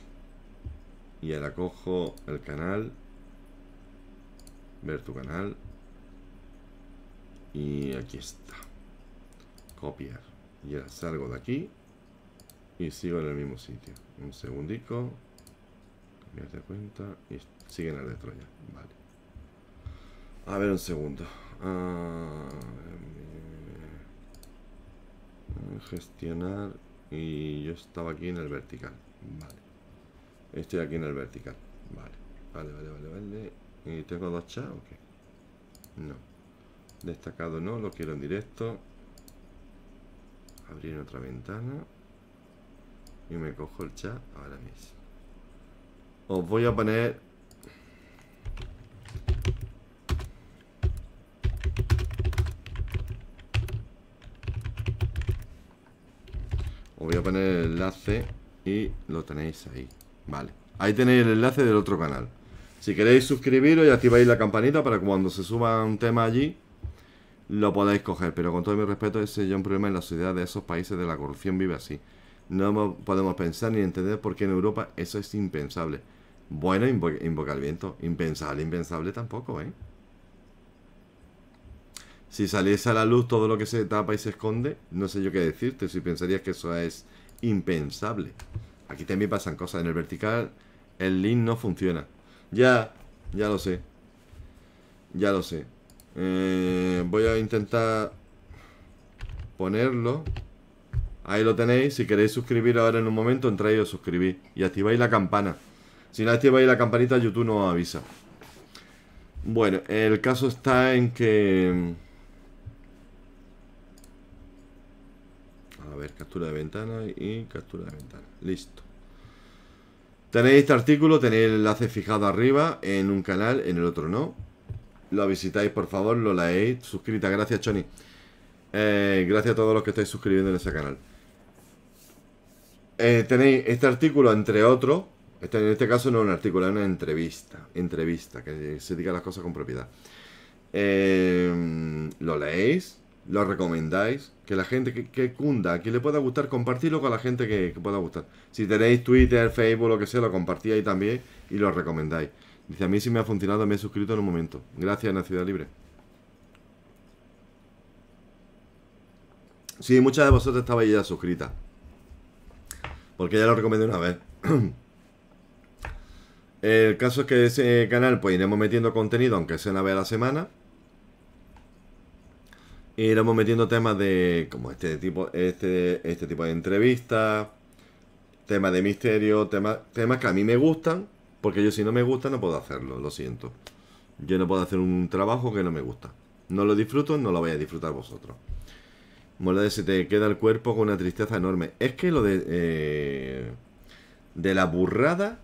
Y ahora cojo el canal. Ver tu canal. Y aquí está. Copiar. Y salgo de aquí. Y sigo en el mismo sitio. Un segundico. Cambiar de cuenta. Y sigue en el de Troya. Vale. A ver un segundo. Ah, eh, gestionar. Y yo estaba aquí en el vertical. Vale. Estoy aquí en el vertical. Vale. Vale, vale, vale, vale. ¿Y tengo dos chats o qué? No. Destacado no, lo quiero en directo. Abrir otra ventana. Y me cojo el chat ahora mismo. Os voy a poner... Os voy a poner el enlace y lo tenéis ahí. Vale. Ahí tenéis el enlace del otro canal. Si queréis suscribiros y activáis la campanita para cuando se suba un tema allí, lo podáis coger. Pero con todo mi respeto, ese ya es un problema en la sociedad de esos países de la corrupción vive así. No podemos pensar ni entender por qué en Europa eso es impensable. Bueno, invoca el viento. Impensable, impensable tampoco, ¿eh? Si saliese a la luz todo lo que se tapa y se esconde, no sé yo qué decirte, si pensarías que eso es impensable. Aquí también pasan cosas. En el vertical el link no funciona. Ya, ya lo sé. Ya lo sé. Eh, voy a intentar ponerlo. Ahí lo tenéis. Si queréis suscribir ahora en un momento, entráis a suscribir Y activáis la campana. Si no activáis la campanita, YouTube no avisa. Bueno, el caso está en que... Mm, a ver, captura de ventana y captura de ventana. Listo. Tenéis este artículo, tenéis el enlace fijado arriba en un canal, en el otro no lo visitáis, por favor, lo leéis, Suscrita, gracias, Choni. Eh, gracias a todos los que estáis suscribiendo en ese canal. Eh, tenéis este artículo, entre otros. Este, en este caso no es un artículo, es una entrevista. Entrevista, que se diga las cosas con propiedad. Eh, lo leéis, lo recomendáis. Que la gente que, cunda, que le pueda gustar, compartirlo con la gente que, pueda gustar. Si tenéis Twitter, Facebook, lo que sea, lo ahí también y lo recomendáis. Dice, a mí sí me ha funcionado, me he suscrito en un momento. Gracias, Nacida Libre. Sí, muchas de vosotros estabais ya suscritas. Porque ya lo recomendé una vez. *clears throat* El caso es que ese canal pues iremos metiendo contenido, aunque sea una vez a la semana. E iremos metiendo temas de como este tipo, este, este tipo de entrevistas, temas de misterio, temas, temas que a mí me gustan porque yo si no me gusta no puedo hacerlo, lo siento. Yo no puedo hacer un trabajo que no me gusta. No lo disfruto, no lo vais a disfrutar vosotros. Mola de se te queda el cuerpo con una tristeza enorme. Es que lo de... Eh, de la burrada...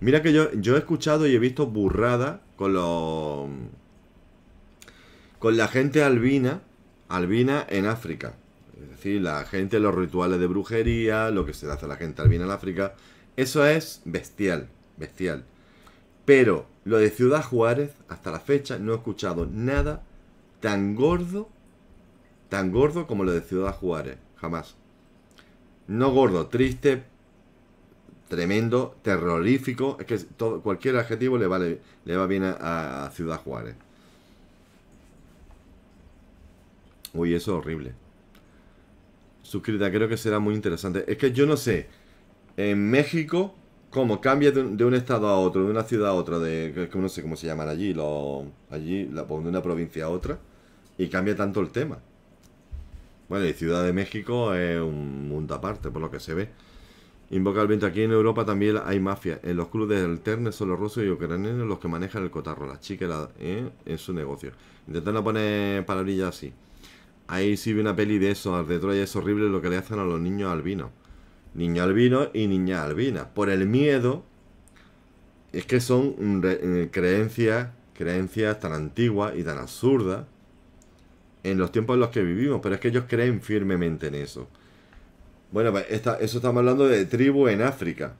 Mira que yo, yo he escuchado y he visto burrada con los... Con la gente albina, albina en África. Es decir, la gente, los rituales de brujería, lo que se hace a la gente albina en África, eso es bestial, bestial. Pero lo de Ciudad Juárez, hasta la fecha, no he escuchado nada tan gordo, tan gordo como lo de Ciudad Juárez, jamás. No gordo, triste, tremendo, terrorífico, es que todo, cualquier adjetivo le, vale, le va bien a, Ciudad Juárez. Uy, eso es horrible. Suscríbete creo que será muy interesante. Es que yo no sé en México, ¿cómo? Cambia de un, estado a otro, de una ciudad a otra, de no sé cómo se llaman allí, allí pues, de una provincia a otra, y cambia tanto el tema. Bueno, y Ciudad de México es un mundo aparte, por lo que se ve. Invoca el viento. Aquí en Europa también hay mafias. En los clubes terne son los rusos y ucranianos los que manejan el cotarro. Las chicas ¿eh? en su negocio. Intentando poner palabrillas así. Ahí sí vi una peli de eso. Al detrás es horrible lo que le hacen a los niños albinos niño albino y niña albina, por el miedo. Es que son eh, creencias, tan antiguas y tan absurdas en los tiempos en los que vivimos, pero es que ellos creen firmemente en eso. Bueno, pues, esta, eso estamos hablando de tribu en África.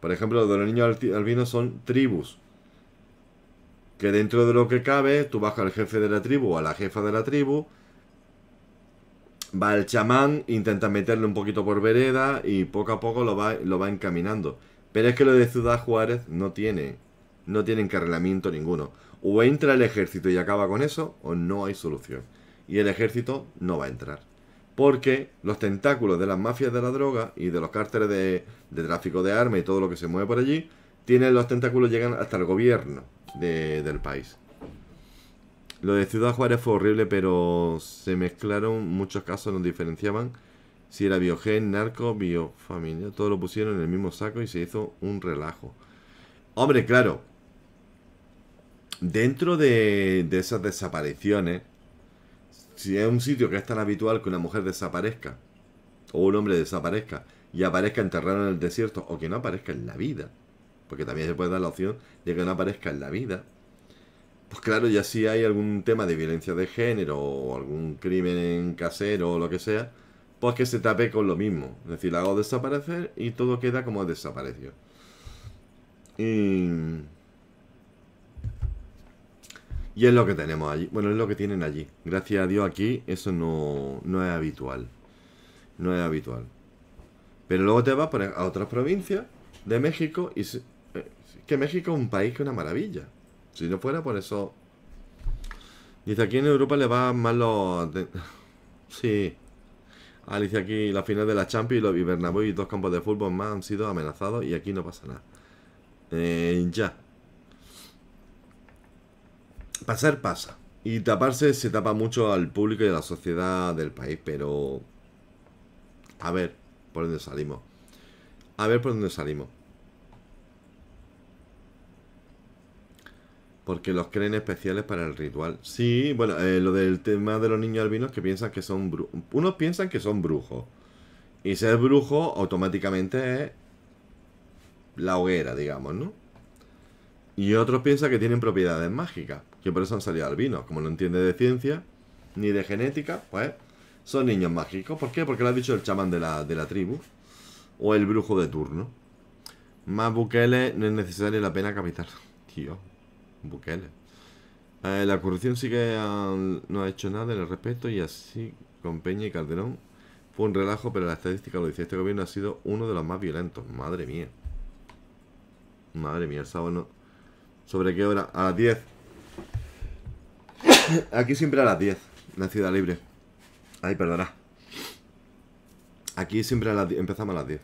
Por ejemplo, de los niños albinos son tribus. Que dentro de lo que cabe, tú vas al jefe de la tribu o a la jefa de la tribu va el chamán, intenta meterle un poquito por vereda y poco a poco lo va, encaminando. Pero es que lo de Ciudad Juárez no tiene, no tiene encarrilamiento ninguno. O entra el ejército y acaba con eso, o no hay solución. Y el ejército no va a entrar. Porque los tentáculos de las mafias de la droga y de los cárteles de, tráfico de armas y todo lo que se mueve por allí, tienen los tentáculos, llegan hasta el gobierno del país. Lo de Ciudad Juárez fue horrible, pero se mezclaron muchos casos, nos diferenciaban. Si era biogen, narco, biofamilia, todo lo pusieron en el mismo saco y se hizo un relajo. Hombre, claro. Dentro de, de esas desapariciones, si es un sitio que es tan habitual que una mujer desaparezca, o un hombre desaparezca, y aparezca enterrado en el desierto, o que no aparezca en la vida, porque también se puede dar la opción de que no aparezca en la vida, pues claro, ya si hay algún tema de violencia de género o algún crimen en casero o lo que sea, pues que se tape con lo mismo. Es decir, hago desaparecer y todo queda como desaparecido. Y... es lo que tenemos allí. Bueno, es lo que tienen allí. Gracias a Dios aquí eso no, no es habitual. No es habitual. Pero luego te vas a otras provincias de México y... Eh, que México es un país que es una maravilla. Si no fuera por eso... Dice, aquí en Europa le va mal los... *laughs* sí. Ah, aquí, la final de la Champions y Bernabéu y dos campos de fútbol más han sido amenazados y aquí no pasa nada. Eh, ya. Pasar pasa. Y taparse se tapa mucho al público y a la sociedad del país, pero... A ver por dónde salimos. A ver por dónde salimos. Porque los creen especiales para el ritual. Sí, bueno, eh, lo del tema de los niños albinos que piensan que son brujos. Unos piensan que son brujos. Y ser brujo automáticamente es la hoguera, digamos, ¿no? Y otros piensan que tienen propiedades mágicas, que por eso han salido albinos. Como no entiende de ciencia ni de genética, pues son niños mágicos. ¿Por qué? Porque lo ha dicho el chamán de la, de la tribu o el brujo de turno. Más buqueles no es necesaria la pena capital. *laughs* Tío, Bukele. Eh, la corrupción sí que no ha hecho nada en el respecto y así con Peña y Calderón fue un relajo, pero la estadística lo dice, este gobierno ha sido uno de los más violentos. Madre mía. Madre mía, el sábado no. ¿Sobre qué hora? A las 10. *coughs* Aquí siempre a las 10, la ciudad libre. Ay, perdona. Aquí siempre a las 10. Empezamos a las 10.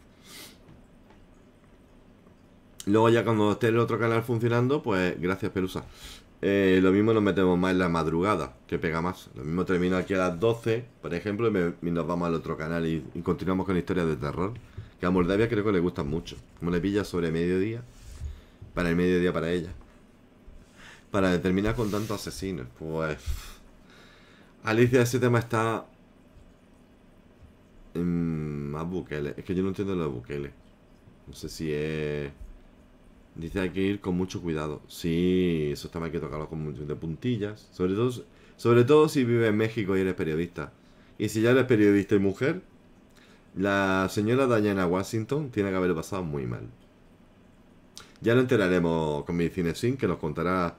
Luego ya cuando esté el otro canal funcionando, pues gracias Pelusa. Eh, lo mismo nos metemos más en la madrugada, que pega más. Lo mismo termina aquí a las 12, por ejemplo, y, nos vamos al otro canal y, continuamos con historias de terror. Que a Moldavia creo que le gustan mucho. Como le pilla sobre mediodía, para el mediodía para ella. Para terminar con tantos asesinos, pues... Alicia, ese tema está... más buqueles. Es que yo no entiendo lo de buqueles. No sé si es... Dice hay que ir con mucho cuidado. Sí, eso también hay que tocarlo con mucho de puntillas. Sobre todo, sobre todo si vive en México y eres periodista. Y si ya eres periodista y mujer, la señora Diana Washington tiene que haber pasado muy mal. Ya lo enteraremos con mi Sin, que nos contará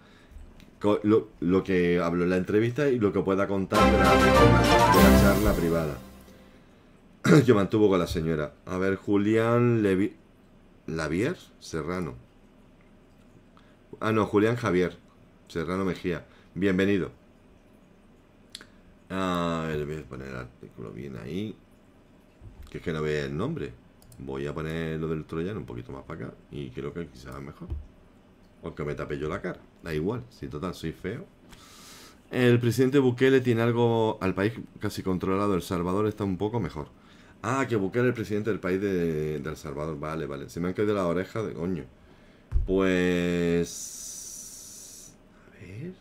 lo, lo, que habló en la entrevista y lo que pueda contar de la, de la charla privada que *clears throat* mantuvo con la señora. A ver, Julián Levi... Lavier Serrano. Ah, no, Julián Javier. Serrano Mejía. Bienvenido. A ah, ver, voy a poner el artículo bien ahí. Que es que no ve el nombre. Voy a poner lo del troyano un poquito más para acá. Y creo que quizás mejor. Porque me tape yo la cara. Da igual. Si total soy feo. El presidente Bukele tiene algo al país casi controlado. El Salvador está un poco mejor. Ah, que Bukele es el presidente del país de, El Salvador. Vale, vale. Se me han caído la oreja de coño. Pues... A ver...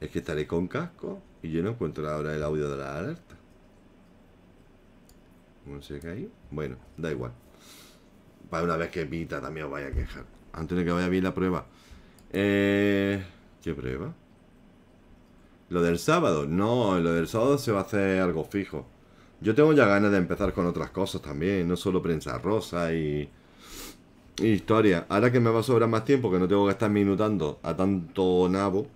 Es que estaré con casco y yo no encuentro ahora el audio de la alerta. No sé qué hay. Bueno, da igual. Para una vez que pita también os vaya a quejar. Antes de que vaya a bien la prueba. Eh, ¿Qué prueba? Lo del sábado. No, lo del sábado se va a hacer algo fijo. Yo tengo ya ganas de empezar con otras cosas también. No solo prensa rosa y Historia. Ahora que me va a sobrar más tiempo, que no tengo que estar minutando a tanto nabo.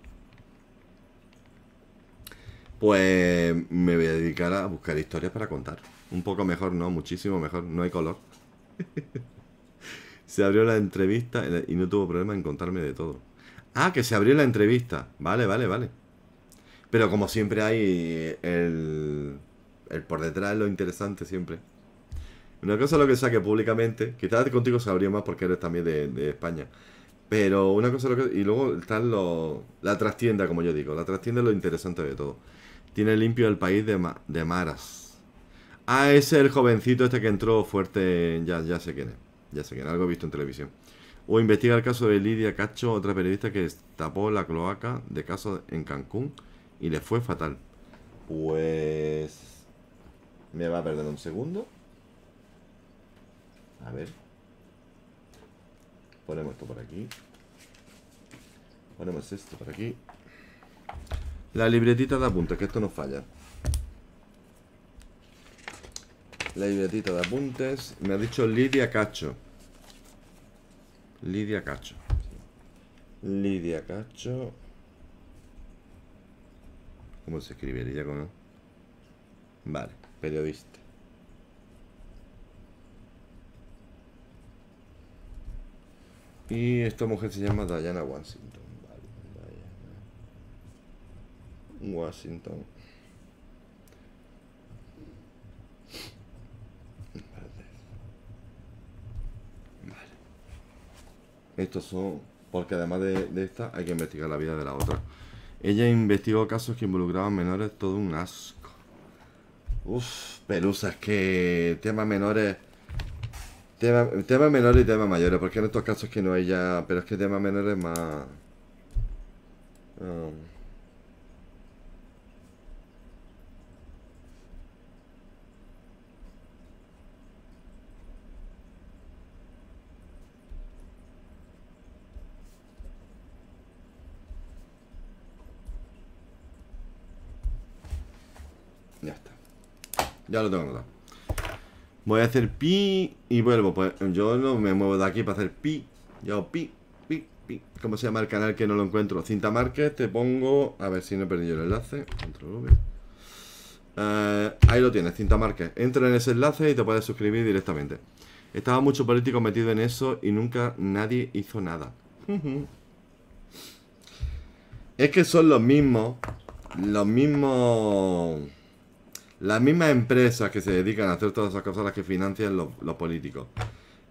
Pues me voy a dedicar a buscar historias para contar. Un poco mejor, no, muchísimo mejor. No hay color. *laughs* se abrió la entrevista y no tuvo problema en contarme de todo. Ah, que se abrió la entrevista. Vale, vale, vale. Pero como siempre hay el, el por detrás, lo interesante siempre. Una cosa es lo que saque públicamente, quizás contigo sabría más porque eres también de, España. Pero una cosa es lo que. Y luego está la trastienda, como yo digo. La trastienda es lo interesante de todo. Tiene limpio el país de, Maras. Ah, es el jovencito este que entró fuerte. Ya, ya sé quién es. Ya sé quién, algo visto en televisión. O investiga el caso de Lidia Cacho, otra periodista que tapó la cloaca de casos en Cancún y le fue fatal. Pues. Me va a perder un segundo. A ver. Ponemos esto por aquí. Ponemos esto por aquí. La libretita de apuntes, que esto no falla. La libretita de apuntes. Me ha dicho Lidia Cacho. Lidia Cacho. Lidia Cacho. ¿Cómo se escribe? Lidia con... Vale, periodista. Y esta mujer se llama Diana Washington. Vale, Diana Washington. Vale. Estos son... Porque además de, esta hay que investigar la vida de la otra. Ella investigó casos que involucraban menores, todo un asco. Uf, Es que temas menores Tema, tema menor y tema mayor, porque en estos casos que no hay ya... Pero es que tema menor es más... Um, ya está. Ya lo tengo notado. Voy a hacer pi y vuelvo. Pues yo no me muevo de aquí para hacer pi. Yo pi, pi, pi. ¿Cómo se llama el canal que no lo encuentro? Cinta Market, te pongo... A ver si no he perdido el enlace. Control V. Eh, ahí lo tienes, Cinta Market. Entra en ese enlace y te puedes suscribir directamente. Estaba mucho político metido en eso y nunca nadie hizo nada. *laughs* es que son los mismos. Los mismos las mismas empresas que se dedican a hacer todas esas cosas las que financian los, políticos.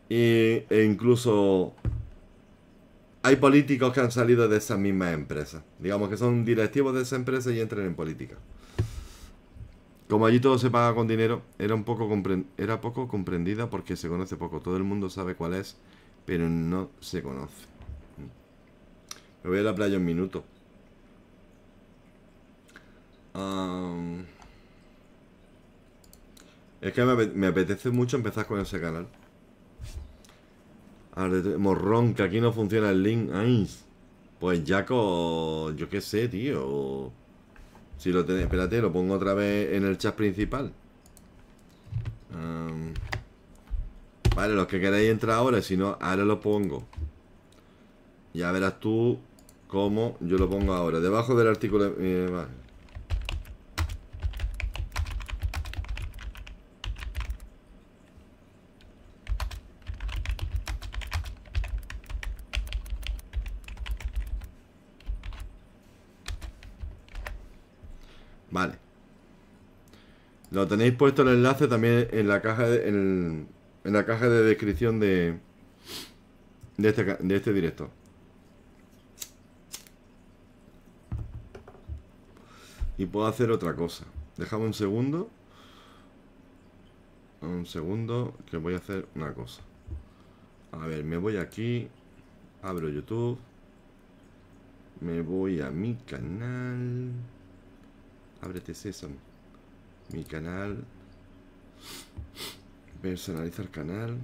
Y, e incluso hay políticos que han salido de esas mismas empresas. Digamos que son directivos de esa empresa y entran en política. Como allí todo se paga con dinero, era, un poco era poco comprendida porque se conoce poco. Todo el mundo sabe cuál es, pero no se conoce. Me voy a la playa un minuto. Es que me apetece mucho empezar con ese canal. morrón, que aquí no funciona el link. pues pues Jaco, yo qué sé, tío. Si lo tenéis, espérate, lo pongo otra vez en el chat principal. vale, los que queréis entrar ahora, si no, ahora lo pongo. Ya verás tú cómo yo lo pongo ahora. Debajo del artículo... Eh, vale. Lo tenéis puesto el enlace también en la caja de, en, la caja de descripción de, este de, este, directo. Y puedo hacer otra cosa. Dejame un segundo. Un segundo, que voy a hacer una cosa. A ver, me voy aquí. Abro YouTube. Me voy a mi canal. Ábrete, Sésamo mi canal, personalizar canal.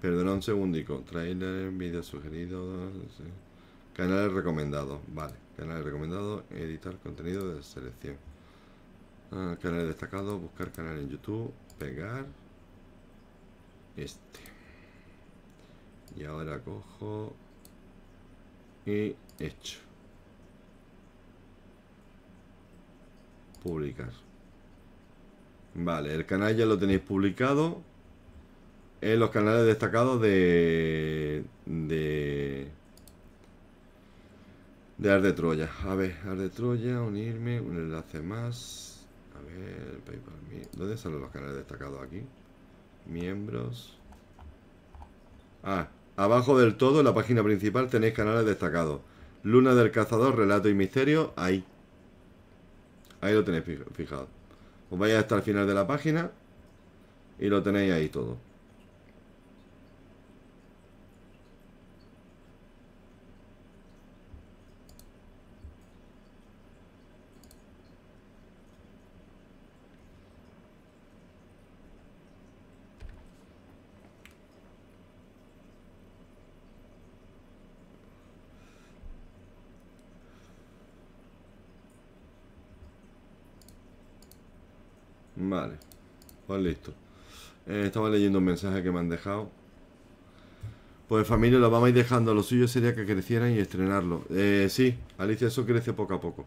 Perdona un segundico. Trailer, vídeos sugeridos, canales recomendados. Vale, canales recomendados, editar contenido de selección. Ah, canal canales destacados, buscar canal en YouTube, pegar este. Y ahora cojo y hecho. Publicar. Vale, el canal ya lo tenéis publicado en los canales destacados de... de... de Ar de Troya. A ver, Ar Troya, unirme, un enlace más. A ver, PayPal. ¿Dónde salen los canales destacados aquí? Miembros. Ah, abajo del todo, en la página principal, tenéis canales destacados. Luna del Cazador, Relato y Misterio, ahí. Ahí lo tenéis fijado. Os vais hasta el final de la página y lo tenéis ahí todo. Vale. Pues listo. Eh, estaba leyendo un mensaje que me han dejado. Pues familia, lo vamos a ir dejando. Lo suyo sería que crecieran y estrenarlo. Eh, sí, Alicia, eso crece poco a poco.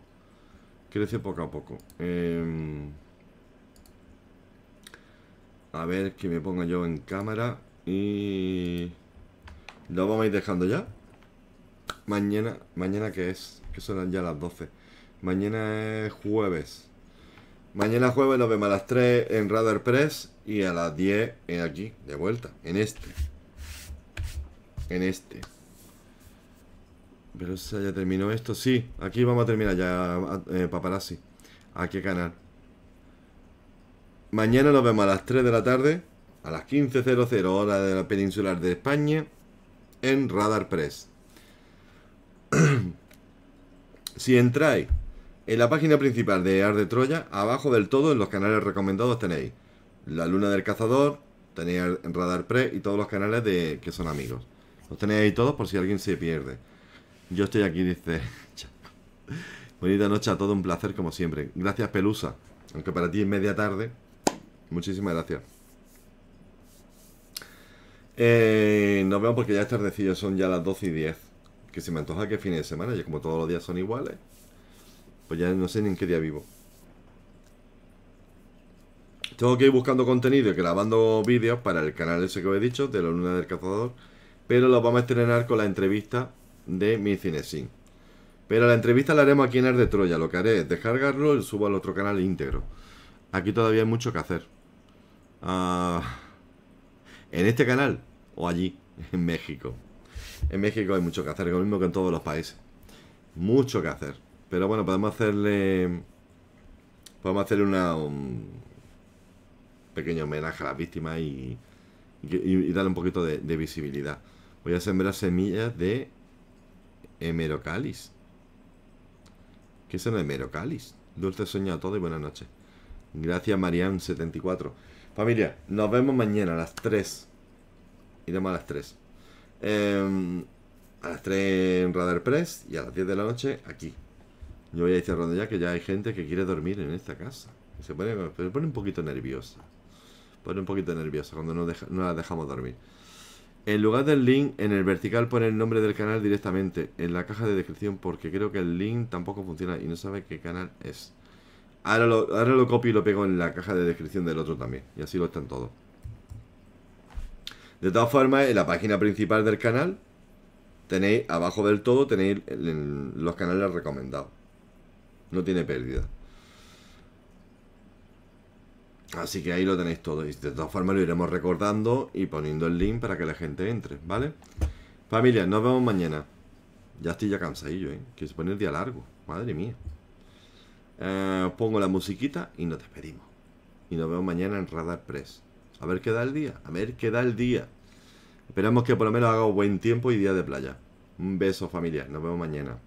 Crece poco a poco. Em, a ver que me ponga yo en cámara. Y... Lo vamos a ir dejando ya. Mañana, mañana que es, que son ya las 12. Mañana es jueves. Mañana jueves nos vemos a las 3 en Radar Press y a las 10 en aquí, de vuelta, en este. En este. Pero se ya terminó esto. Sí, aquí vamos a terminar ya, eh, ¿A qué canal. Mañana nos vemos a las 3 de la tarde, a las 15.00 hora de la peninsular de España, en Radar Press. *clears throat* si entráis en la página principal de Ar de Troya, abajo del todo en los canales recomendados tenéis La Luna del Cazador, tenéis Radar Pre y todos los canales de que son amigos. Los tenéis ahí todos por si alguien se pierde. Yo estoy aquí, dice. *laughs* Bonita noche a todos, un placer como siempre. Gracias, Pelusa. Aunque para ti es media tarde. Muchísimas gracias. Eh, nos vemos porque ya es tardecillo, son ya las 12 y 10. Que se me antoja que fin de semana, ya como todos los días son iguales. Pues ya no sé ni en qué día vivo. Tengo que ir buscando contenido y grabando vídeos para el canal ese que os he dicho, de la luna del cazador. Pero lo vamos a estrenar con la entrevista de mi cinesin. Pero la entrevista la haremos aquí en Arde de Troya. Lo que haré es descargarlo y subo al otro canal íntegro. Aquí todavía hay mucho que hacer. Ah, en este canal o allí, *laughs* en México. En México hay mucho que hacer, lo mismo que en todos los países. Mucho que hacer. Pero bueno, podemos hacerle... Podemos hacerle una... Un pequeño homenaje a las víctimas y, darle un poquito de, visibilidad. Voy a sembrar semillas de Hemerocalis. ¿Qué es el Hemerocalis? Dulce sueño a todos y buenas noches. Gracias, Marian74. Familia, nos vemos mañana a las 3. Iremos a las 3. Em, a las 3 en Radar Press y a las 10 de la noche aquí. Yo voy a ir cerrando ya que ya hay gente que quiere dormir en esta casa. Se pone, se pone un poquito nerviosa. Pone un poquito nerviosa cuando no, la dejamos dormir. En lugar del link, en el vertical pone el nombre del canal directamente en la caja de descripción porque creo que el link tampoco funciona y no sabe qué canal es. Ahora lo, lo copio y lo pego en la caja de descripción del otro también. Y así lo están todos. De todas formas, en la página principal del canal tenéis abajo del todo tenéis los canales recomendados no tiene pérdida. Así que ahí lo tenéis todo. Y de todas formas lo iremos recordando y poniendo el link para que la gente entre, ¿vale? Familia, nos vemos mañana. Ya estoy ya cansadillo, ¿eh? Que se pone el día largo. Madre mía. Eh, pongo la musiquita y nos despedimos. Y nos vemos mañana en Radar Press. A ver qué da el día. A ver qué da el día. Esperamos que por lo menos haga buen tiempo y día de playa. Un beso, familia. Nos vemos mañana.